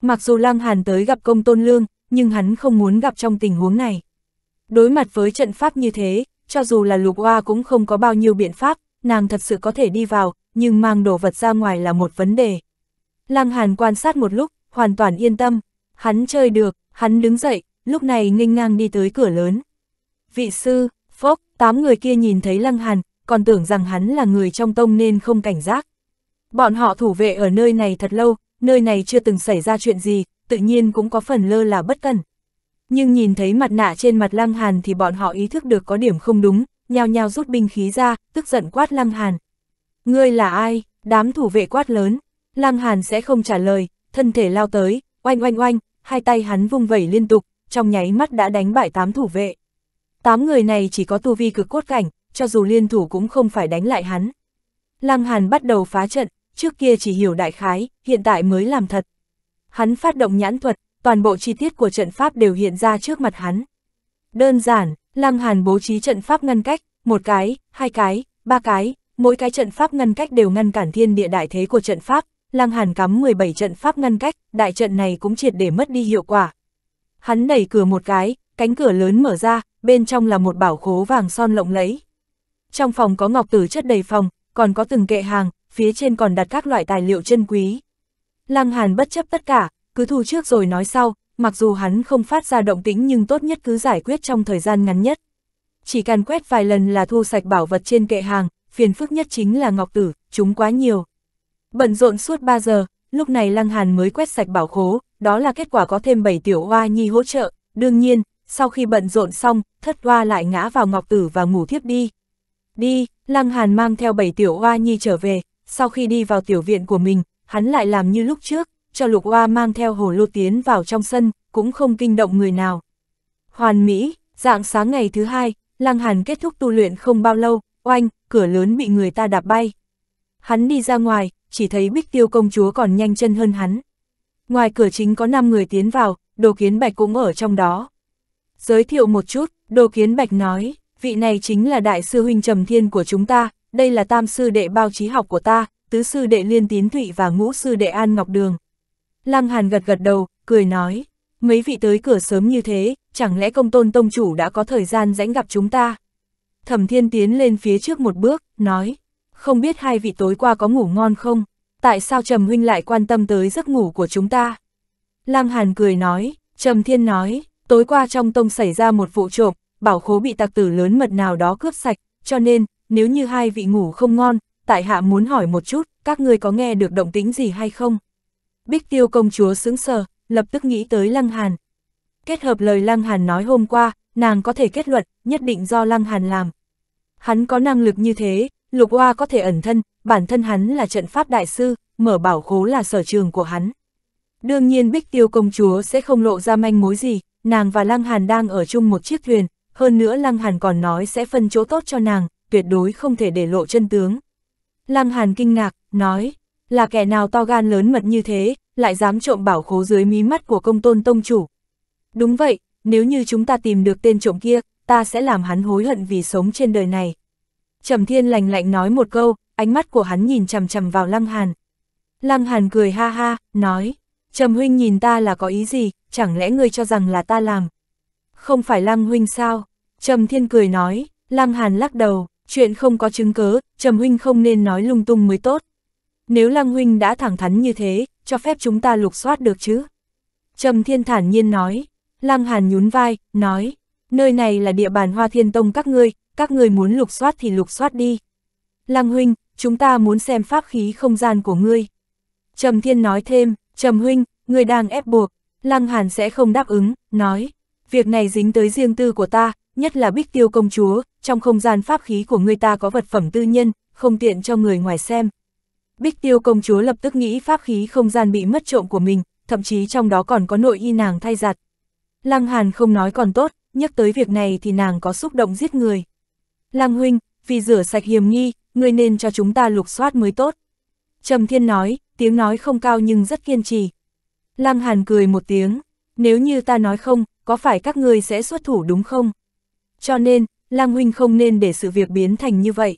Mặc dù Lăng Hàn tới gặp công tôn lương, nhưng hắn không muốn gặp trong tình huống này. Đối mặt với trận pháp như thế, cho dù là lục hoa cũng không có bao nhiêu biện pháp, nàng thật sự có thể đi vào, nhưng mang đồ vật ra ngoài là một vấn đề. Lăng Hàn quan sát một lúc, hoàn toàn yên tâm, hắn chơi được, hắn đứng dậy, lúc này nghênh ngang đi tới cửa lớn. Vị sư, phốc, tám người kia nhìn thấy Lăng Hàn, còn tưởng rằng hắn là người trong tông nên không cảnh giác. Bọn họ thủ vệ ở nơi này thật lâu, nơi này chưa từng xảy ra chuyện gì, tự nhiên cũng có phần lơ là bất cẩn. Nhưng nhìn thấy mặt nạ trên mặt Lăng Hàn thì bọn họ ý thức được có điểm không đúng, nhao nhao rút binh khí ra, tức giận quát Lăng Hàn. Ngươi là ai? Đám thủ vệ quát lớn. Lăng Hàn sẽ không trả lời, thân thể lao tới, oanh oanh oanh, hai tay hắn vung vẩy liên tục, trong nháy mắt đã đánh bại tám thủ vệ. Tám người này chỉ có tu vi cực cốt cảnh, cho dù liên thủ cũng không phải đánh lại hắn. Lăng Hàn bắt đầu phá trận, trước kia chỉ hiểu đại khái, hiện tại mới làm thật. Hắn phát động nhãn thuật, toàn bộ chi tiết của trận pháp đều hiện ra trước mặt hắn. Đơn giản, Lăng Hàn bố trí trận pháp ngăn cách, một cái, hai cái, ba cái, mỗi cái trận pháp ngăn cách đều ngăn cản thiên địa đại thế của trận pháp, Lăng Hàn cắm 17 trận pháp ngăn cách, đại trận này cũng triệt để mất đi hiệu quả. Hắn đẩy cửa một cái, cánh cửa lớn mở ra, bên trong là một bảo khố vàng son lộng lẫy. Trong phòng có ngọc tử chất đầy phòng, còn có từng kệ hàng, phía trên còn đặt các loại tài liệu chân quý. Lăng Hàn bất chấp tất cả, cứ thu trước rồi nói sau, mặc dù hắn không phát ra động tĩnh nhưng tốt nhất cứ giải quyết trong thời gian ngắn nhất. Chỉ cần quét vài lần là thu sạch bảo vật trên kệ hàng, phiền phức nhất chính là ngọc tử, chúng quá nhiều. Bận rộn suốt 3 giờ, lúc này Lăng Hàn mới quét sạch bảo khố, đó là kết quả có thêm 7 tiểu hoa nhi hỗ trợ, đương nhiên, sau khi bận rộn xong, thất hoa lại ngã vào ngọc tử và ngủ thiếp đi. Đi, Lăng Hàn mang theo 7 tiểu hoa nhi trở về, sau khi đi vào tiểu viện của mình, hắn lại làm như lúc trước, cho Lục Hoa mang theo hồ lô tiến vào trong sân, cũng không kinh động người nào. Hoàn Mỹ, dạng sáng ngày thứ hai, Lăng Hàn kết thúc tu luyện không bao lâu, oanh, cửa lớn bị người ta đạp bay. Hắn đi ra ngoài, chỉ thấy bích tiêu công chúa còn nhanh chân hơn hắn. Ngoài cửa chính có 5 người tiến vào, đồ kiến bạch cũng ở trong đó. Giới thiệu một chút, đồ kiến bạch nói, vị này chính là đại sư huynh trầm thiên của chúng ta, đây là tam sư đệ bao trí học của ta, tứ sư đệ liên tín thụy và ngũ sư đệ an ngọc đường. Lăng Hàn gật gật đầu, cười nói, mấy vị tới cửa sớm như thế, chẳng lẽ công tôn tông chủ đã có thời gian rãnh gặp chúng ta? Thẩm thiên tiến lên phía trước một bước, nói, không biết hai vị tối qua có ngủ ngon không? Tại sao Trầm Huynh lại quan tâm tới giấc ngủ của chúng ta? Lăng Hàn cười nói, Trầm Thiên nói, tối qua trong tông xảy ra một vụ trộm, bảo khố bị tặc tử lớn mật nào đó cướp sạch, cho nên, nếu như hai vị ngủ không ngon, tại hạ muốn hỏi một chút, các ngươi có nghe được động tĩnh gì hay không? Bích tiêu công chúa sững sờ, lập tức nghĩ tới Lăng Hàn. Kết hợp lời Lăng Hàn nói hôm qua, nàng có thể kết luận, nhất định do Lăng Hàn làm. Hắn có năng lực như thế, Lục Hoa có thể ẩn thân, bản thân hắn là trận pháp đại sư, mở bảo khố là sở trường của hắn. Đương nhiên Bích Tiêu công chúa sẽ không lộ ra manh mối gì, nàng và Lăng Hàn đang ở chung một chiếc thuyền, hơn nữa Lăng Hàn còn nói sẽ phân chỗ tốt cho nàng, tuyệt đối không thể để lộ chân tướng. Lăng Hàn kinh ngạc, nói, là kẻ nào to gan lớn mật như thế, lại dám trộm bảo khố dưới mí mắt của công tôn tông chủ. Đúng vậy, nếu như chúng ta tìm được tên trộm kia, ta sẽ làm hắn hối hận vì sống trên đời này. Trầm Thiên lành lạnh nói một câu, ánh mắt của hắn nhìn chầm chầm vào Lăng Hàn. Lăng Hàn cười ha ha, nói, Trầm Huynh nhìn ta là có ý gì, chẳng lẽ ngươi cho rằng là ta làm? Không phải Lăng Huynh sao? Trầm Thiên cười nói, Lăng Hàn lắc đầu, chuyện không có chứng cớ, Trầm Huynh không nên nói lung tung mới tốt. Nếu Lăng Huynh đã thẳng thắn như thế, cho phép chúng ta lục soát được chứ? Trầm Thiên thản nhiên nói, Lăng Hàn nhún vai, nói, nơi này là địa bàn Hoa Thiên Tông các ngươi, các ngươi muốn lục soát thì lục soát đi. Lăng Huynh, chúng ta muốn xem pháp khí không gian của ngươi. Trầm Thiên nói thêm, Trầm Huynh, ngươi đang ép buộc, Lăng Hàn sẽ không đáp ứng, nói, việc này dính tới riêng tư của ta, nhất là bích tiêu công chúa, trong không gian pháp khí của ngươi ta có vật phẩm tư nhân, không tiện cho người ngoài xem, Bích tiêu công chúa lập tức nghĩ pháp khí không gian bị mất trộm của mình, thậm chí trong đó còn có nội y nàng thay giặt. Lăng Hàn không nói còn tốt, nhắc tới việc này thì nàng có xúc động giết người. Lăng huynh, vì rửa sạch hiểm nghi, ngươi nên cho chúng ta lục soát mới tốt. Trầm Thiên nói, tiếng nói không cao nhưng rất kiên trì. Lăng Hàn cười một tiếng, nếu như ta nói không, có phải các ngươi sẽ xuất thủ đúng không? Cho nên, Lăng huynh không nên để sự việc biến thành như vậy.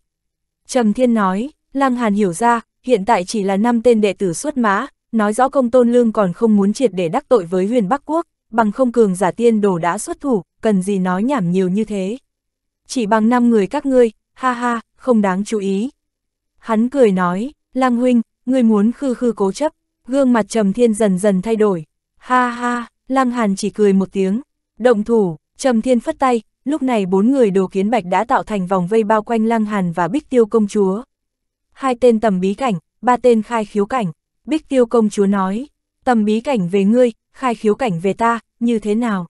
Trầm Thiên nói, Lăng Hàn hiểu ra, hiện tại chỉ là năm tên đệ tử xuất mã, nói rõ công tôn lương còn không muốn triệt để đắc tội với huyền Bắc Quốc, bằng không cường giả tiên đồ đã xuất thủ, cần gì nói nhảm nhiều như thế. Chỉ bằng năm người các ngươi, ha ha, không đáng chú ý. Hắn cười nói, Lang Huynh, ngươi muốn khư khư cố chấp, gương mặt Trầm Thiên dần dần thay đổi. Ha ha, Lang Hàn chỉ cười một tiếng, động thủ, Trầm Thiên phất tay, lúc này bốn người đồ kiến bạch đã tạo thành vòng vây bao quanh Lang Hàn và Bích Tiêu công chúa hai tên tầm bí cảnh, ba tên khai khiếu cảnh. Bích tiêu công chúa nói, tầm bí cảnh về ngươi, khai khiếu cảnh về ta, như thế nào?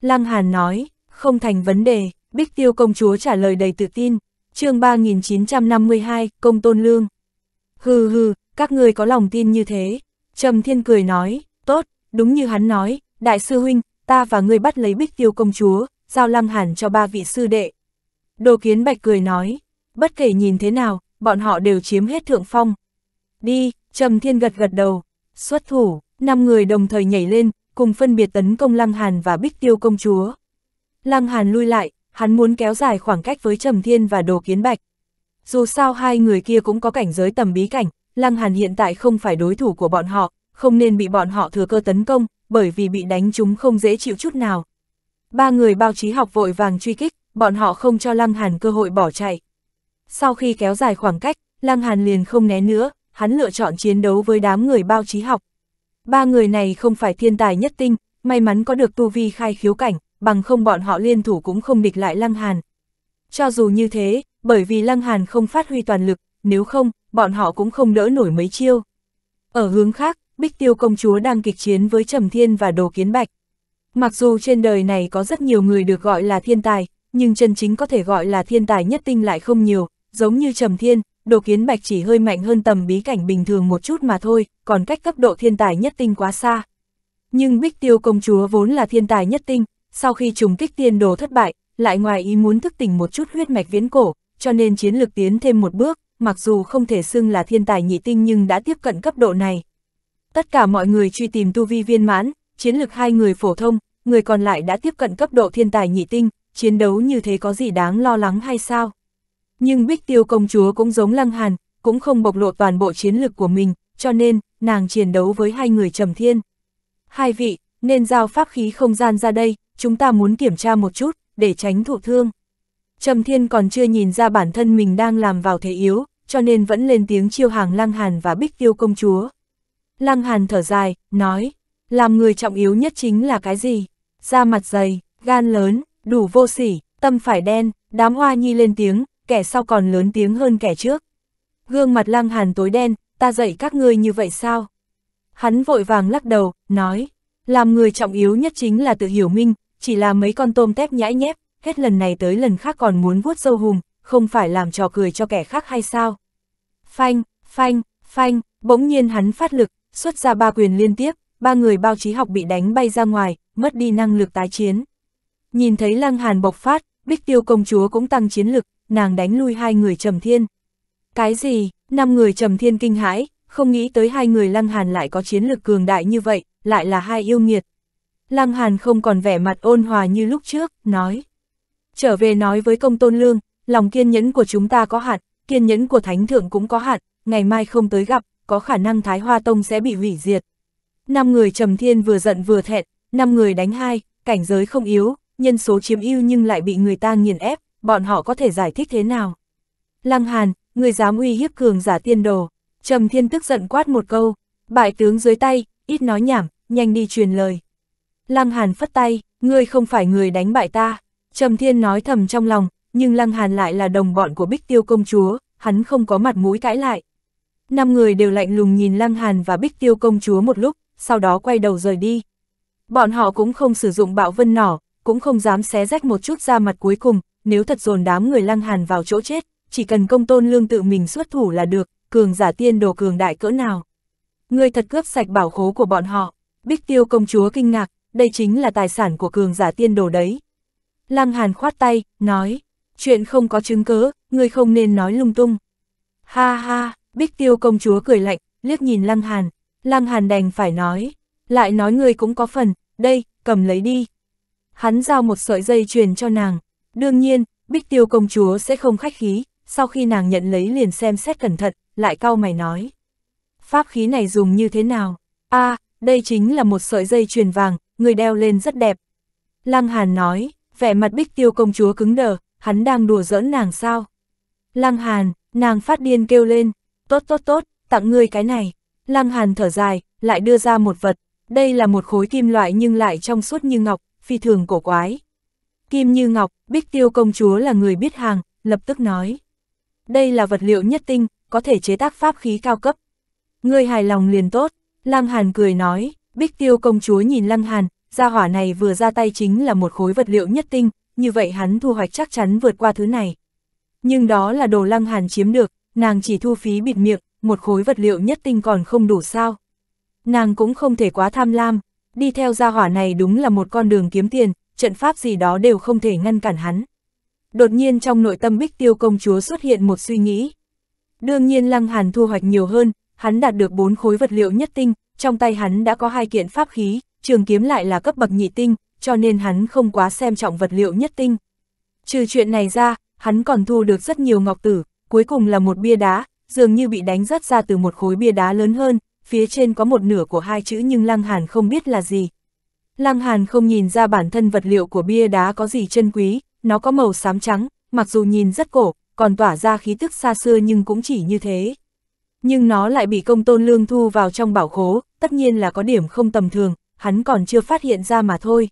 Lăng Hàn nói, không thành vấn đề, Bích tiêu công chúa trả lời đầy tự tin. chương 3952, công tôn lương. Hừ hừ, các ngươi có lòng tin như thế. Trầm Thiên cười nói, tốt, đúng như hắn nói, đại sư huynh, ta và ngươi bắt lấy Bích tiêu công chúa, giao Lăng Hàn cho ba vị sư đệ. Đồ kiến bạch cười nói, bất kể nhìn thế nào, bọn họ đều chiếm hết thượng phong. Đi, Trầm Thiên gật gật đầu, xuất thủ, năm người đồng thời nhảy lên, cùng phân biệt tấn công Lăng Hàn và Bích Tiêu công chúa. Lăng Hàn lui lại, hắn muốn kéo dài khoảng cách với Trầm Thiên và Đồ Kiến Bạch. Dù sao hai người kia cũng có cảnh giới tầm bí cảnh, Lăng Hàn hiện tại không phải đối thủ của bọn họ, không nên bị bọn họ thừa cơ tấn công, bởi vì bị đánh chúng không dễ chịu chút nào. Ba người bao trí học vội vàng truy kích, bọn họ không cho Lăng Hàn cơ hội bỏ chạy sau khi kéo dài khoảng cách, Lăng Hàn liền không né nữa, hắn lựa chọn chiến đấu với đám người bao trí học. Ba người này không phải thiên tài nhất tinh, may mắn có được tu vi khai khiếu cảnh, bằng không bọn họ liên thủ cũng không địch lại Lăng Hàn. Cho dù như thế, bởi vì Lăng Hàn không phát huy toàn lực, nếu không, bọn họ cũng không đỡ nổi mấy chiêu. Ở hướng khác, Bích Tiêu công chúa đang kịch chiến với Trầm Thiên và Đồ Kiến Bạch. Mặc dù trên đời này có rất nhiều người được gọi là thiên tài, nhưng chân chính có thể gọi là thiên tài nhất tinh lại không nhiều, giống như trầm thiên, đồ kiến bạch chỉ hơi mạnh hơn tầm bí cảnh bình thường một chút mà thôi, còn cách cấp độ thiên tài nhất tinh quá xa. Nhưng Bích Tiêu công chúa vốn là thiên tài nhất tinh, sau khi trùng kích tiên đồ thất bại, lại ngoài ý muốn thức tỉnh một chút huyết mạch viễn cổ, cho nên chiến lược tiến thêm một bước, mặc dù không thể xưng là thiên tài nhị tinh nhưng đã tiếp cận cấp độ này. Tất cả mọi người truy tìm tu vi viên mãn, chiến lược hai người phổ thông, người còn lại đã tiếp cận cấp độ thiên tài nhị tinh, chiến đấu như thế có gì đáng lo lắng hay sao? Nhưng Bích Tiêu công chúa cũng giống Lăng Hàn, cũng không bộc lộ toàn bộ chiến lực của mình, cho nên, nàng chiến đấu với hai người trầm thiên. Hai vị, nên giao pháp khí không gian ra đây, chúng ta muốn kiểm tra một chút, để tránh thụ thương. Trầm thiên còn chưa nhìn ra bản thân mình đang làm vào thế yếu, cho nên vẫn lên tiếng chiêu hàng Lăng Hàn và Bích Tiêu công chúa. Lăng Hàn thở dài, nói, làm người trọng yếu nhất chính là cái gì? Da mặt dày, gan lớn, đủ vô sỉ, tâm phải đen, đám hoa nhi lên tiếng, kẻ sau còn lớn tiếng hơn kẻ trước. Gương mặt lăng hàn tối đen, ta dạy các ngươi như vậy sao? Hắn vội vàng lắc đầu, nói, làm người trọng yếu nhất chính là tự hiểu minh, chỉ là mấy con tôm tép nhãi nhép, hết lần này tới lần khác còn muốn vuốt dâu hùng, không phải làm trò cười cho kẻ khác hay sao? Phanh, phanh, phanh, bỗng nhiên hắn phát lực, xuất ra ba quyền liên tiếp, ba người bao trí học bị đánh bay ra ngoài, mất đi năng lực tái chiến. Nhìn thấy lăng hàn bộc phát, bích tiêu công chúa cũng tăng chiến lực, nàng đánh lui hai người trầm thiên. Cái gì, năm người trầm thiên kinh hãi, không nghĩ tới hai người lăng hàn lại có chiến lược cường đại như vậy, lại là hai yêu nghiệt. Lăng hàn không còn vẻ mặt ôn hòa như lúc trước, nói. Trở về nói với công tôn lương, lòng kiên nhẫn của chúng ta có hạn, kiên nhẫn của thánh thượng cũng có hạn, ngày mai không tới gặp, có khả năng Thái Hoa Tông sẽ bị hủy diệt. Năm người trầm thiên vừa giận vừa thẹn, năm người đánh hai, cảnh giới không yếu, nhân số chiếm ưu nhưng lại bị người ta nghiền ép, bọn họ có thể giải thích thế nào? Lăng Hàn, người dám uy hiếp cường giả tiên đồ, Trầm Thiên tức giận quát một câu, bại tướng dưới tay, ít nói nhảm, nhanh đi truyền lời. Lăng Hàn phất tay, ngươi không phải người đánh bại ta, Trầm Thiên nói thầm trong lòng, nhưng Lăng Hàn lại là đồng bọn của Bích Tiêu công chúa, hắn không có mặt mũi cãi lại. Năm người đều lạnh lùng nhìn Lăng Hàn và Bích Tiêu công chúa một lúc, sau đó quay đầu rời đi. Bọn họ cũng không sử dụng bạo vân nỏ, cũng không dám xé rách một chút da mặt cuối cùng, nếu thật dồn đám người lăng hàn vào chỗ chết, chỉ cần công tôn lương tự mình xuất thủ là được, cường giả tiên đồ cường đại cỡ nào. Người thật cướp sạch bảo khố của bọn họ, bích tiêu công chúa kinh ngạc, đây chính là tài sản của cường giả tiên đồ đấy. Lăng hàn khoát tay, nói, chuyện không có chứng cớ, người không nên nói lung tung. Ha ha, bích tiêu công chúa cười lạnh, liếc nhìn lăng hàn, lăng hàn đành phải nói, lại nói người cũng có phần, đây, cầm lấy đi. Hắn giao một sợi dây truyền cho nàng, Đương nhiên, Bích Tiêu công chúa sẽ không khách khí, sau khi nàng nhận lấy liền xem xét cẩn thận, lại cau mày nói. Pháp khí này dùng như thế nào? a à, đây chính là một sợi dây chuyền vàng, người đeo lên rất đẹp. Lăng Hàn nói, vẻ mặt Bích Tiêu công chúa cứng đờ, hắn đang đùa giỡn nàng sao? Lăng Hàn, nàng phát điên kêu lên, tốt tốt tốt, tặng ngươi cái này. Lăng Hàn thở dài, lại đưa ra một vật, đây là một khối kim loại nhưng lại trong suốt như ngọc, phi thường cổ quái. Kim Như Ngọc, Bích Tiêu công chúa là người biết hàng, lập tức nói. Đây là vật liệu nhất tinh, có thể chế tác pháp khí cao cấp. Người hài lòng liền tốt, Lăng Hàn cười nói, Bích Tiêu công chúa nhìn Lăng Hàn, gia hỏa này vừa ra tay chính là một khối vật liệu nhất tinh, như vậy hắn thu hoạch chắc chắn vượt qua thứ này. Nhưng đó là đồ Lăng Hàn chiếm được, nàng chỉ thu phí bịt miệng, một khối vật liệu nhất tinh còn không đủ sao. Nàng cũng không thể quá tham lam, đi theo gia hỏa này đúng là một con đường kiếm tiền, trận pháp gì đó đều không thể ngăn cản hắn. Đột nhiên trong nội tâm Bích Tiêu công chúa xuất hiện một suy nghĩ. Đương nhiên Lăng Hàn thu hoạch nhiều hơn, hắn đạt được bốn khối vật liệu nhất tinh, trong tay hắn đã có hai kiện pháp khí, trường kiếm lại là cấp bậc nhị tinh, cho nên hắn không quá xem trọng vật liệu nhất tinh. Trừ chuyện này ra, hắn còn thu được rất nhiều ngọc tử, cuối cùng là một bia đá, dường như bị đánh rớt ra từ một khối bia đá lớn hơn, phía trên có một nửa của hai chữ nhưng Lăng Hàn không biết là gì. Lăng Hàn không nhìn ra bản thân vật liệu của bia đá có gì chân quý, nó có màu xám trắng, mặc dù nhìn rất cổ, còn tỏa ra khí tức xa xưa nhưng cũng chỉ như thế. Nhưng nó lại bị công tôn lương thu vào trong bảo khố, tất nhiên là có điểm không tầm thường, hắn còn chưa phát hiện ra mà thôi.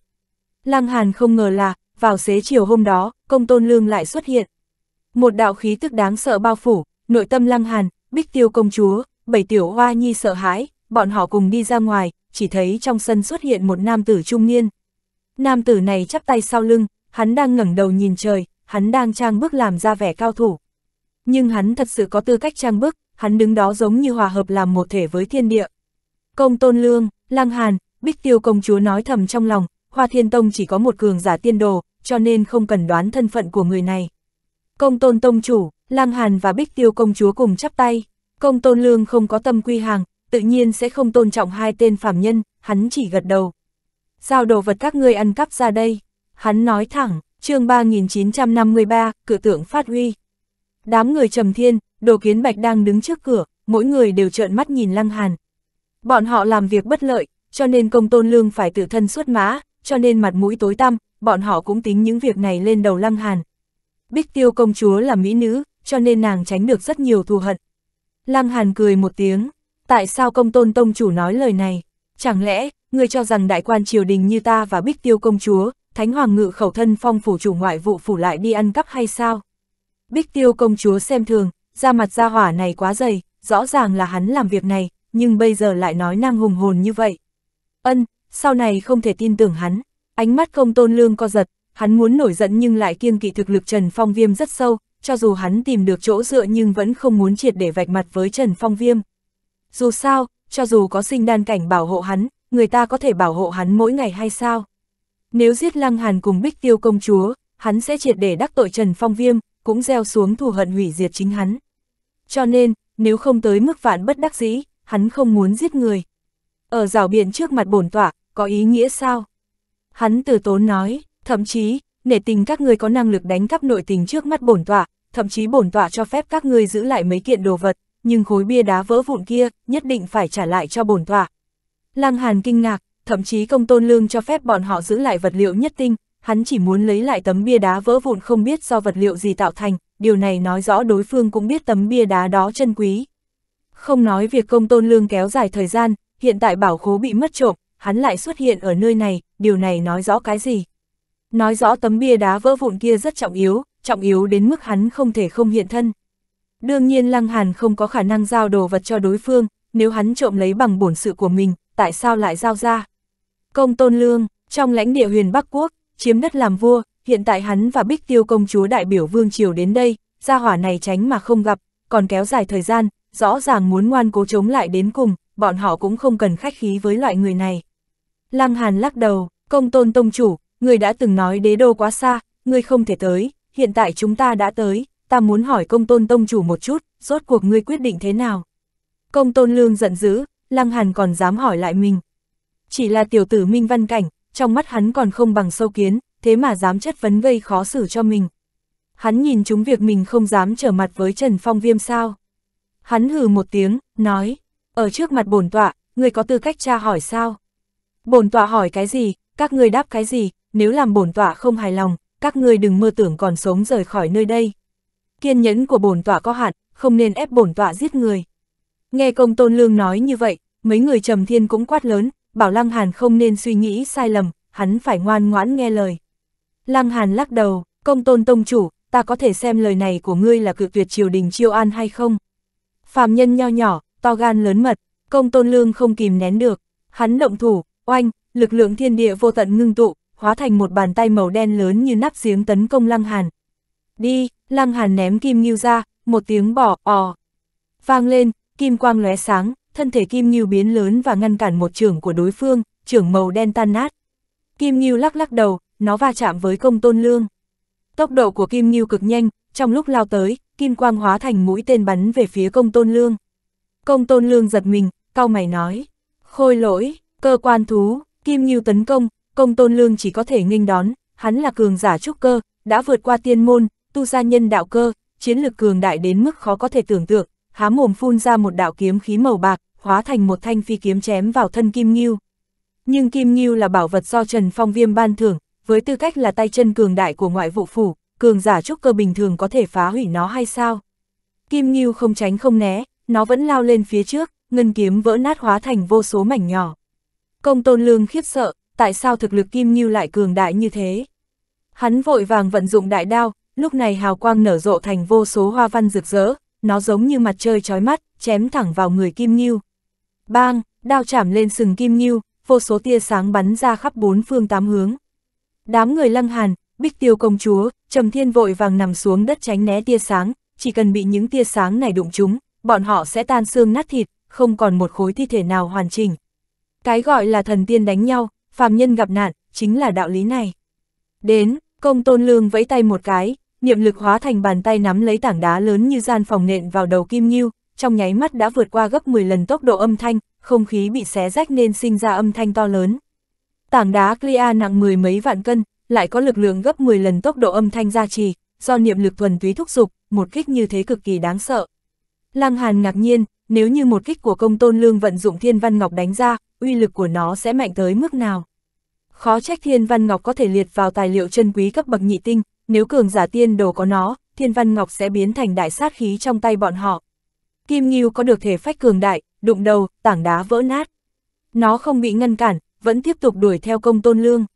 Lăng Hàn không ngờ là, vào xế chiều hôm đó, công tôn lương lại xuất hiện. Một đạo khí tức đáng sợ bao phủ, nội tâm Lăng Hàn, bích tiêu công chúa, bảy tiểu hoa nhi sợ hãi, bọn họ cùng đi ra ngoài, chỉ thấy trong sân xuất hiện một nam tử trung niên. Nam tử này chắp tay sau lưng, hắn đang ngẩng đầu nhìn trời, hắn đang trang bước làm ra vẻ cao thủ. Nhưng hắn thật sự có tư cách trang bước, hắn đứng đó giống như hòa hợp làm một thể với thiên địa. Công Tôn Lương, Lăng Hàn, Bích Tiêu công chúa nói thầm trong lòng, Hoa Thiên Tông chỉ có một cường giả tiên đồ, cho nên không cần đoán thân phận của người này. Công Tôn Tông chủ, Lăng Hàn và Bích Tiêu công chúa cùng chắp tay. Công Tôn Lương không có tâm quy hàng, tự nhiên sẽ không tôn trọng hai tên phạm nhân, hắn chỉ gật đầu. Giao đồ vật các ngươi ăn cắp ra đây, hắn nói thẳng, chương 3953, cửa tượng phát huy. Đám người trầm thiên, đồ kiến bạch đang đứng trước cửa, mỗi người đều trợn mắt nhìn lăng hàn. Bọn họ làm việc bất lợi, cho nên công tôn lương phải tự thân xuất mã, cho nên mặt mũi tối tăm, bọn họ cũng tính những việc này lên đầu lăng hàn. Bích tiêu công chúa là mỹ nữ, cho nên nàng tránh được rất nhiều thù hận. Lăng hàn cười một tiếng, tại sao công tôn tông chủ nói lời này? Chẳng lẽ, ngươi cho rằng đại quan triều đình như ta và bích tiêu công chúa, thánh hoàng ngự khẩu thân phong phủ chủ ngoại vụ phủ lại đi ăn cắp hay sao? Bích tiêu công chúa xem thường, da mặt da hỏa này quá dày, rõ ràng là hắn làm việc này, nhưng bây giờ lại nói năng hùng hồn như vậy. Ân, sau này không thể tin tưởng hắn, ánh mắt công tôn lương co giật, hắn muốn nổi giận nhưng lại kiêng kỵ thực lực Trần Phong Viêm rất sâu, cho dù hắn tìm được chỗ dựa nhưng vẫn không muốn triệt để vạch mặt với Trần Phong Viêm. Dù sao, cho dù có sinh đan cảnh bảo hộ hắn, người ta có thể bảo hộ hắn mỗi ngày hay sao? Nếu giết Lăng Hàn cùng Bích Tiêu công chúa, hắn sẽ triệt để đắc tội Trần Phong Viêm, cũng gieo xuống thù hận hủy diệt chính hắn. Cho nên, nếu không tới mức vạn bất đắc dĩ, hắn không muốn giết người. Ở rào biển trước mặt bổn tỏa, có ý nghĩa sao? Hắn từ tốn nói, thậm chí, nể tình các người có năng lực đánh cắp nội tình trước mắt bổn tỏa, thậm chí bổn tỏa cho phép các ngươi giữ lại mấy kiện đồ vật, nhưng khối bia đá vỡ vụn kia nhất định phải trả lại cho bổn tọa. Lăng Hàn kinh ngạc, thậm chí công tôn lương cho phép bọn họ giữ lại vật liệu nhất tinh, hắn chỉ muốn lấy lại tấm bia đá vỡ vụn không biết do vật liệu gì tạo thành, điều này nói rõ đối phương cũng biết tấm bia đá đó chân quý. Không nói việc công tôn lương kéo dài thời gian, hiện tại bảo khố bị mất trộm, hắn lại xuất hiện ở nơi này, điều này nói rõ cái gì? Nói rõ tấm bia đá vỡ vụn kia rất trọng yếu, trọng yếu đến mức hắn không thể không hiện thân. Đương nhiên Lăng Hàn không có khả năng giao đồ vật cho đối phương, nếu hắn trộm lấy bằng bổn sự của mình, tại sao lại giao ra? Công Tôn Lương, trong lãnh địa huyền Bắc Quốc, chiếm đất làm vua, hiện tại hắn và Bích Tiêu công chúa đại biểu Vương Triều đến đây, gia hỏa này tránh mà không gặp, còn kéo dài thời gian, rõ ràng muốn ngoan cố chống lại đến cùng, bọn họ cũng không cần khách khí với loại người này. Lăng Hàn lắc đầu, công tôn tông chủ, người đã từng nói đế đô quá xa, người không thể tới, hiện tại chúng ta đã tới, ta muốn hỏi công tôn tông chủ một chút, rốt cuộc ngươi quyết định thế nào? Công tôn lương giận dữ, lăng hàn còn dám hỏi lại mình. Chỉ là tiểu tử minh văn cảnh, trong mắt hắn còn không bằng sâu kiến, thế mà dám chất vấn gây khó xử cho mình. Hắn nhìn chúng việc mình không dám trở mặt với Trần Phong Viêm sao. Hắn hừ một tiếng, nói, ở trước mặt bổn tọa, người có tư cách tra hỏi sao? Bổn tọa hỏi cái gì, các ngươi đáp cái gì, nếu làm bổn tọa không hài lòng, các ngươi đừng mơ tưởng còn sống rời khỏi nơi đây kiên nhẫn của bổn tọa có hạn, không nên ép bổn tọa giết người. Nghe công tôn lương nói như vậy, mấy người trầm thiên cũng quát lớn, bảo Lăng Hàn không nên suy nghĩ sai lầm, hắn phải ngoan ngoãn nghe lời. Lăng Hàn lắc đầu, công tôn tông chủ, ta có thể xem lời này của ngươi là cự tuyệt triều đình chiêu an hay không? Phạm nhân nho nhỏ, to gan lớn mật, công tôn lương không kìm nén được, hắn động thủ, oanh, lực lượng thiên địa vô tận ngưng tụ, hóa thành một bàn tay màu đen lớn như nắp giếng tấn công Lăng Hàn, Đi, Lăng Hàn ném Kim Ngưu ra, một tiếng bỏ, ò. Vang lên, Kim quang lóe sáng, thân thể Kim Ngưu biến lớn và ngăn cản một trường của đối phương, trường màu đen tan nát. Kim Ngưu lắc lắc đầu, nó va chạm với công tôn lương. Tốc độ của Kim Ngưu cực nhanh, trong lúc lao tới, Kim quang hóa thành mũi tên bắn về phía công tôn lương. Công tôn lương giật mình, cau mày nói. Khôi lỗi, cơ quan thú, Kim Ngưu tấn công, công tôn lương chỉ có thể nghênh đón, hắn là cường giả trúc cơ, đã vượt qua tiên môn, tu gia nhân đạo cơ, chiến lực cường đại đến mức khó có thể tưởng tượng, há mồm phun ra một đạo kiếm khí màu bạc, hóa thành một thanh phi kiếm chém vào thân Kim Ngưu. Nhưng Kim Ngưu là bảo vật do Trần Phong Viêm ban thưởng, với tư cách là tay chân cường đại của ngoại vụ phủ, cường giả trúc cơ bình thường có thể phá hủy nó hay sao? Kim Ngưu không tránh không né, nó vẫn lao lên phía trước, ngân kiếm vỡ nát hóa thành vô số mảnh nhỏ. Công Tôn Lương khiếp sợ, tại sao thực lực Kim Ngưu lại cường đại như thế? Hắn vội vàng vận dụng đại đao, lúc này hào quang nở rộ thành vô số hoa văn rực rỡ, nó giống như mặt trời chói mắt, chém thẳng vào người Kim Ngưu. Bang, đao chạm lên sừng Kim Ngưu, vô số tia sáng bắn ra khắp bốn phương tám hướng. Đám người Lăng Hàn, Bích Tiêu công chúa, Trầm Thiên vội vàng nằm xuống đất tránh né tia sáng, chỉ cần bị những tia sáng này đụng chúng, bọn họ sẽ tan xương nát thịt, không còn một khối thi thể nào hoàn chỉnh. Cái gọi là thần tiên đánh nhau, phàm nhân gặp nạn, chính là đạo lý này. Đến, công tôn lương vẫy tay một cái, niệm lực hóa thành bàn tay nắm lấy tảng đá lớn như gian phòng nện vào đầu Kim Ngưu, trong nháy mắt đã vượt qua gấp 10 lần tốc độ âm thanh, không khí bị xé rách nên sinh ra âm thanh to lớn. Tảng đá Clea nặng mười mấy vạn cân, lại có lực lượng gấp 10 lần tốc độ âm thanh gia trì, do niệm lực thuần túy thúc dục, một kích như thế cực kỳ đáng sợ. Lăng Hàn ngạc nhiên, nếu như một kích của công tôn lương vận dụng thiên văn ngọc đánh ra, uy lực của nó sẽ mạnh tới mức nào? Khó trách thiên văn ngọc có thể liệt vào tài liệu chân quý cấp bậc nhị tinh, nếu cường giả tiên đồ có nó, thiên văn ngọc sẽ biến thành đại sát khí trong tay bọn họ. Kim Ngưu có được thể phách cường đại, đụng đầu, tảng đá vỡ nát. Nó không bị ngăn cản, vẫn tiếp tục đuổi theo công tôn lương.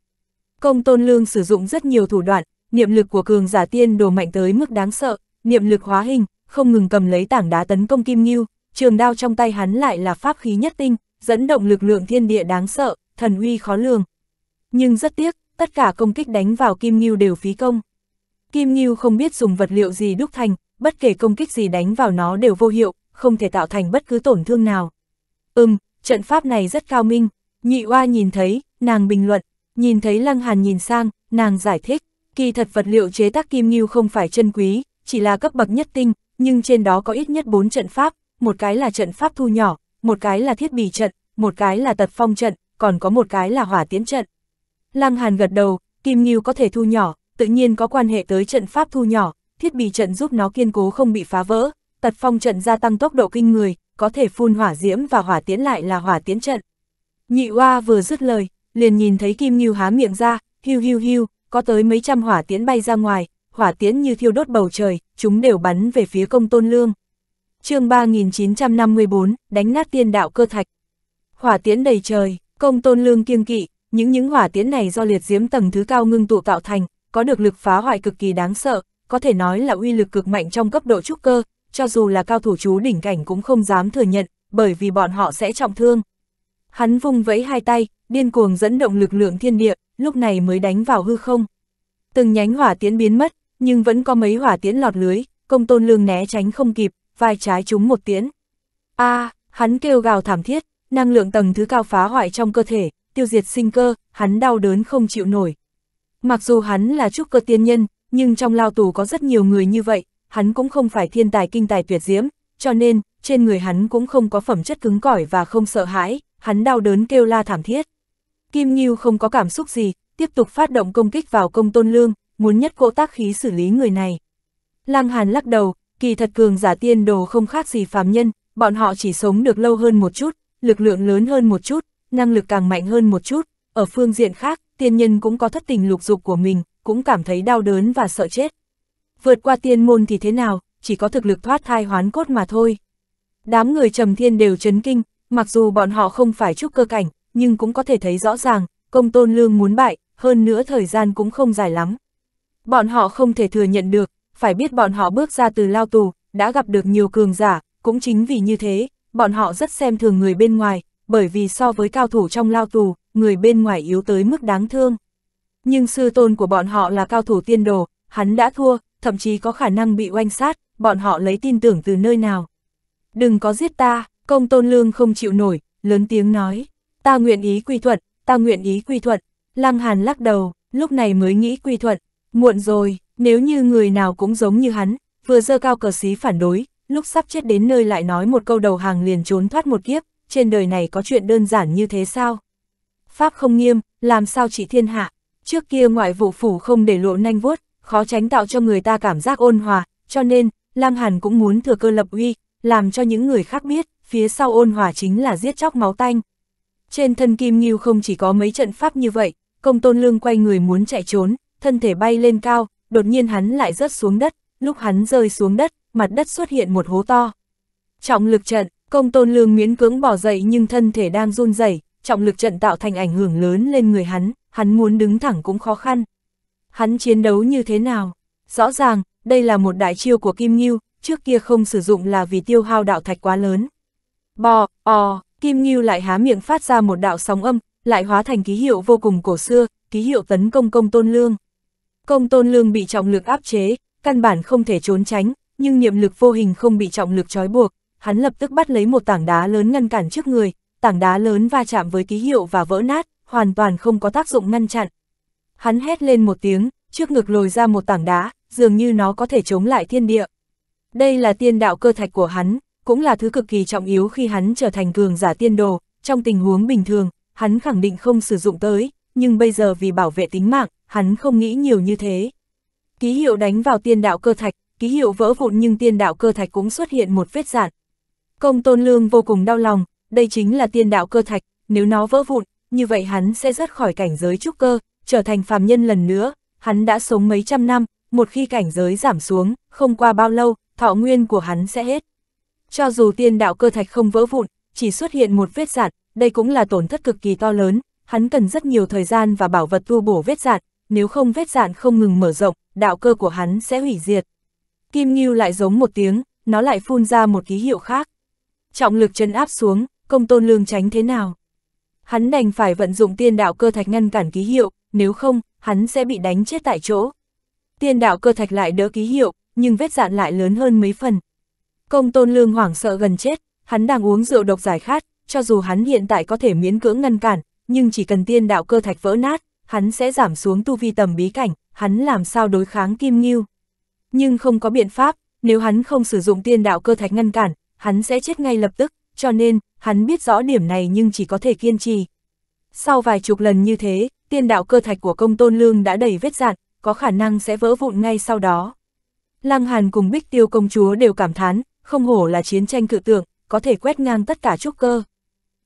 Công tôn lương sử dụng rất nhiều thủ đoạn, niệm lực của cường giả tiên đồ mạnh tới mức đáng sợ, niệm lực hóa hình, không ngừng cầm lấy tảng đá tấn công Kim Ngưu, trường đao trong tay hắn lại là pháp khí nhất tinh, dẫn động lực lượng thiên địa đáng sợ, thần uy khó lường. Nhưng rất tiếc, tất cả công kích đánh vào Kim Ngưu đều phí công. Kim Ngưu không biết dùng vật liệu gì đúc thành, bất kể công kích gì đánh vào nó đều vô hiệu, không thể tạo thành bất cứ tổn thương nào. Ừm, trận pháp này rất cao minh, nhị oa nhìn thấy, nàng bình luận, nhìn thấy Lăng Hàn nhìn sang, nàng giải thích, kỳ thật vật liệu chế tác Kim Ngưu không phải chân quý, chỉ là cấp bậc nhất tinh, nhưng trên đó có ít nhất 4 trận pháp, một cái là trận pháp thu nhỏ, một cái là thiết bị trận, một cái là tật phong trận, còn có một cái là hỏa tiến trận. Lăng Hàn gật đầu, Kim Ngưu có thể thu nhỏ, tự nhiên có quan hệ tới trận pháp thu nhỏ, thiết bị trận giúp nó kiên cố không bị phá vỡ, tật phong trận gia tăng tốc độ kinh người, có thể phun hỏa diễm và hỏa tiến lại là hỏa tiến trận. Nhị oa vừa dứt lời, liền nhìn thấy Kim Ngưu há miệng ra, hiu hiu hiu, có tới mấy trăm hỏa tiến bay ra ngoài, hỏa tiến như thiêu đốt bầu trời, chúng đều bắn về phía công tôn lương. chương 3954, đánh nát tiên đạo cơ thạch. Hỏa tiến đầy trời, công tôn lương kiêng kỵ, những những hỏa tiến này do liệt diễm tầng thứ cao ngưng tụ tạo thành, có được lực phá hoại cực kỳ đáng sợ, có thể nói là uy lực cực mạnh trong cấp độ trúc cơ, cho dù là cao thủ chú đỉnh cảnh cũng không dám thừa nhận, bởi vì bọn họ sẽ trọng thương. Hắn vung vẫy hai tay, điên cuồng dẫn động lực lượng thiên địa, lúc này mới đánh vào hư không. Từng nhánh hỏa tiễn biến mất, nhưng vẫn có mấy hỏa tiễn lọt lưới, công tôn lương né tránh không kịp, vai trái trúng một tiễn. a à, hắn kêu gào thảm thiết, năng lượng tầng thứ cao phá hoại trong cơ thể, tiêu diệt sinh cơ, hắn đau đớn không chịu nổi, Mặc dù hắn là trúc cơ tiên nhân, nhưng trong lao tù có rất nhiều người như vậy, hắn cũng không phải thiên tài kinh tài tuyệt diễm, cho nên, trên người hắn cũng không có phẩm chất cứng cỏi và không sợ hãi, hắn đau đớn kêu la thảm thiết. Kim nhiêu không có cảm xúc gì, tiếp tục phát động công kích vào công tôn lương, muốn nhất cỗ tác khí xử lý người này. Lăng Hàn lắc đầu, kỳ thật cường giả tiên đồ không khác gì phàm nhân, bọn họ chỉ sống được lâu hơn một chút, lực lượng lớn hơn một chút, năng lực càng mạnh hơn một chút, ở phương diện khác, tiên nhân cũng có thất tình lục dục của mình, cũng cảm thấy đau đớn và sợ chết. Vượt qua tiên môn thì thế nào, chỉ có thực lực thoát thai hoán cốt mà thôi. Đám người trầm thiên đều chấn kinh, mặc dù bọn họ không phải trúc cơ cảnh, nhưng cũng có thể thấy rõ ràng, công tôn lương muốn bại, hơn nữa thời gian cũng không dài lắm. Bọn họ không thể thừa nhận được, phải biết bọn họ bước ra từ lao tù, đã gặp được nhiều cường giả, cũng chính vì như thế, bọn họ rất xem thường người bên ngoài, bởi vì so với cao thủ trong lao tù, người bên ngoài yếu tới mức đáng thương. Nhưng sư tôn của bọn họ là cao thủ tiên đồ, hắn đã thua, thậm chí có khả năng bị oanh sát, bọn họ lấy tin tưởng từ nơi nào. Đừng có giết ta, công tôn lương không chịu nổi, lớn tiếng nói, ta nguyện ý quy thuận, ta nguyện ý quy thuận. Lăng Hàn lắc đầu, lúc này mới nghĩ quy thuận, muộn rồi, nếu như người nào cũng giống như hắn, vừa dơ cao cờ xí phản đối, lúc sắp chết đến nơi lại nói một câu đầu hàng liền trốn thoát một kiếp, trên đời này có chuyện đơn giản như thế sao? pháp không nghiêm, làm sao chỉ thiên hạ. Trước kia ngoại vụ phủ không để lộ nanh vuốt, khó tránh tạo cho người ta cảm giác ôn hòa, cho nên, Lam Hàn cũng muốn thừa cơ lập uy, làm cho những người khác biết, phía sau ôn hòa chính là giết chóc máu tanh. Trên thân Kim Ngưu không chỉ có mấy trận pháp như vậy, công tôn lương quay người muốn chạy trốn, thân thể bay lên cao, đột nhiên hắn lại rớt xuống đất, lúc hắn rơi xuống đất, mặt đất xuất hiện một hố to. Trọng lực trận, công tôn lương miễn cưỡng bỏ dậy nhưng thân thể đang run rẩy trọng lực trận tạo thành ảnh hưởng lớn lên người hắn, hắn muốn đứng thẳng cũng khó khăn. Hắn chiến đấu như thế nào? Rõ ràng, đây là một đại chiêu của Kim Ngưu, trước kia không sử dụng là vì tiêu hao đạo thạch quá lớn. Bò, ò, Kim Ngưu lại há miệng phát ra một đạo sóng âm, lại hóa thành ký hiệu vô cùng cổ xưa, ký hiệu tấn công công tôn lương. Công tôn lương bị trọng lực áp chế, căn bản không thể trốn tránh, nhưng niệm lực vô hình không bị trọng lực trói buộc, hắn lập tức bắt lấy một tảng đá lớn ngăn cản trước người, tảng đá lớn va chạm với ký hiệu và vỡ nát, hoàn toàn không có tác dụng ngăn chặn. Hắn hét lên một tiếng, trước ngực lồi ra một tảng đá, dường như nó có thể chống lại thiên địa. Đây là tiên đạo cơ thạch của hắn, cũng là thứ cực kỳ trọng yếu khi hắn trở thành cường giả tiên đồ, trong tình huống bình thường, hắn khẳng định không sử dụng tới, nhưng bây giờ vì bảo vệ tính mạng, hắn không nghĩ nhiều như thế. Ký hiệu đánh vào tiên đạo cơ thạch, ký hiệu vỡ vụn nhưng tiên đạo cơ thạch cũng xuất hiện một vết giản. Công tôn lương vô cùng đau lòng, đây chính là tiên đạo cơ thạch, nếu nó vỡ vụn, như vậy hắn sẽ rớt khỏi cảnh giới trúc cơ, trở thành phàm nhân lần nữa, hắn đã sống mấy trăm năm, một khi cảnh giới giảm xuống, không qua bao lâu, thọ nguyên của hắn sẽ hết. Cho dù tiên đạo cơ thạch không vỡ vụn, chỉ xuất hiện một vết dạn, đây cũng là tổn thất cực kỳ to lớn, hắn cần rất nhiều thời gian và bảo vật tu bổ vết dạn, nếu không vết dạn không ngừng mở rộng, đạo cơ của hắn sẽ hủy diệt. Kim Ngưu lại giống một tiếng, nó lại phun ra một ký hiệu khác. Trọng lực chân áp xuống, công tôn lương tránh thế nào? Hắn đành phải vận dụng tiên đạo cơ thạch ngăn cản ký hiệu, nếu không, hắn sẽ bị đánh chết tại chỗ. Tiên đạo cơ thạch lại đỡ ký hiệu, nhưng vết dạn lại lớn hơn mấy phần. Công tôn lương hoảng sợ gần chết, hắn đang uống rượu độc giải khát, cho dù hắn hiện tại có thể miễn cưỡng ngăn cản, nhưng chỉ cần tiên đạo cơ thạch vỡ nát, hắn sẽ giảm xuống tu vi tầm bí cảnh, hắn làm sao đối kháng kim ngưu. Nhưng không có biện pháp, nếu hắn không sử dụng tiên đạo cơ thạch ngăn cản, hắn sẽ chết ngay lập tức cho nên, hắn biết rõ điểm này nhưng chỉ có thể kiên trì. Sau vài chục lần như thế, tiên đạo cơ thạch của công tôn lương đã đầy vết dạn, có khả năng sẽ vỡ vụn ngay sau đó. Lăng Hàn cùng Bích Tiêu công chúa đều cảm thán, không hổ là chiến tranh cự tượng, có thể quét ngang tất cả trúc cơ.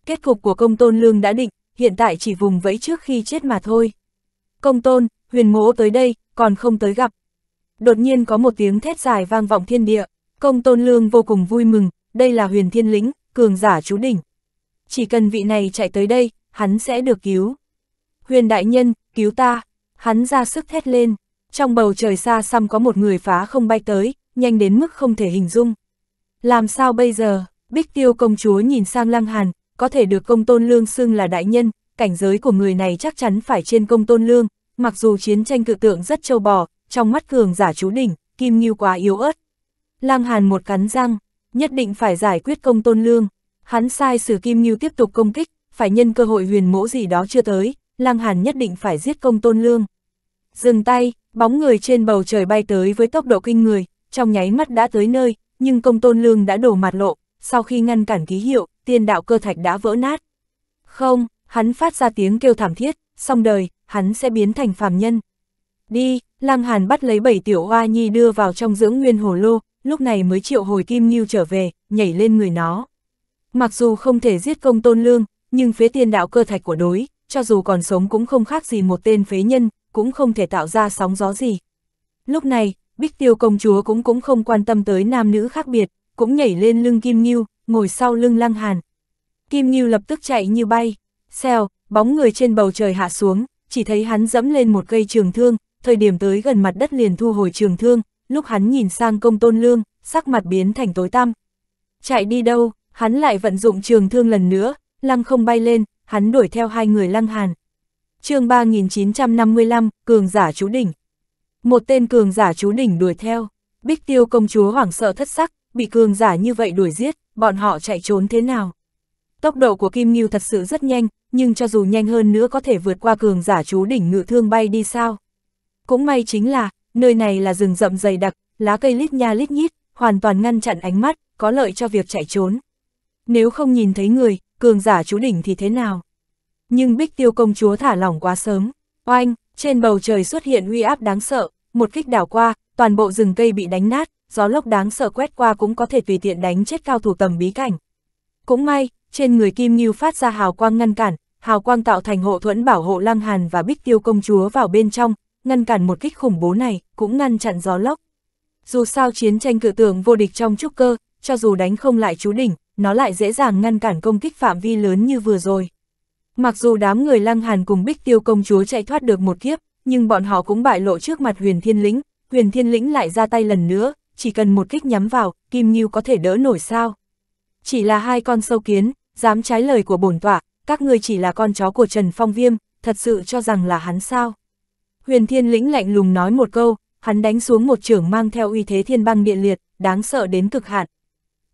Kết cục của công tôn lương đã định, hiện tại chỉ vùng vẫy trước khi chết mà thôi. Công tôn, huyền mỗ tới đây, còn không tới gặp. Đột nhiên có một tiếng thét dài vang vọng thiên địa, công tôn lương vô cùng vui mừng, đây là huyền thiên lĩnh, cường giả chú đỉnh. Chỉ cần vị này chạy tới đây, hắn sẽ được cứu. Huyền đại nhân, cứu ta, hắn ra sức thét lên. Trong bầu trời xa xăm có một người phá không bay tới, nhanh đến mức không thể hình dung. Làm sao bây giờ, Bích Tiêu công chúa nhìn sang Lăng Hàn, có thể được công tôn lương xưng là đại nhân, cảnh giới của người này chắc chắn phải trên công tôn lương, mặc dù chiến tranh cự tượng rất trâu bò, trong mắt cường giả chú đỉnh, kim nghiêu quá yếu ớt. Lăng Hàn một cắn răng, nhất định phải giải quyết công tôn lương. Hắn sai sử Kim Ngưu tiếp tục công kích, phải nhân cơ hội huyền mỗ gì đó chưa tới, lang Hàn nhất định phải giết công tôn lương. Dừng tay, bóng người trên bầu trời bay tới với tốc độ kinh người, trong nháy mắt đã tới nơi, nhưng công tôn lương đã đổ mặt lộ, sau khi ngăn cản ký hiệu, tiên đạo cơ thạch đã vỡ nát. Không, hắn phát ra tiếng kêu thảm thiết, xong đời, hắn sẽ biến thành phàm nhân. Đi, lang Hàn bắt lấy bảy tiểu hoa nhi đưa vào trong dưỡng nguyên hồ lô, lúc này mới triệu hồi Kim Ngưu trở về, nhảy lên người nó. Mặc dù không thể giết công tôn lương, nhưng phía tiên đạo cơ thạch của đối, cho dù còn sống cũng không khác gì một tên phế nhân, cũng không thể tạo ra sóng gió gì. Lúc này, Bích Tiêu công chúa cũng cũng không quan tâm tới nam nữ khác biệt, cũng nhảy lên lưng Kim Ngưu, ngồi sau lưng Lăng Hàn. Kim Ngưu lập tức chạy như bay, xèo, bóng người trên bầu trời hạ xuống, chỉ thấy hắn dẫm lên một cây trường thương, thời điểm tới gần mặt đất liền thu hồi trường thương, lúc hắn nhìn sang công tôn lương, sắc mặt biến thành tối tăm. Chạy đi đâu, hắn lại vận dụng trường thương lần nữa, lăng không bay lên, hắn đuổi theo hai người lăng hàn. chương 3955, cường giả chú đỉnh. Một tên cường giả chú đỉnh đuổi theo, bích tiêu công chúa hoảng sợ thất sắc, bị cường giả như vậy đuổi giết, bọn họ chạy trốn thế nào? Tốc độ của Kim Ngưu thật sự rất nhanh, nhưng cho dù nhanh hơn nữa có thể vượt qua cường giả chú đỉnh ngự thương bay đi sao? Cũng may chính là, nơi này là rừng rậm dày đặc, lá cây lít nha lít nhít, hoàn toàn ngăn chặn ánh mắt, có lợi cho việc chạy trốn. Nếu không nhìn thấy người, cường giả chú đỉnh thì thế nào? Nhưng bích tiêu công chúa thả lỏng quá sớm. Oanh, trên bầu trời xuất hiện uy áp đáng sợ, một kích đảo qua, toàn bộ rừng cây bị đánh nát, gió lốc đáng sợ quét qua cũng có thể tùy tiện đánh chết cao thủ tầm bí cảnh. Cũng may, trên người Kim Ngưu phát ra hào quang ngăn cản, hào quang tạo thành hộ thuẫn bảo hộ Lăng Hàn và Bích Tiêu công chúa vào bên trong, ngăn cản một kích khủng bố này, cũng ngăn chặn gió lốc. Dù sao chiến tranh cự tường vô địch trong trúc cơ, cho dù đánh không lại chú đỉnh, nó lại dễ dàng ngăn cản công kích phạm vi lớn như vừa rồi. Mặc dù đám người lăng hàn cùng bích tiêu công chúa chạy thoát được một kiếp, nhưng bọn họ cũng bại lộ trước mặt huyền thiên lĩnh, huyền thiên lĩnh lại ra tay lần nữa, chỉ cần một kích nhắm vào, kim nghiêu có thể đỡ nổi sao. Chỉ là hai con sâu kiến, dám trái lời của bổn tỏa, các ngươi chỉ là con chó của Trần Phong Viêm, thật sự cho rằng là hắn sao. Huyền Thiên Lĩnh lạnh lùng nói một câu, hắn đánh xuống một trưởng mang theo uy thế thiên băng điện liệt, đáng sợ đến cực hạn.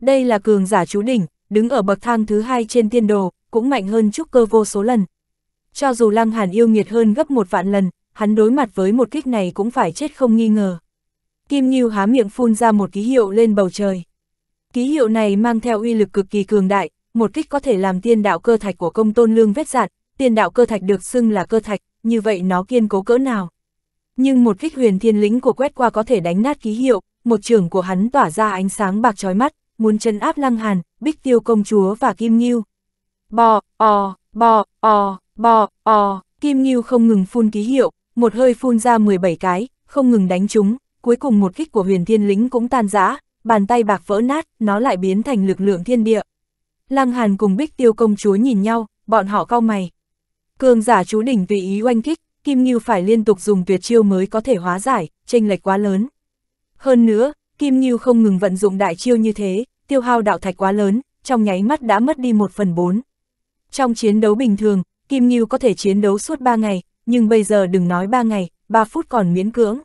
Đây là cường giả chú đỉnh, đứng ở bậc thang thứ hai trên tiên đồ, cũng mạnh hơn trúc cơ vô số lần. Cho dù Lăng Hàn yêu nghiệt hơn gấp một vạn lần, hắn đối mặt với một kích này cũng phải chết không nghi ngờ. Kim Ngưu há miệng phun ra một ký hiệu lên bầu trời. Ký hiệu này mang theo uy lực cực kỳ cường đại, một kích có thể làm tiên đạo cơ thạch của công tôn lương vết dạn, tiên đạo cơ thạch được xưng là cơ thạch, như vậy nó kiên cố cỡ nào. Nhưng một kích huyền thiên lĩnh của quét qua có thể đánh nát ký hiệu, một trường của hắn tỏa ra ánh sáng bạc trói mắt, muốn chân áp lăng hàn, bích tiêu công chúa và kim nghiêu. Bò, o, bò, o, bò, o, kim nghiêu không ngừng phun ký hiệu, một hơi phun ra 17 cái, không ngừng đánh chúng, cuối cùng một kích của huyền thiên lính cũng tan rã, bàn tay bạc vỡ nát, nó lại biến thành lực lượng thiên địa. Lăng Hàn cùng Bích Tiêu công chúa nhìn nhau, bọn họ cau mày. Cường giả chú đỉnh vì ý oanh kích, Kim Ngưu phải liên tục dùng tuyệt chiêu mới có thể hóa giải, tranh lệch quá lớn. Hơn nữa, Kim Ngưu không ngừng vận dụng đại chiêu như thế, tiêu hao đạo thạch quá lớn, trong nháy mắt đã mất đi một phần bốn. Trong chiến đấu bình thường, Kim Ngưu có thể chiến đấu suốt ba ngày, nhưng bây giờ đừng nói ba ngày, ba phút còn miễn cưỡng.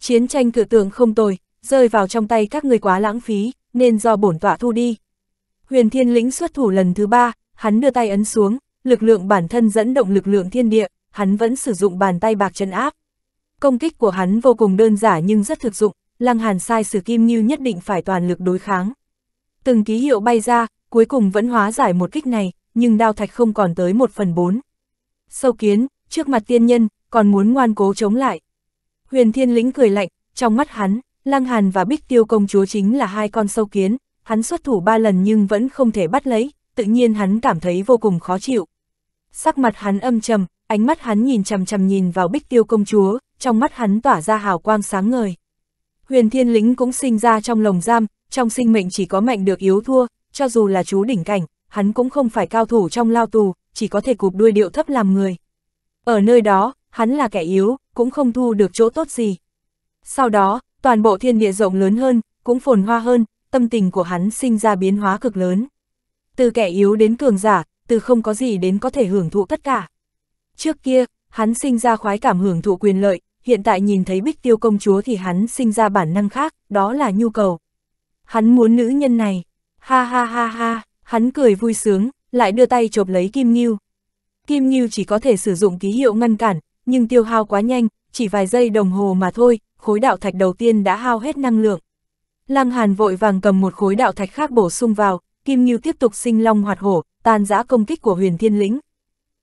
Chiến tranh cự tượng không tồi, rơi vào trong tay các người quá lãng phí, nên do bổn tọa thu đi. Huyền Thiên Lĩnh xuất thủ lần thứ ba, hắn đưa tay ấn xuống, lực lượng bản thân dẫn động lực lượng thiên địa, hắn vẫn sử dụng bàn tay bạc chân áp. Công kích của hắn vô cùng đơn giản nhưng rất thực dụng, Lăng Hàn sai sử Kim như nhất định phải toàn lực đối kháng. Từng ký hiệu bay ra, cuối cùng vẫn hóa giải một kích này, nhưng đao thạch không còn tới một phần bốn. Sâu kiến, trước mặt tiên nhân, còn muốn ngoan cố chống lại. Huyền Thiên Lĩnh cười lạnh, trong mắt hắn, Lăng Hàn và Bích Tiêu công chúa chính là hai con sâu kiến, hắn xuất thủ ba lần nhưng vẫn không thể bắt lấy, tự nhiên hắn cảm thấy vô cùng khó chịu sắc mặt hắn âm trầm, ánh mắt hắn nhìn chầm chầm nhìn vào bích tiêu công chúa, trong mắt hắn tỏa ra hào quang sáng ngời. Huyền thiên lĩnh cũng sinh ra trong lồng giam, trong sinh mệnh chỉ có mạnh được yếu thua, cho dù là chú đỉnh cảnh, hắn cũng không phải cao thủ trong lao tù, chỉ có thể cụp đuôi điệu thấp làm người. Ở nơi đó, hắn là kẻ yếu, cũng không thu được chỗ tốt gì. Sau đó, toàn bộ thiên địa rộng lớn hơn, cũng phồn hoa hơn, tâm tình của hắn sinh ra biến hóa cực lớn. Từ kẻ yếu đến cường giả, từ không có gì đến có thể hưởng thụ tất cả. Trước kia, hắn sinh ra khoái cảm hưởng thụ quyền lợi, hiện tại nhìn thấy bích tiêu công chúa thì hắn sinh ra bản năng khác, đó là nhu cầu. Hắn muốn nữ nhân này, ha ha ha ha, hắn cười vui sướng, lại đưa tay chộp lấy Kim Ngưu. Kim Ngưu chỉ có thể sử dụng ký hiệu ngăn cản, nhưng tiêu hao quá nhanh, chỉ vài giây đồng hồ mà thôi, khối đạo thạch đầu tiên đã hao hết năng lượng. Lăng Hàn vội vàng cầm một khối đạo thạch khác bổ sung vào, Kim Ngưu tiếp tục sinh long hoạt hổ, tan giã công kích của huyền thiên lĩnh.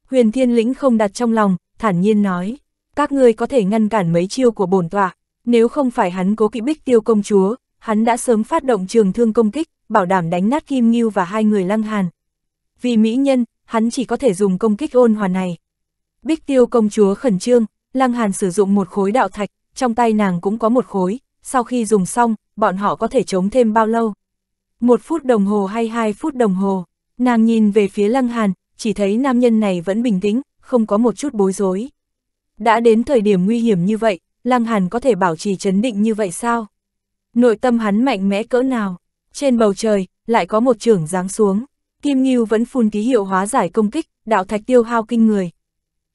Huyền thiên lĩnh không đặt trong lòng, thản nhiên nói, các ngươi có thể ngăn cản mấy chiêu của bổn tọa, nếu không phải hắn cố kỵ bích tiêu công chúa, hắn đã sớm phát động trường thương công kích, bảo đảm đánh nát Kim Ngưu và hai người lăng hàn. Vì mỹ nhân, hắn chỉ có thể dùng công kích ôn hòa này. Bích tiêu công chúa khẩn trương, lăng hàn sử dụng một khối đạo thạch, trong tay nàng cũng có một khối, sau khi dùng xong, bọn họ có thể chống thêm bao lâu? Một phút đồng hồ hay hai phút đồng hồ? Nàng nhìn về phía Lăng Hàn, chỉ thấy nam nhân này vẫn bình tĩnh, không có một chút bối rối. Đã đến thời điểm nguy hiểm như vậy, Lăng Hàn có thể bảo trì chấn định như vậy sao? Nội tâm hắn mạnh mẽ cỡ nào? Trên bầu trời, lại có một trưởng giáng xuống. Kim Ngưu vẫn phun ký hiệu hóa giải công kích, đạo thạch tiêu hao kinh người.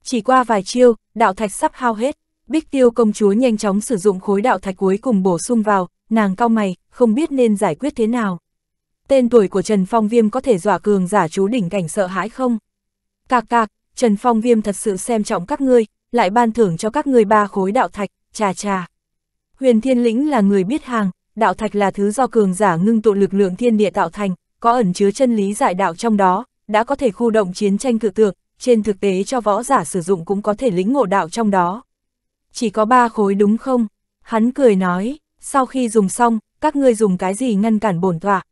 Chỉ qua vài chiêu, đạo thạch sắp hao hết. Bích tiêu công chúa nhanh chóng sử dụng khối đạo thạch cuối cùng bổ sung vào, nàng cao mày, không biết nên giải quyết thế nào tên tuổi của Trần Phong Viêm có thể dọa cường giả chú đỉnh cảnh sợ hãi không? Cạc cạc, Trần Phong Viêm thật sự xem trọng các ngươi, lại ban thưởng cho các ngươi ba khối đạo thạch, trà trà. Huyền Thiên Lĩnh là người biết hàng, đạo thạch là thứ do cường giả ngưng tụ lực lượng thiên địa tạo thành, có ẩn chứa chân lý giải đạo trong đó, đã có thể khu động chiến tranh cự tượng, trên thực tế cho võ giả sử dụng cũng có thể lĩnh ngộ đạo trong đó. Chỉ có ba khối đúng không? Hắn cười nói, sau khi dùng xong, các ngươi dùng cái gì ngăn cản bổn tọa,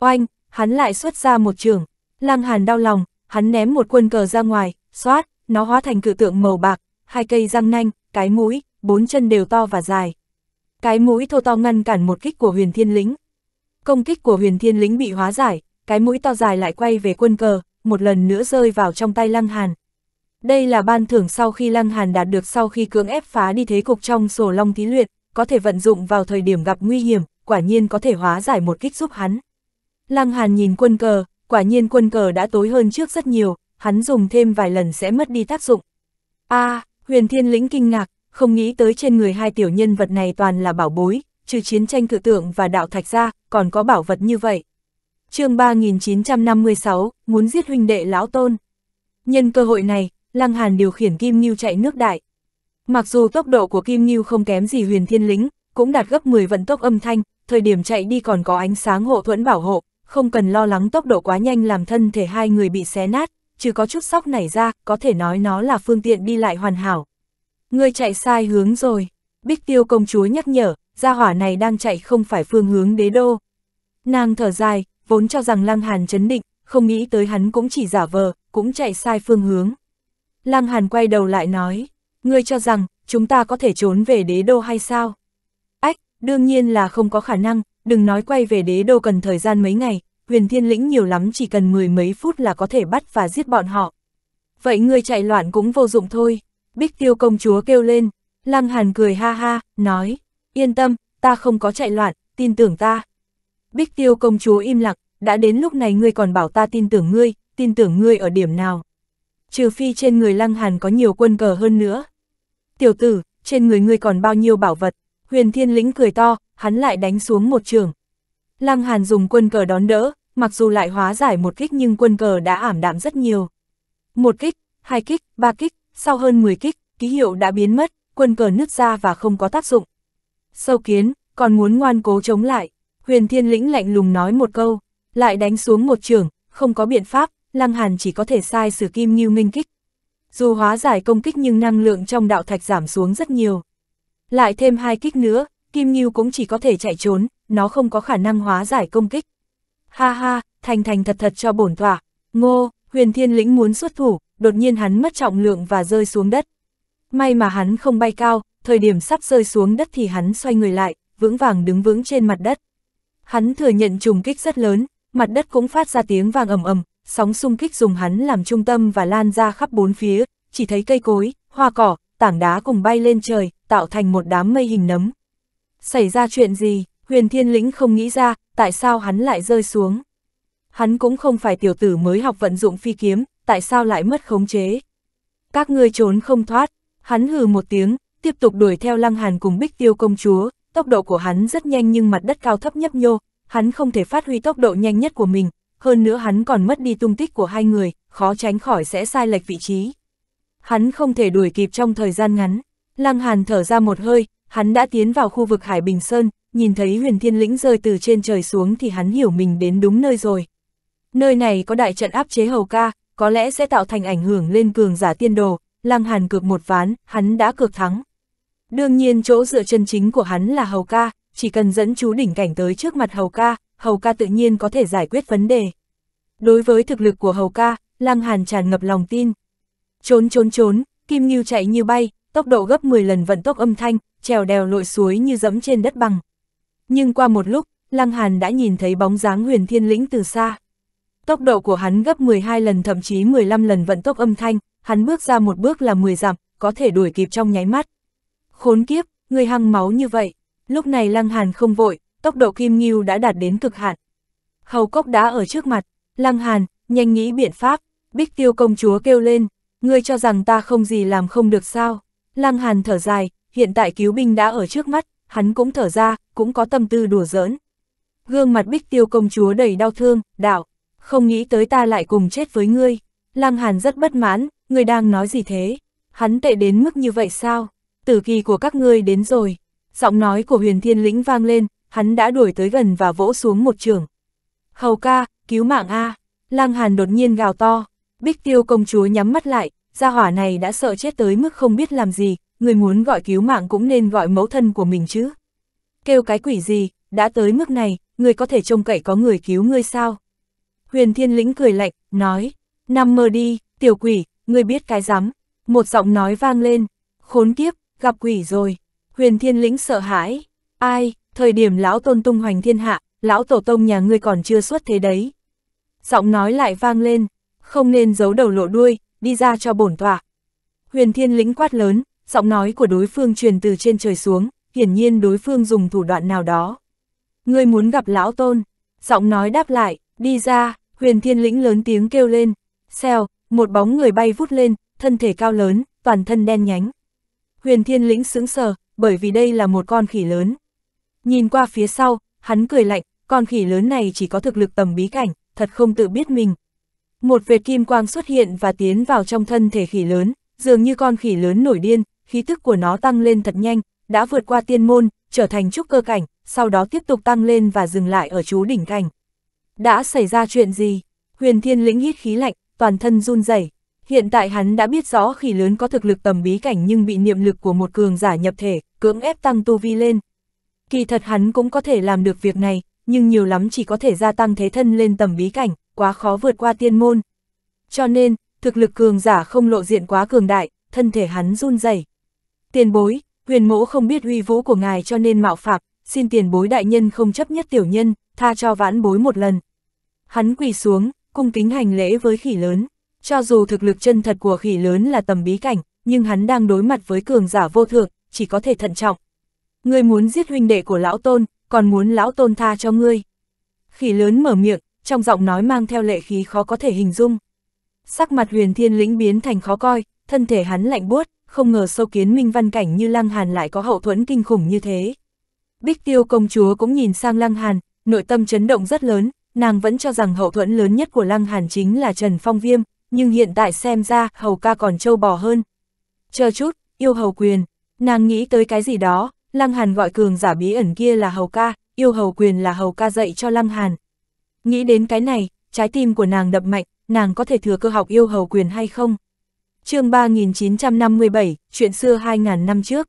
oanh, hắn lại xuất ra một trường. Lăng Hàn đau lòng, hắn ném một quân cờ ra ngoài, xoát, nó hóa thành cự tượng màu bạc, hai cây răng nanh, cái mũi, bốn chân đều to và dài. Cái mũi thô to ngăn cản một kích của huyền thiên lính. Công kích của huyền thiên lính bị hóa giải, cái mũi to dài lại quay về quân cờ, một lần nữa rơi vào trong tay Lăng Hàn. Đây là ban thưởng sau khi Lăng Hàn đạt được sau khi cưỡng ép phá đi thế cục trong sổ long thí luyện, có thể vận dụng vào thời điểm gặp nguy hiểm, quả nhiên có thể hóa giải một kích giúp hắn. Lăng Hàn nhìn quân cờ, quả nhiên quân cờ đã tối hơn trước rất nhiều, hắn dùng thêm vài lần sẽ mất đi tác dụng. a à, huyền thiên lĩnh kinh ngạc, không nghĩ tới trên người hai tiểu nhân vật này toàn là bảo bối, trừ chiến tranh cự tượng và đạo thạch ra, còn có bảo vật như vậy. chương 3956, muốn giết huynh đệ lão tôn. Nhân cơ hội này, Lăng Hàn điều khiển Kim Ngưu chạy nước đại. Mặc dù tốc độ của Kim Ngưu không kém gì huyền thiên lĩnh, cũng đạt gấp 10 vận tốc âm thanh, thời điểm chạy đi còn có ánh sáng hộ thuẫn bảo hộ, không cần lo lắng tốc độ quá nhanh làm thân thể hai người bị xé nát, chứ có chút sóc nảy ra, có thể nói nó là phương tiện đi lại hoàn hảo. Ngươi chạy sai hướng rồi, Bích Tiêu công chúa nhắc nhở, gia hỏa này đang chạy không phải phương hướng đế đô. Nàng thở dài, vốn cho rằng Lăng Hàn chấn định, không nghĩ tới hắn cũng chỉ giả vờ, cũng chạy sai phương hướng. Lăng Hàn quay đầu lại nói, ngươi cho rằng, chúng ta có thể trốn về đế đô hay sao? Ách, đương nhiên là không có khả năng, đừng nói quay về đế đô cần thời gian mấy ngày, huyền thiên lĩnh nhiều lắm chỉ cần mười mấy phút là có thể bắt và giết bọn họ. Vậy ngươi chạy loạn cũng vô dụng thôi, bích tiêu công chúa kêu lên, lăng hàn cười ha ha, nói, yên tâm, ta không có chạy loạn, tin tưởng ta. Bích tiêu công chúa im lặng, đã đến lúc này ngươi còn bảo ta tin tưởng ngươi, tin tưởng ngươi ở điểm nào. Trừ phi trên người lăng hàn có nhiều quân cờ hơn nữa. Tiểu tử, trên người ngươi còn bao nhiêu bảo vật, huyền thiên lĩnh cười to, hắn lại đánh xuống một trường. Lăng Hàn dùng quân cờ đón đỡ, mặc dù lại hóa giải một kích nhưng quân cờ đã ảm đạm rất nhiều. Một kích, hai kích, ba kích, sau hơn 10 kích, ký hiệu đã biến mất, quân cờ nứt ra và không có tác dụng. Sâu kiến, còn muốn ngoan cố chống lại, huyền thiên lĩnh lạnh lùng nói một câu, lại đánh xuống một trường, không có biện pháp, Lăng Hàn chỉ có thể sai sử kim như minh kích. Dù hóa giải công kích nhưng năng lượng trong đạo thạch giảm xuống rất nhiều. Lại thêm hai kích nữa, Kim Ngưu cũng chỉ có thể chạy trốn, nó không có khả năng hóa giải công kích. Ha ha, thành thành thật thật cho bổn tỏa. Ngô, huyền thiên lĩnh muốn xuất thủ, đột nhiên hắn mất trọng lượng và rơi xuống đất. May mà hắn không bay cao, thời điểm sắp rơi xuống đất thì hắn xoay người lại, vững vàng đứng vững trên mặt đất. Hắn thừa nhận trùng kích rất lớn, mặt đất cũng phát ra tiếng vang ầm ầm, sóng xung kích dùng hắn làm trung tâm và lan ra khắp bốn phía, chỉ thấy cây cối, hoa cỏ, tảng đá cùng bay lên trời, tạo thành một đám mây hình nấm, Xảy ra chuyện gì, huyền thiên lĩnh không nghĩ ra, tại sao hắn lại rơi xuống. Hắn cũng không phải tiểu tử mới học vận dụng phi kiếm, tại sao lại mất khống chế. Các ngươi trốn không thoát, hắn hừ một tiếng, tiếp tục đuổi theo lăng hàn cùng bích tiêu công chúa, tốc độ của hắn rất nhanh nhưng mặt đất cao thấp nhấp nhô, hắn không thể phát huy tốc độ nhanh nhất của mình, hơn nữa hắn còn mất đi tung tích của hai người, khó tránh khỏi sẽ sai lệch vị trí. Hắn không thể đuổi kịp trong thời gian ngắn. Lăng Hàn thở ra một hơi, hắn đã tiến vào khu vực Hải Bình Sơn, nhìn thấy huyền thiên lĩnh rơi từ trên trời xuống thì hắn hiểu mình đến đúng nơi rồi. Nơi này có đại trận áp chế hầu ca, có lẽ sẽ tạo thành ảnh hưởng lên cường giả tiên đồ, lăng hàn cược một ván, hắn đã cược thắng. Đương nhiên chỗ dựa chân chính của hắn là hầu ca, chỉ cần dẫn chú đỉnh cảnh tới trước mặt hầu ca, hầu ca tự nhiên có thể giải quyết vấn đề. Đối với thực lực của hầu ca, lăng hàn tràn ngập lòng tin. Trốn trốn trốn, kim nghiêu chạy như bay, tốc độ gấp 10 lần vận tốc âm thanh, trèo đèo lội suối như dẫm trên đất bằng. Nhưng qua một lúc, Lăng Hàn đã nhìn thấy bóng dáng huyền thiên lĩnh từ xa. Tốc độ của hắn gấp 12 lần thậm chí 15 lần vận tốc âm thanh, hắn bước ra một bước là 10 dặm, có thể đuổi kịp trong nháy mắt. Khốn kiếp, người hăng máu như vậy, lúc này Lăng Hàn không vội, tốc độ Kim Ngưu đã đạt đến cực hạn. Hầu cốc đã ở trước mặt, Lăng Hàn, nhanh nghĩ biện pháp, Bích Tiêu công chúa kêu lên, ngươi cho rằng ta không gì làm không được sao. Lăng Hàn thở dài, hiện tại cứu binh đã ở trước mắt, hắn cũng thở ra, cũng có tâm tư đùa giỡn. Gương mặt bích tiêu công chúa đầy đau thương, đạo, không nghĩ tới ta lại cùng chết với ngươi. Lăng Hàn rất bất mãn, ngươi đang nói gì thế? Hắn tệ đến mức như vậy sao? Tử kỳ của các ngươi đến rồi. Giọng nói của huyền thiên lĩnh vang lên, hắn đã đuổi tới gần và vỗ xuống một trường. Hầu ca, cứu mạng A. Lăng Hàn đột nhiên gào to. Bích tiêu công chúa nhắm mắt lại, gia hỏa này đã sợ chết tới mức không biết làm gì, người muốn gọi cứu mạng cũng nên gọi mẫu thân của mình chứ. Kêu cái quỷ gì, đã tới mức này, người có thể trông cậy có người cứu ngươi sao? Huyền Thiên Lĩnh cười lạnh, nói, nằm mơ đi, tiểu quỷ, ngươi biết cái rắm. Một giọng nói vang lên, khốn kiếp, gặp quỷ rồi. Huyền Thiên Lĩnh sợ hãi, ai, thời điểm lão tôn tung hoành thiên hạ, lão tổ tông nhà ngươi còn chưa xuất thế đấy. Giọng nói lại vang lên, không nên giấu đầu lộ đuôi, đi ra cho bổn tọa. Huyền Thiên Lĩnh quát lớn, giọng nói của đối phương truyền từ trên trời xuống, hiển nhiên đối phương dùng thủ đoạn nào đó. Ngươi muốn gặp lão tôn, giọng nói đáp lại, đi ra, huyền thiên lĩnh lớn tiếng kêu lên, xèo, một bóng người bay vút lên, thân thể cao lớn, toàn thân đen nhánh. Huyền thiên lĩnh sững sờ, bởi vì đây là một con khỉ lớn. Nhìn qua phía sau, hắn cười lạnh, con khỉ lớn này chỉ có thực lực tầm bí cảnh, thật không tự biết mình. Một vệt kim quang xuất hiện và tiến vào trong thân thể khỉ lớn, dường như con khỉ lớn nổi điên, khí tức của nó tăng lên thật nhanh, đã vượt qua tiên môn, trở thành trúc cơ cảnh, sau đó tiếp tục tăng lên và dừng lại ở chú đỉnh cảnh. Đã xảy ra chuyện gì? Huyền Thiên lĩnh hít khí lạnh, toàn thân run rẩy. Hiện tại hắn đã biết rõ khỉ lớn có thực lực tầm bí cảnh nhưng bị niệm lực của một cường giả nhập thể, cưỡng ép tăng tu vi lên. Kỳ thật hắn cũng có thể làm được việc này, nhưng nhiều lắm chỉ có thể gia tăng thế thân lên tầm bí cảnh, quá khó vượt qua tiên môn. Cho nên, thực lực cường giả không lộ diện quá cường đại, thân thể hắn run rẩy. Tiền bối, huyền mỗ không biết uy vũ của ngài cho nên mạo phạm, xin tiền bối đại nhân không chấp nhất tiểu nhân, tha cho vãn bối một lần. Hắn quỳ xuống, cung kính hành lễ với khỉ lớn. Cho dù thực lực chân thật của khỉ lớn là tầm bí cảnh, nhưng hắn đang đối mặt với cường giả vô thượng, chỉ có thể thận trọng. Ngươi muốn giết huynh đệ của lão tôn, còn muốn lão tôn tha cho ngươi. Khỉ lớn mở miệng, trong giọng nói mang theo lệ khí khó có thể hình dung. Sắc mặt huyền thiên lĩnh biến thành khó coi, thân thể hắn lạnh buốt không ngờ sâu kiến minh văn cảnh như Lăng Hàn lại có hậu thuẫn kinh khủng như thế. Bích tiêu công chúa cũng nhìn sang Lăng Hàn, nội tâm chấn động rất lớn, nàng vẫn cho rằng hậu thuẫn lớn nhất của Lăng Hàn chính là Trần Phong Viêm, nhưng hiện tại xem ra hầu ca còn trâu bò hơn. Chờ chút, yêu hầu quyền, nàng nghĩ tới cái gì đó, Lăng Hàn gọi cường giả bí ẩn kia là hầu ca, yêu hầu quyền là hầu ca dạy cho Lăng Hàn. Nghĩ đến cái này, trái tim của nàng đập mạnh, nàng có thể thừa cơ học yêu hầu quyền hay không? chương 3957, chuyện xưa 2.000 năm trước.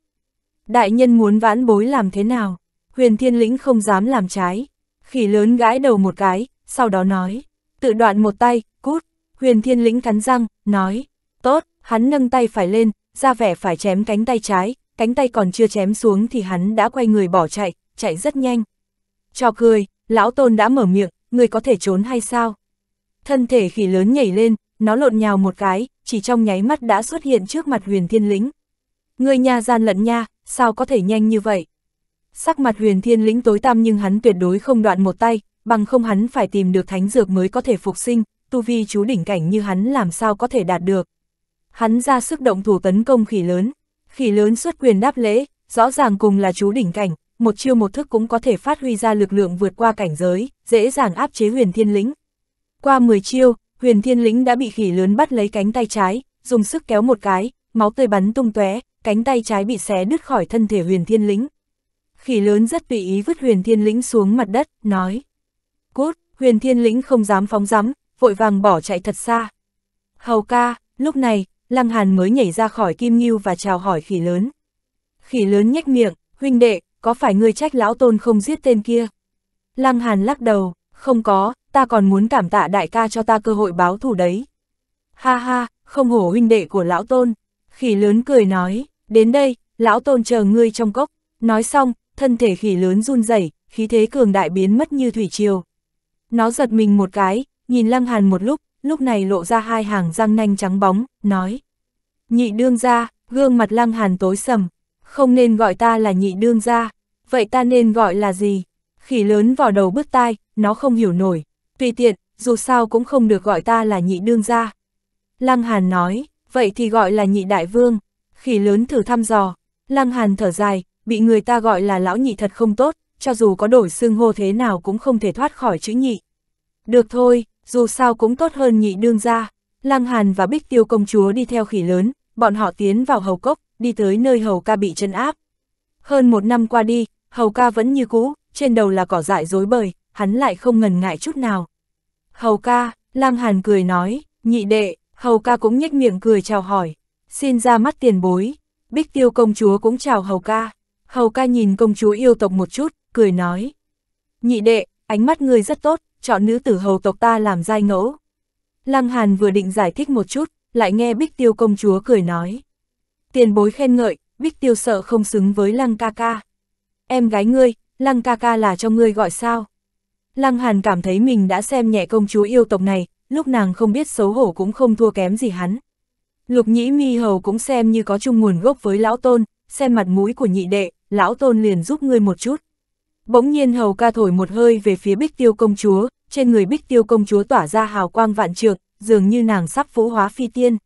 Đại nhân muốn vãn bối làm thế nào? Huyền Thiên Lĩnh không dám làm trái. Khỉ lớn gãi đầu một cái, sau đó nói. Tự đoạn một tay, cút. Huyền Thiên Lĩnh cắn răng, nói. Tốt, hắn nâng tay phải lên, ra vẻ phải chém cánh tay trái. Cánh tay còn chưa chém xuống thì hắn đã quay người bỏ chạy, chạy rất nhanh. Cho cười, lão tôn đã mở miệng, người có thể trốn hay sao? Thân thể khỉ lớn nhảy lên, nó lộn nhào một cái, chỉ trong nháy mắt đã xuất hiện trước mặt huyền thiên lĩnh. Người nhà gian lận nha, sao có thể nhanh như vậy? Sắc mặt huyền thiên lĩnh tối tăm nhưng hắn tuyệt đối không đoạn một tay, bằng không hắn phải tìm được thánh dược mới có thể phục sinh, tu vi chú đỉnh cảnh như hắn làm sao có thể đạt được. Hắn ra sức động thủ tấn công khỉ lớn, khỉ lớn xuất quyền đáp lễ, rõ ràng cùng là chú đỉnh cảnh, một chiêu một thức cũng có thể phát huy ra lực lượng vượt qua cảnh giới, dễ dàng áp chế huyền thiên lĩnh. Qua 10 chiêu, huyền thiên lĩnh đã bị khỉ lớn bắt lấy cánh tay trái, dùng sức kéo một cái, máu tươi bắn tung tóe, cánh tay trái bị xé đứt khỏi thân thể huyền thiên lĩnh. Khỉ lớn rất tùy ý vứt huyền thiên lĩnh xuống mặt đất, nói. Cút, huyền thiên lĩnh không dám phóng rắm, vội vàng bỏ chạy thật xa. Hầu ca, lúc này, lăng hàn mới nhảy ra khỏi kim nghiêu và chào hỏi khỉ lớn. Khỉ lớn nhếch miệng, huynh đệ, có phải ngươi trách lão tôn không giết tên kia? Lăng hàn lắc đầu, không có, ta còn muốn cảm tạ đại ca cho ta cơ hội báo thù đấy. Ha ha, không hổ huynh đệ của lão tôn. Khỉ lớn cười nói, đến đây, lão tôn chờ ngươi trong cốc. Nói xong, thân thể khỉ lớn run rẩy, khí thế cường đại biến mất như thủy triều. Nó giật mình một cái, nhìn lăng hàn một lúc, lúc này lộ ra hai hàng răng nanh trắng bóng, nói. Nhị đương ra, gương mặt lăng hàn tối sầm, không nên gọi ta là nhị đương ra, vậy ta nên gọi là gì? Khỉ lớn vào đầu bứt tai, nó không hiểu nổi, tùy tiện, dù sao cũng không được gọi ta là nhị đương gia. Lăng Hàn nói, vậy thì gọi là nhị đại vương, khỉ lớn thử thăm dò, Lăng Hàn thở dài, bị người ta gọi là lão nhị thật không tốt, cho dù có đổi xưng hô thế nào cũng không thể thoát khỏi chữ nhị. Được thôi, dù sao cũng tốt hơn nhị đương gia. Lăng Hàn và Bích Tiêu công chúa đi theo khỉ lớn, bọn họ tiến vào hầu cốc, đi tới nơi hầu ca bị chân áp. Hơn một năm qua đi, hầu ca vẫn như cũ, trên đầu là cỏ dại rối bời, hắn lại không ngần ngại chút nào. Hầu ca, lang Hàn cười nói, nhị đệ, hầu ca cũng nhếch miệng cười chào hỏi, xin ra mắt tiền bối, bích tiêu công chúa cũng chào hầu ca. Hầu ca nhìn công chúa yêu tộc một chút, cười nói. Nhị đệ, ánh mắt ngươi rất tốt, chọn nữ tử hầu tộc ta làm giai ngẫu. Lăng Hàn vừa định giải thích một chút, lại nghe bích tiêu công chúa cười nói. Tiền bối khen ngợi, bích tiêu sợ không xứng với lăng ca ca. Em gái ngươi, lăng ca ca là cho ngươi gọi sao? Lăng Hàn cảm thấy mình đã xem nhẹ công chúa yêu tộc này, lúc nàng không biết xấu hổ cũng không thua kém gì hắn. Lục nhĩ mi hầu cũng xem như có chung nguồn gốc với lão tôn, xem mặt mũi của nhị đệ, lão tôn liền giúp ngươi một chút. Bỗng nhiên hầu ca thổi một hơi về phía bích tiêu công chúa, trên người bích tiêu công chúa tỏa ra hào quang vạn trượng, dường như nàng sắp vũ hóa phi tiên.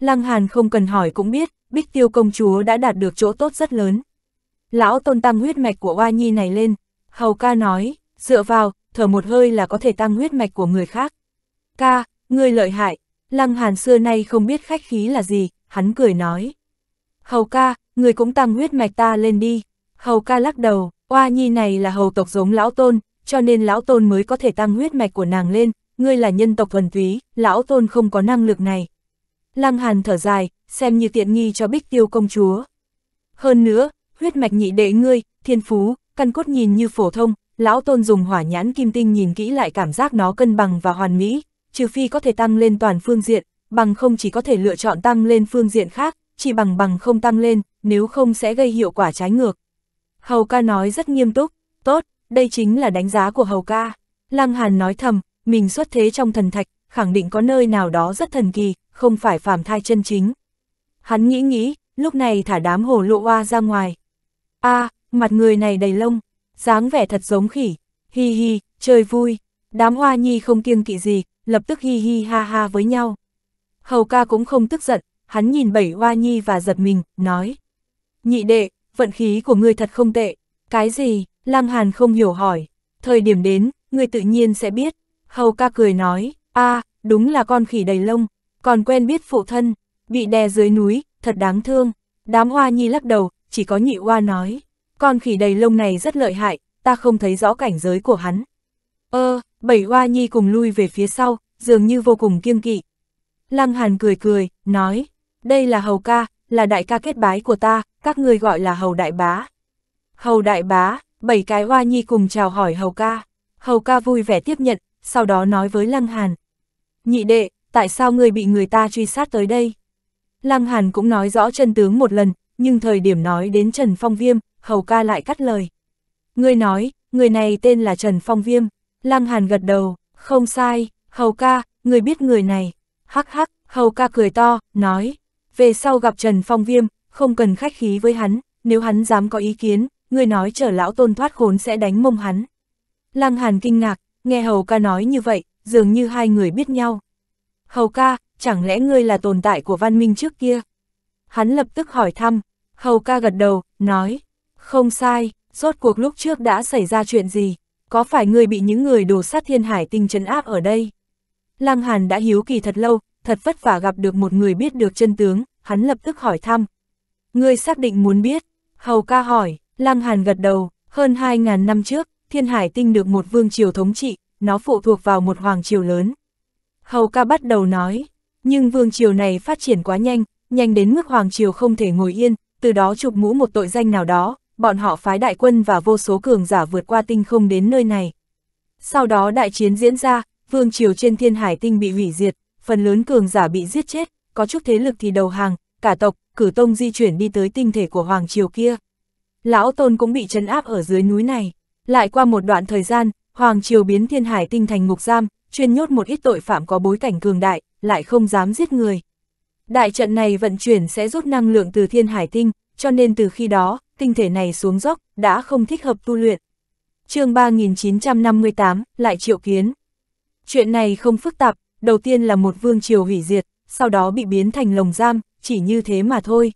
Lăng Hàn không cần hỏi cũng biết, bích tiêu công chúa đã đạt được chỗ tốt rất lớn. Lão tôn tăng huyết mạch của Oa Nhi này lên, hầu ca nói, dựa vào, thở một hơi là có thể tăng huyết mạch của người khác. Ca, ngươi lợi hại, Lăng Hàn xưa nay không biết khách khí là gì, hắn cười nói. Hầu ca, người cũng tăng huyết mạch ta lên đi. Hầu ca lắc đầu, oa nhi này là hầu tộc giống lão tôn, cho nên lão tôn mới có thể tăng huyết mạch của nàng lên, ngươi là nhân tộc thuần túy, lão tôn không có năng lực này. Lăng Hàn thở dài, xem như tiện nghi cho bích tiêu công chúa. Hơn nữa, huyết mạch nhị đệ ngươi, thiên phú, căn cốt nhìn như phổ thông, lão tôn dùng hỏa nhãn kim tinh nhìn kỹ lại cảm giác nó cân bằng và hoàn mỹ, trừ phi có thể tăng lên toàn phương diện, bằng không chỉ có thể lựa chọn tăng lên phương diện khác, chỉ bằng bằng không tăng lên, nếu không sẽ gây hiệu quả trái ngược. Hầu ca nói rất nghiêm túc, tốt, đây chính là đánh giá của hầu ca. Lăng Hàn nói thầm, mình xuất thế trong thần thạch, khẳng định có nơi nào đó rất thần kỳ, không phải phàm thai chân chính. Hắn nghĩ nghĩ, lúc này thả đám hồ lộ hoa ra ngoài. a à, mặt người này đầy lông, dáng vẻ thật giống khỉ, hi hi, chơi vui, đám hoa nhi không kiêng kỵ gì, lập tức hi hi ha ha với nhau. Hầu ca cũng không tức giận, hắn nhìn bảy hoa nhi và giật mình, nói. Nhị đệ, vận khí của ngươi thật không tệ, cái gì, Lăng Hàn không hiểu hỏi, thời điểm đến, ngươi tự nhiên sẽ biết. Hầu ca cười nói, a đúng là con khỉ đầy lông, còn quen biết phụ thân, bị đè dưới núi, thật đáng thương. Đám hoa nhi lắc đầu, chỉ có nhị hoa nói. Con khỉ đầy lông này rất lợi hại, ta không thấy rõ cảnh giới của hắn. Ơ, bảy hoa nhi cùng lui về phía sau, dường như vô cùng kiêng kỵ. Lăng Hàn cười cười, nói, đây là hầu ca, là đại ca kết bái của ta, các ngươi gọi là hầu đại bá. Hầu đại bá, bảy cái hoa nhi cùng chào hỏi hầu ca. Hầu ca vui vẻ tiếp nhận, sau đó nói với Lăng Hàn. Nhị đệ, tại sao ngươi bị người ta truy sát tới đây? Lăng Hàn cũng nói rõ chân tướng một lần, nhưng thời điểm nói đến Trần Phong Viêm, hầu ca lại cắt lời. Ngươi nói, người này tên là Trần Phong Viêm, Lăng Hàn gật đầu, không sai, hầu ca, người biết người này, hắc hắc, hầu ca cười to, nói, về sau gặp Trần Phong Viêm, không cần khách khí với hắn, nếu hắn dám có ý kiến, người nói trở lão tôn thoát khốn sẽ đánh mông hắn. Lăng Hàn kinh ngạc, nghe hầu ca nói như vậy, dường như hai người biết nhau. Hầu ca, chẳng lẽ ngươi là tồn tại của văn minh trước kia? Hắn lập tức hỏi thăm, hầu ca gật đầu, nói, không sai, rốt cuộc lúc trước đã xảy ra chuyện gì, có phải người bị những người đồ sát thiên hải tinh trấn áp ở đây? Lăng Hàn đã hiếu kỳ thật lâu, thật vất vả gặp được một người biết được chân tướng, hắn lập tức hỏi thăm. Ngươi xác định muốn biết, Hầu ca hỏi, Lăng Hàn gật đầu, hơn 2.000 năm trước, thiên hải tinh được một vương triều thống trị, nó phụ thuộc vào một hoàng triều lớn. Hầu ca bắt đầu nói, nhưng vương triều này phát triển quá nhanh, nhanh đến mức hoàng triều không thể ngồi yên, từ đó chụp mũ một tội danh nào đó, bọn họ phái đại quân và vô số cường giả vượt qua tinh không đến nơi này. Sau đó đại chiến diễn ra, vương triều trên thiên hải tinh bị hủy diệt, phần lớn cường giả bị giết chết, có chút thế lực thì đầu hàng, cả tộc, cử tông di chuyển đi tới tinh thể của hoàng triều kia. Lão Tôn cũng bị trấn áp ở dưới núi này. Lại qua một đoạn thời gian, hoàng triều biến thiên hải tinh thành ngục giam, chuyên nhốt một ít tội phạm có bối cảnh cường đại, lại không dám giết người. Đại trận này vận chuyển sẽ rút năng lượng từ thiên hải tinh, cho nên từ khi đó, tinh thể này xuống dốc, đã không thích hợp tu luyện. chương 3958, lại triệu kiến. Chuyện này không phức tạp, đầu tiên là một vương triều hủy diệt, sau đó bị biến thành lồng giam, chỉ như thế mà thôi.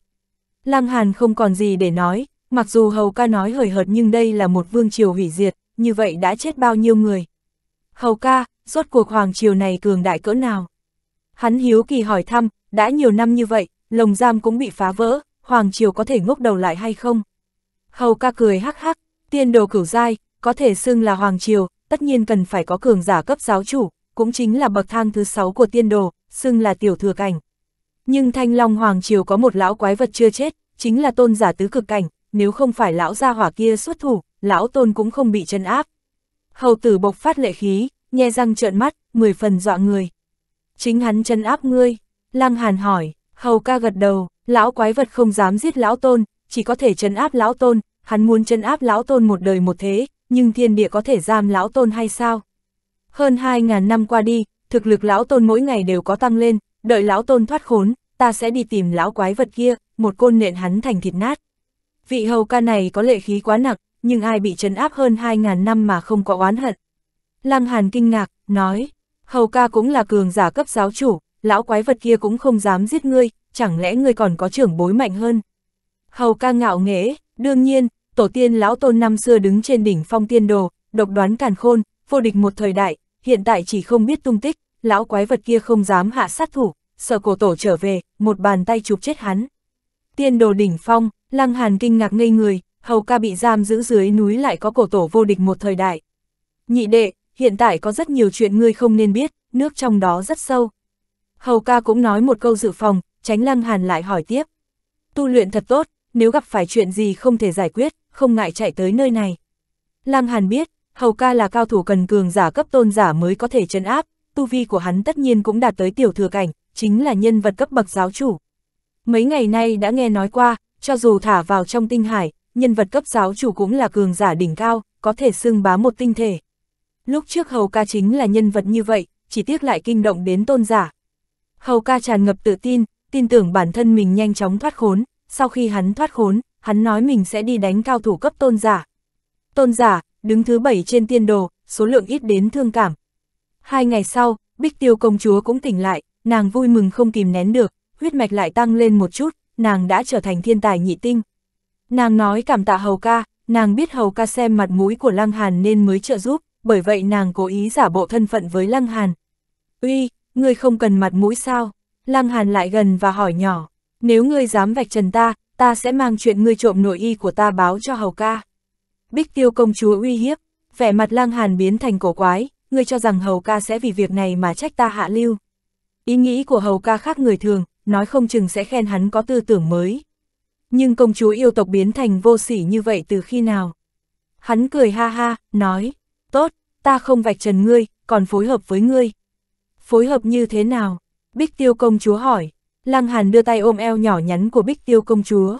Lăng Hàn không còn gì để nói, mặc dù Hầu ca nói hời hợt nhưng đây là một vương triều hủy diệt, như vậy đã chết bao nhiêu người. Hầu ca, rốt cuộc hoàng triều này cường đại cỡ nào? Hắn hiếu kỳ hỏi thăm, đã nhiều năm như vậy, lồng giam cũng bị phá vỡ, Hoàng Triều có thể ngốc đầu lại hay không? Hầu ca cười hắc hắc, tiên đồ cửu giai, có thể xưng là Hoàng Triều, tất nhiên cần phải có cường giả cấp giáo chủ, cũng chính là bậc thang thứ 6 của tiên đồ, xưng là tiểu thừa cảnh. Nhưng Thanh Long Hoàng Triều có một lão quái vật chưa chết, chính là tôn giả tứ cực cảnh, nếu không phải lão gia hỏa kia xuất thủ, lão tôn cũng không bị chân áp. Hầu tử bộc phát lệ khí, nhe răng trợn mắt, mười phần dọa người. Chính hắn chân áp ngươi, Lăng Hàn hỏi, hầu ca gật đầu, Lão quái vật không dám giết lão tôn, chỉ có thể trấn áp lão tôn, hắn muốn trấn áp lão tôn một đời một thế, nhưng thiên địa có thể giam lão tôn hay sao? Hơn 2.000 năm qua đi, thực lực lão tôn mỗi ngày đều có tăng lên, đợi lão tôn thoát khốn, ta sẽ đi tìm lão quái vật kia, một côn nện hắn thành thịt nát. Vị hầu ca này có lệ khí quá nặng, nhưng ai bị trấn áp hơn 2.000 năm mà không có oán hận. Lăng Hàn kinh ngạc, nói, hầu ca cũng là cường giả cấp giáo chủ, lão quái vật kia cũng không dám giết ngươi, chẳng lẽ ngươi còn có trưởng bối mạnh hơn? Hầu ca ngạo nghễ, đương nhiên, tổ tiên lão tôn năm xưa đứng trên đỉnh phong tiên đồ, độc đoán càn khôn, vô địch một thời đại, hiện tại chỉ không biết tung tích, lão quái vật kia không dám hạ sát thủ, sợ cổ tổ trở về, một bàn tay chụp chết hắn. Tiên đồ đỉnh phong, lăng hàn kinh ngạc ngây người, hầu ca bị giam giữ dưới núi lại có cổ tổ vô địch một thời đại. Nhị đệ, hiện tại có rất nhiều chuyện ngươi không nên biết, nước trong đó rất sâu. Hầu ca cũng nói một câu dự phòng, Tránh Lăng Hàn lại hỏi tiếp. Tu luyện thật tốt, nếu gặp phải chuyện gì không thể giải quyết, không ngại chạy tới nơi này. Lăng Hàn biết, Hầu ca là cao thủ cần cường giả cấp tôn giả mới có thể chấn áp, tu vi của hắn tất nhiên cũng đạt tới tiểu thừa cảnh, chính là nhân vật cấp bậc giáo chủ. Mấy ngày nay đã nghe nói qua, cho dù thả vào trong tinh hải, nhân vật cấp giáo chủ cũng là cường giả đỉnh cao, có thể xưng bá một tinh thể. Lúc trước Hầu ca chính là nhân vật như vậy, chỉ tiếc lại kinh động đến tôn giả. Hầu ca tràn ngập tự tin, tin tưởng bản thân mình nhanh chóng thoát khốn, sau khi hắn thoát khốn, hắn nói mình sẽ đi đánh cao thủ cấp tôn giả. Tôn giả, đứng thứ bảy trên tiên đồ, số lượng ít đến thương cảm. Hai ngày sau, Bích Tiêu công chúa cũng tỉnh lại, nàng vui mừng không kìm nén được, huyết mạch lại tăng lên một chút, nàng đã trở thành thiên tài nhị tinh. Nàng nói cảm tạ Hầu ca, nàng biết Hầu ca xem mặt mũi của Lăng Hàn nên mới trợ giúp, bởi vậy nàng cố ý giả bộ thân phận với Lăng Hàn. Uy, ngươi không cần mặt mũi sao? Lăng Hàn lại gần và hỏi nhỏ, nếu ngươi dám vạch trần ta, ta sẽ mang chuyện ngươi trộm nội y của ta báo cho hầu ca. Bích tiêu công chúa uy hiếp, vẻ mặt Lăng Hàn biến thành cổ quái, ngươi cho rằng hầu ca sẽ vì việc này mà trách ta hạ lưu. Ý nghĩ của hầu ca khác người thường, nói không chừng sẽ khen hắn có tư tưởng mới. Nhưng công chúa yêu tộc biến thành vô sỉ như vậy từ khi nào? Hắn cười ha ha, nói, tốt, ta không vạch trần ngươi, còn phối hợp với ngươi. Phối hợp như thế nào? Bích Tiêu công chúa hỏi, Lăng Hàn đưa tay ôm eo nhỏ nhắn của Bích Tiêu công chúa.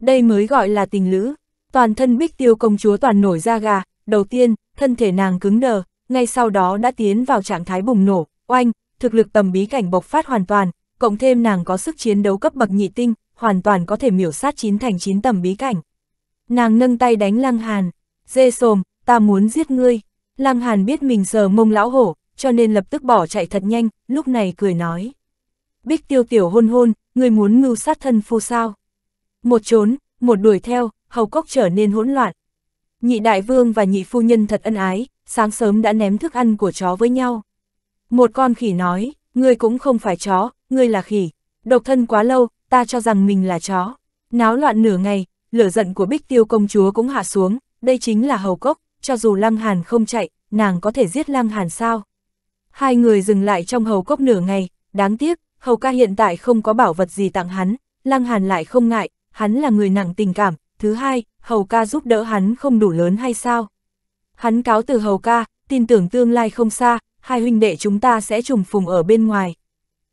Đây mới gọi là tình lữ, toàn thân Bích Tiêu công chúa toàn nổi ra gà, đầu tiên, thân thể nàng cứng đờ, ngay sau đó đã tiến vào trạng thái bùng nổ, oanh, thực lực tầm bí cảnh bộc phát hoàn toàn, cộng thêm nàng có sức chiến đấu cấp bậc nhị tinh, hoàn toàn có thể miểu sát chín thành chín tầm bí cảnh. Nàng nâng tay đánh Lăng Hàn, dê sồm, ta muốn giết ngươi. Lăng Hàn biết mình sờ mông lão hổ, cho nên lập tức bỏ chạy thật nhanh, lúc này cười nói. Bích tiêu tiểu hôn hôn, người muốn mưu sát thân phu sao. Một trốn, một đuổi theo, hầu cốc trở nên hỗn loạn. Nhị đại vương và nhị phu nhân thật ân ái, sáng sớm đã ném thức ăn của chó với nhau. Một con khỉ nói, ngươi cũng không phải chó, ngươi là khỉ. Độc thân quá lâu, ta cho rằng mình là chó. Náo loạn nửa ngày, lửa giận của bích tiêu công chúa cũng hạ xuống, đây chính là hầu cốc, cho dù lăng hàn không chạy, nàng có thể giết lăng hàn sao. Hai người dừng lại trong hầu cốc nửa ngày, đáng tiếc, hầu ca hiện tại không có bảo vật gì tặng hắn, lăng hàn lại không ngại, hắn là người nặng tình cảm, thứ hai, hầu ca giúp đỡ hắn không đủ lớn hay sao. Hắn cáo từ hầu ca, tin tưởng tương lai không xa, hai huynh đệ chúng ta sẽ trùng phùng ở bên ngoài.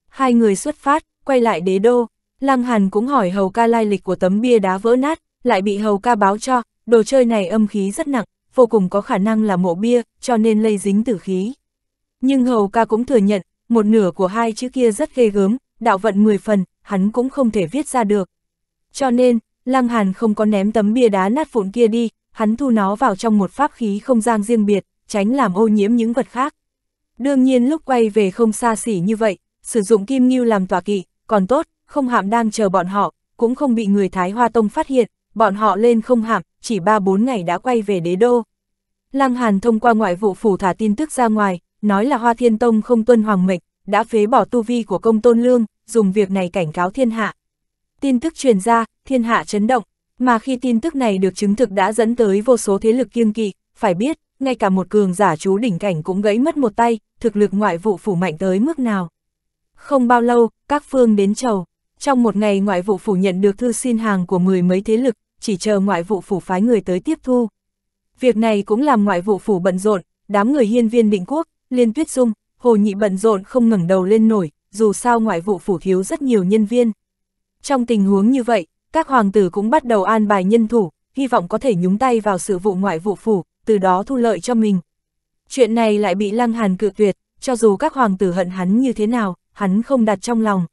Hai người xuất phát, quay lại đế đô, lăng hàn cũng hỏi hầu ca lai lịch của tấm bia đá vỡ nát, lại bị hầu ca báo cho, đồ chơi này âm khí rất nặng, vô cùng có khả năng là mộ bia, cho nên lây dính tử khí. Nhưng Hầu ca cũng thừa nhận, một nửa của hai chữ kia rất ghê gớm, đạo vận 10 phần, hắn cũng không thể viết ra được. Cho nên, Lăng Hàn không có ném tấm bia đá nát vụn kia đi, hắn thu nó vào trong một pháp khí không gian riêng biệt, tránh làm ô nhiễm những vật khác. Đương nhiên lúc quay về không xa xỉ như vậy, sử dụng kim ngưu làm tòa kỵ, còn tốt, không hạm đang chờ bọn họ, cũng không bị người Thái Hoa Tông phát hiện, bọn họ lên không hạm, chỉ 3-4 ngày đã quay về đế đô. Lăng Hàn thông qua ngoại vụ phủ thả tin tức ra ngoài, nói là Hoa Thiên Tông không tuân hoàng mệnh, đã phế bỏ tu vi của công tôn lương, dùng việc này cảnh cáo thiên hạ. Tin tức truyền ra, thiên hạ chấn động, mà khi tin tức này được chứng thực đã dẫn tới vô số thế lực kiêng kỵ, phải biết, ngay cả một cường giả chú đỉnh cảnh cũng gãy mất một tay, thực lực ngoại vụ phủ mạnh tới mức nào. Không bao lâu, các phương đến chầu. Trong một ngày ngoại vụ phủ nhận được thư xin hàng của mười mấy thế lực, chỉ chờ ngoại vụ phủ phái người tới tiếp thu. Việc này cũng làm ngoại vụ phủ bận rộn, đám người hiên viên định quốc, Liên Tuyết Dung, Hồ Nhị bận rộn không ngẩng đầu lên nổi, dù sao ngoại vụ phủ thiếu rất nhiều nhân viên. Trong tình huống như vậy, các hoàng tử cũng bắt đầu an bài nhân thủ, hy vọng có thể nhúng tay vào sự vụ ngoại vụ phủ, từ đó thu lợi cho mình. Chuyện này lại bị Lăng Hàn cự tuyệt, cho dù các hoàng tử hận hắn như thế nào, hắn không đặt trong lòng.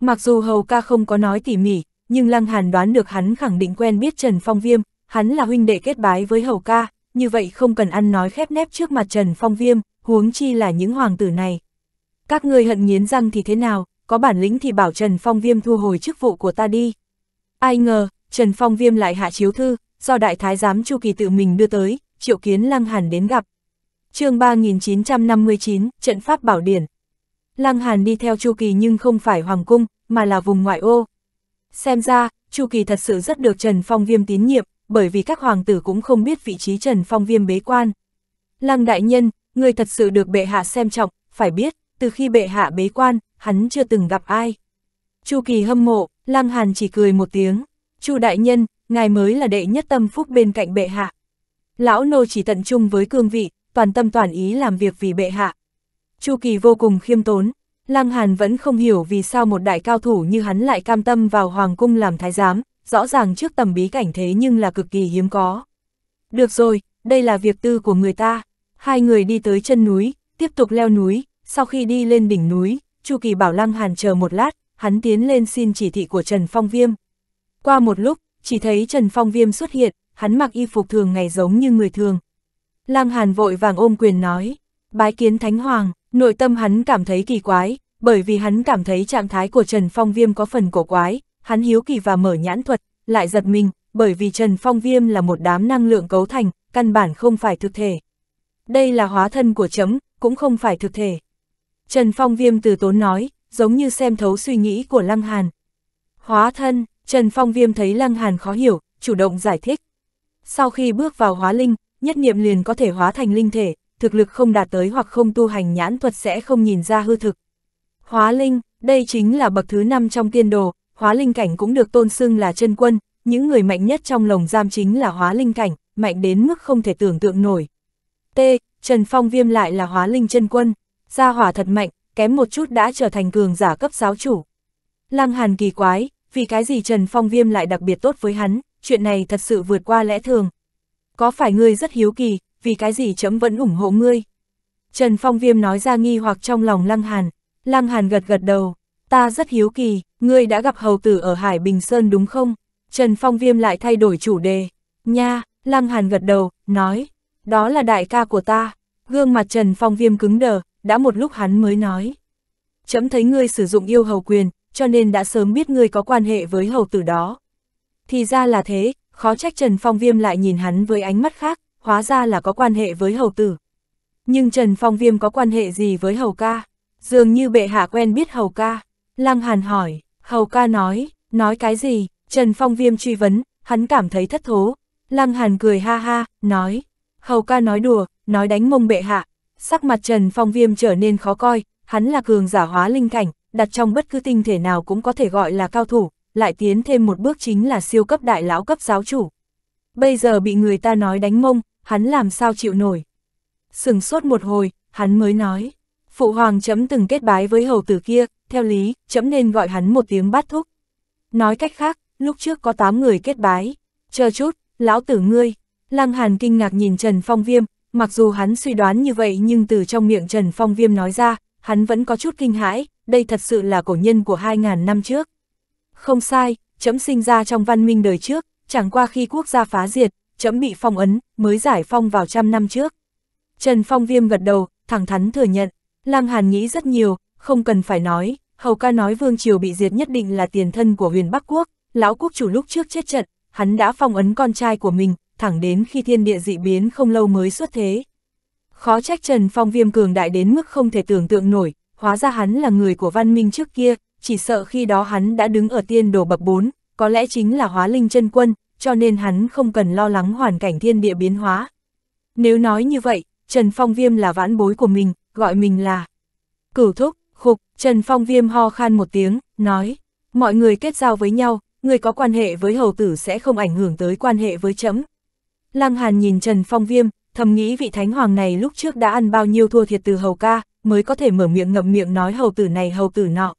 Mặc dù Hầu ca không có nói tỉ mỉ, nhưng Lăng Hàn đoán được hắn khẳng định quen biết Trần Phong Viêm, hắn là huynh đệ kết bái với Hầu ca, như vậy không cần ăn nói khép nép trước mặt Trần Phong Viêm, huống chi là những hoàng tử này. Các ngươi hận nghiến răng thì thế nào, có bản lĩnh thì bảo Trần Phong Viêm thu hồi chức vụ của ta đi. Ai ngờ, Trần Phong Viêm lại hạ chiếu thư, do Đại Thái Giám Chu Kỳ tự mình đưa tới, triệu kiến Lăng Hàn đến gặp. chương 3959, Trận Pháp Bảo Điển. Lăng Hàn đi theo Chu Kỳ nhưng không phải Hoàng Cung, mà là vùng ngoại ô. Xem ra, Chu Kỳ thật sự rất được Trần Phong Viêm tín nhiệm, bởi vì các hoàng tử cũng không biết vị trí Trần Phong Viêm bế quan. Lăng Đại Nhân, Người thật sự được bệ hạ xem trọng, phải biết, từ khi bệ hạ bế quan, hắn chưa từng gặp ai. Chu Kỳ hâm mộ, Lăng Hàn chỉ cười một tiếng. Chu đại nhân, ngài mới là đệ nhất tâm phúc bên cạnh bệ hạ. Lão nô chỉ tận trung với cương vị, toàn tâm toàn ý làm việc vì bệ hạ. Chu Kỳ vô cùng khiêm tốn, Lăng Hàn vẫn không hiểu vì sao một đại cao thủ như hắn lại cam tâm vào hoàng cung làm thái giám, rõ ràng trước tầm bí cảnh thế nhưng là cực kỳ hiếm có. Được rồi, đây là việc tư của người ta. Hai người đi tới chân núi, tiếp tục leo núi, sau khi đi lên đỉnh núi, Chu Kỳ bảo Lăng Hàn chờ một lát, hắn tiến lên xin chỉ thị của Trần Phong Viêm. Qua một lúc, chỉ thấy Trần Phong Viêm xuất hiện, hắn mặc y phục thường ngày giống như người thường. Lăng Hàn vội vàng ôm quyền nói, bái kiến Thánh Hoàng, nội tâm hắn cảm thấy kỳ quái, bởi vì hắn cảm thấy trạng thái của Trần Phong Viêm có phần cổ quái, hắn hiếu kỳ và mở nhãn thuật, lại giật mình, bởi vì Trần Phong Viêm là một đám năng lượng cấu thành, căn bản không phải thực thể đây là hóa thân của chấm, cũng không phải thực thể. Trần Phong Viêm từ tốn nói, giống như xem thấu suy nghĩ của Lăng Hàn. Hóa thân, Trần Phong Viêm thấy Lăng Hàn khó hiểu, chủ động giải thích. Sau khi bước vào hóa linh, nhất niệm liền có thể hóa thành linh thể, thực lực không đạt tới hoặc không tu hành nhãn thuật sẽ không nhìn ra hư thực. Hóa linh, đây chính là bậc thứ năm trong tiên đồ, hóa linh cảnh cũng được tôn xưng là chân quân, những người mạnh nhất trong lồng giam chính là hóa linh cảnh, mạnh đến mức không thể tưởng tượng nổi. T, Trần Phong Viêm lại là hóa linh chân quân, gia hỏa thật mạnh, kém một chút đã trở thành cường giả cấp giáo chủ. Lăng Hàn kỳ quái, vì cái gì Trần Phong Viêm lại đặc biệt tốt với hắn, chuyện này thật sự vượt qua lẽ thường. Có phải ngươi rất hiếu kỳ, vì cái gì chấm vẫn ủng hộ ngươi? Trần Phong Viêm nói ra nghi hoặc trong lòng Lăng Hàn, Lăng Hàn gật gật đầu, ta rất hiếu kỳ, ngươi đã gặp hầu tử ở Hải Bình Sơn đúng không? Trần Phong Viêm lại thay đổi chủ đề, nha, Lăng Hàn gật đầu, nói, đó là đại ca của ta, gương mặt Trần Phong Viêm cứng đờ, đã một lúc hắn mới nói. Chấm thấy ngươi sử dụng yêu hầu quyền, cho nên đã sớm biết ngươi có quan hệ với hầu tử đó. Thì ra là thế, khó trách Trần Phong Viêm lại nhìn hắn với ánh mắt khác, hóa ra là có quan hệ với hầu tử. Nhưng Trần Phong Viêm có quan hệ gì với hầu ca? Dường như bệ hạ quen biết hầu ca. Lăng Hàn hỏi, hầu ca nói, nói cái gì? Trần Phong Viêm truy vấn, hắn cảm thấy thất thố. Lăng Hàn cười ha ha, nói, Hầu ca nói đùa, nói đánh mông bệ hạ. Sắc mặt Trần Phong Viêm trở nên khó coi, hắn là cường giả hóa linh cảnh, đặt trong bất cứ tinh thể nào cũng có thể gọi là cao thủ, lại tiến thêm một bước chính là siêu cấp đại lão cấp giáo chủ. Bây giờ bị người ta nói đánh mông, hắn làm sao chịu nổi. Sừng sốt một hồi, hắn mới nói, phụ hoàng chấm từng kết bái với hầu tử kia, theo lý, chấm nên gọi hắn một tiếng bát thúc. Nói cách khác, lúc trước có 8 người kết bái, chờ chút, lão tử ngươi, Lăng Hàn kinh ngạc nhìn Trần Phong Viêm, mặc dù hắn suy đoán như vậy nhưng từ trong miệng Trần Phong Viêm nói ra, hắn vẫn có chút kinh hãi, đây thật sự là cổ nhân của 2.000 năm trước. Không sai, chấm sinh ra trong văn minh đời trước, chẳng qua khi quốc gia phá diệt, chấm bị phong ấn, mới giải phong vào trăm năm trước. Trần Phong Viêm gật đầu, thẳng thắn thừa nhận, Lăng Hàn nghĩ rất nhiều, không cần phải nói, Hầu ca nói Vương Triều bị diệt nhất định là tiền thân của huyền Bắc Quốc, lão quốc chủ lúc trước chết trận, hắn đã phong ấn con trai của mình, thẳng đến khi thiên địa dị biến không lâu mới xuất thế. Khó trách Trần Phong viêm cường đại đến mức không thể tưởng tượng nổi, hóa ra hắn là người của văn minh trước kia, chỉ sợ khi đó hắn đã đứng ở tiên đồ bậc 4, có lẽ chính là hóa linh chân quân, cho nên hắn không cần lo lắng hoàn cảnh thiên địa biến hóa. Nếu nói như vậy, Trần Phong Viêm là vãn bối của mình, gọi mình là cửu thúc, khục, Trần Phong Viêm ho khan một tiếng, nói, mọi người kết giao với nhau, người có quan hệ với hầu tử sẽ không ảnh hưởng tới quan hệ với chấm, Lăng Hàn nhìn Trần Phong Viêm, thầm nghĩ vị thánh hoàng này lúc trước đã ăn bao nhiêu thua thiệt từ hầu ca, mới có thể mở miệng ngậm miệng nói hầu tử này hầu tử nọ.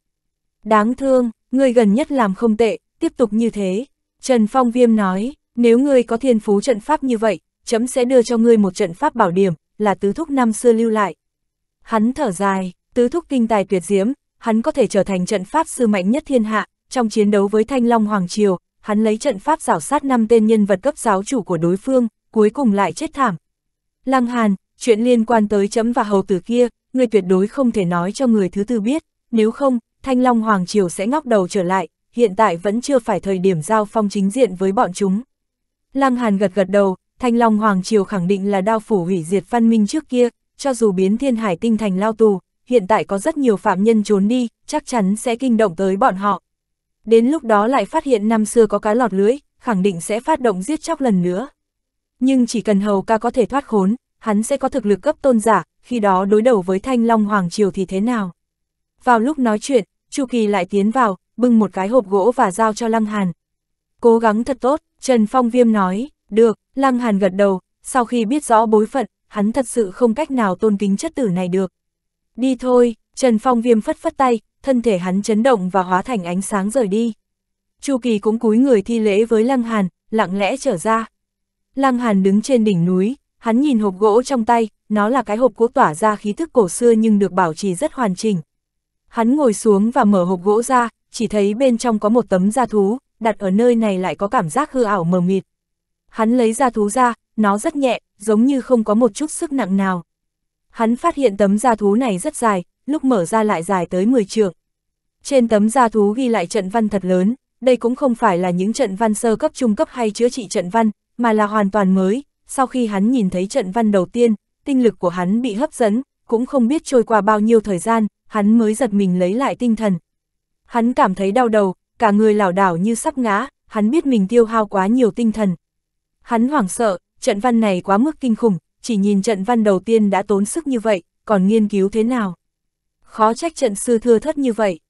Đáng thương, người gần nhất làm không tệ, tiếp tục như thế. Trần Phong Viêm nói, nếu ngươi có thiên phú trận pháp như vậy, chấm sẽ đưa cho ngươi một trận pháp bảo điểm, là tứ thúc năm xưa lưu lại. Hắn thở dài, tứ thúc kinh tài tuyệt diễm, hắn có thể trở thành trận pháp sư mạnh nhất thiên hạ, trong chiến đấu với Thanh Long Hoàng Triều, hắn lấy trận pháp rảo sát năm tên nhân vật cấp giáo chủ của đối phương, cuối cùng lại chết thảm. Lăng Hàn, chuyện liên quan tới chấm và hầu tử kia, người tuyệt đối không thể nói cho người thứ tư biết, nếu không, Thanh Long Hoàng Triều sẽ ngóc đầu trở lại, hiện tại vẫn chưa phải thời điểm giao phong chính diện với bọn chúng. Lăng Hàn gật gật đầu, Thanh Long Hoàng Triều khẳng định là đao phủ hủy diệt văn minh trước kia, cho dù biến thiên hải tinh thành lao tù, hiện tại có rất nhiều phạm nhân trốn đi, chắc chắn sẽ kinh động tới bọn họ đến lúc đó lại phát hiện năm xưa có cá lọt lưới khẳng định sẽ phát động giết chóc lần nữa. Nhưng chỉ cần hầu ca có thể thoát khốn, hắn sẽ có thực lực cấp tôn giả, khi đó đối đầu với thanh long hoàng triều thì thế nào. Vào lúc nói chuyện, Chu Kỳ lại tiến vào, bưng một cái hộp gỗ và giao cho Lăng Hàn. Cố gắng thật tốt, Trần Phong Viêm nói, được, Lăng Hàn gật đầu, sau khi biết rõ bối phận, hắn thật sự không cách nào tôn kính chất tử này được. Đi thôi, Trần Phong Viêm phất phất tay, thân thể hắn chấn động và hóa thành ánh sáng rời đi. Chu Kỳ cũng cúi người thi lễ với Lăng Hàn, lặng lẽ trở ra. Lăng Hàn đứng trên đỉnh núi, hắn nhìn hộp gỗ trong tay, nó là cái hộp cố tỏa ra khí thức cổ xưa nhưng được bảo trì rất hoàn chỉnh. Hắn ngồi xuống và mở hộp gỗ ra, chỉ thấy bên trong có một tấm da thú, đặt ở nơi này lại có cảm giác hư ảo mờ mịt. Hắn lấy da thú ra, nó rất nhẹ, giống như không có một chút sức nặng nào. Hắn phát hiện tấm da thú này rất dài, lúc mở ra lại dài tới 10 trượng. Trên tấm gia thú ghi lại trận văn thật lớn, đây cũng không phải là những trận văn sơ cấp trung cấp hay chữa trị trận văn, mà là hoàn toàn mới, sau khi hắn nhìn thấy trận văn đầu tiên, tinh lực của hắn bị hấp dẫn, cũng không biết trôi qua bao nhiêu thời gian, hắn mới giật mình lấy lại tinh thần. Hắn cảm thấy đau đầu, cả người lảo đảo như sắp ngã, hắn biết mình tiêu hao quá nhiều tinh thần. Hắn hoảng sợ, trận văn này quá mức kinh khủng, chỉ nhìn trận văn đầu tiên đã tốn sức như vậy, còn nghiên cứu thế nào? khó trách trận sư thưa thất như vậy.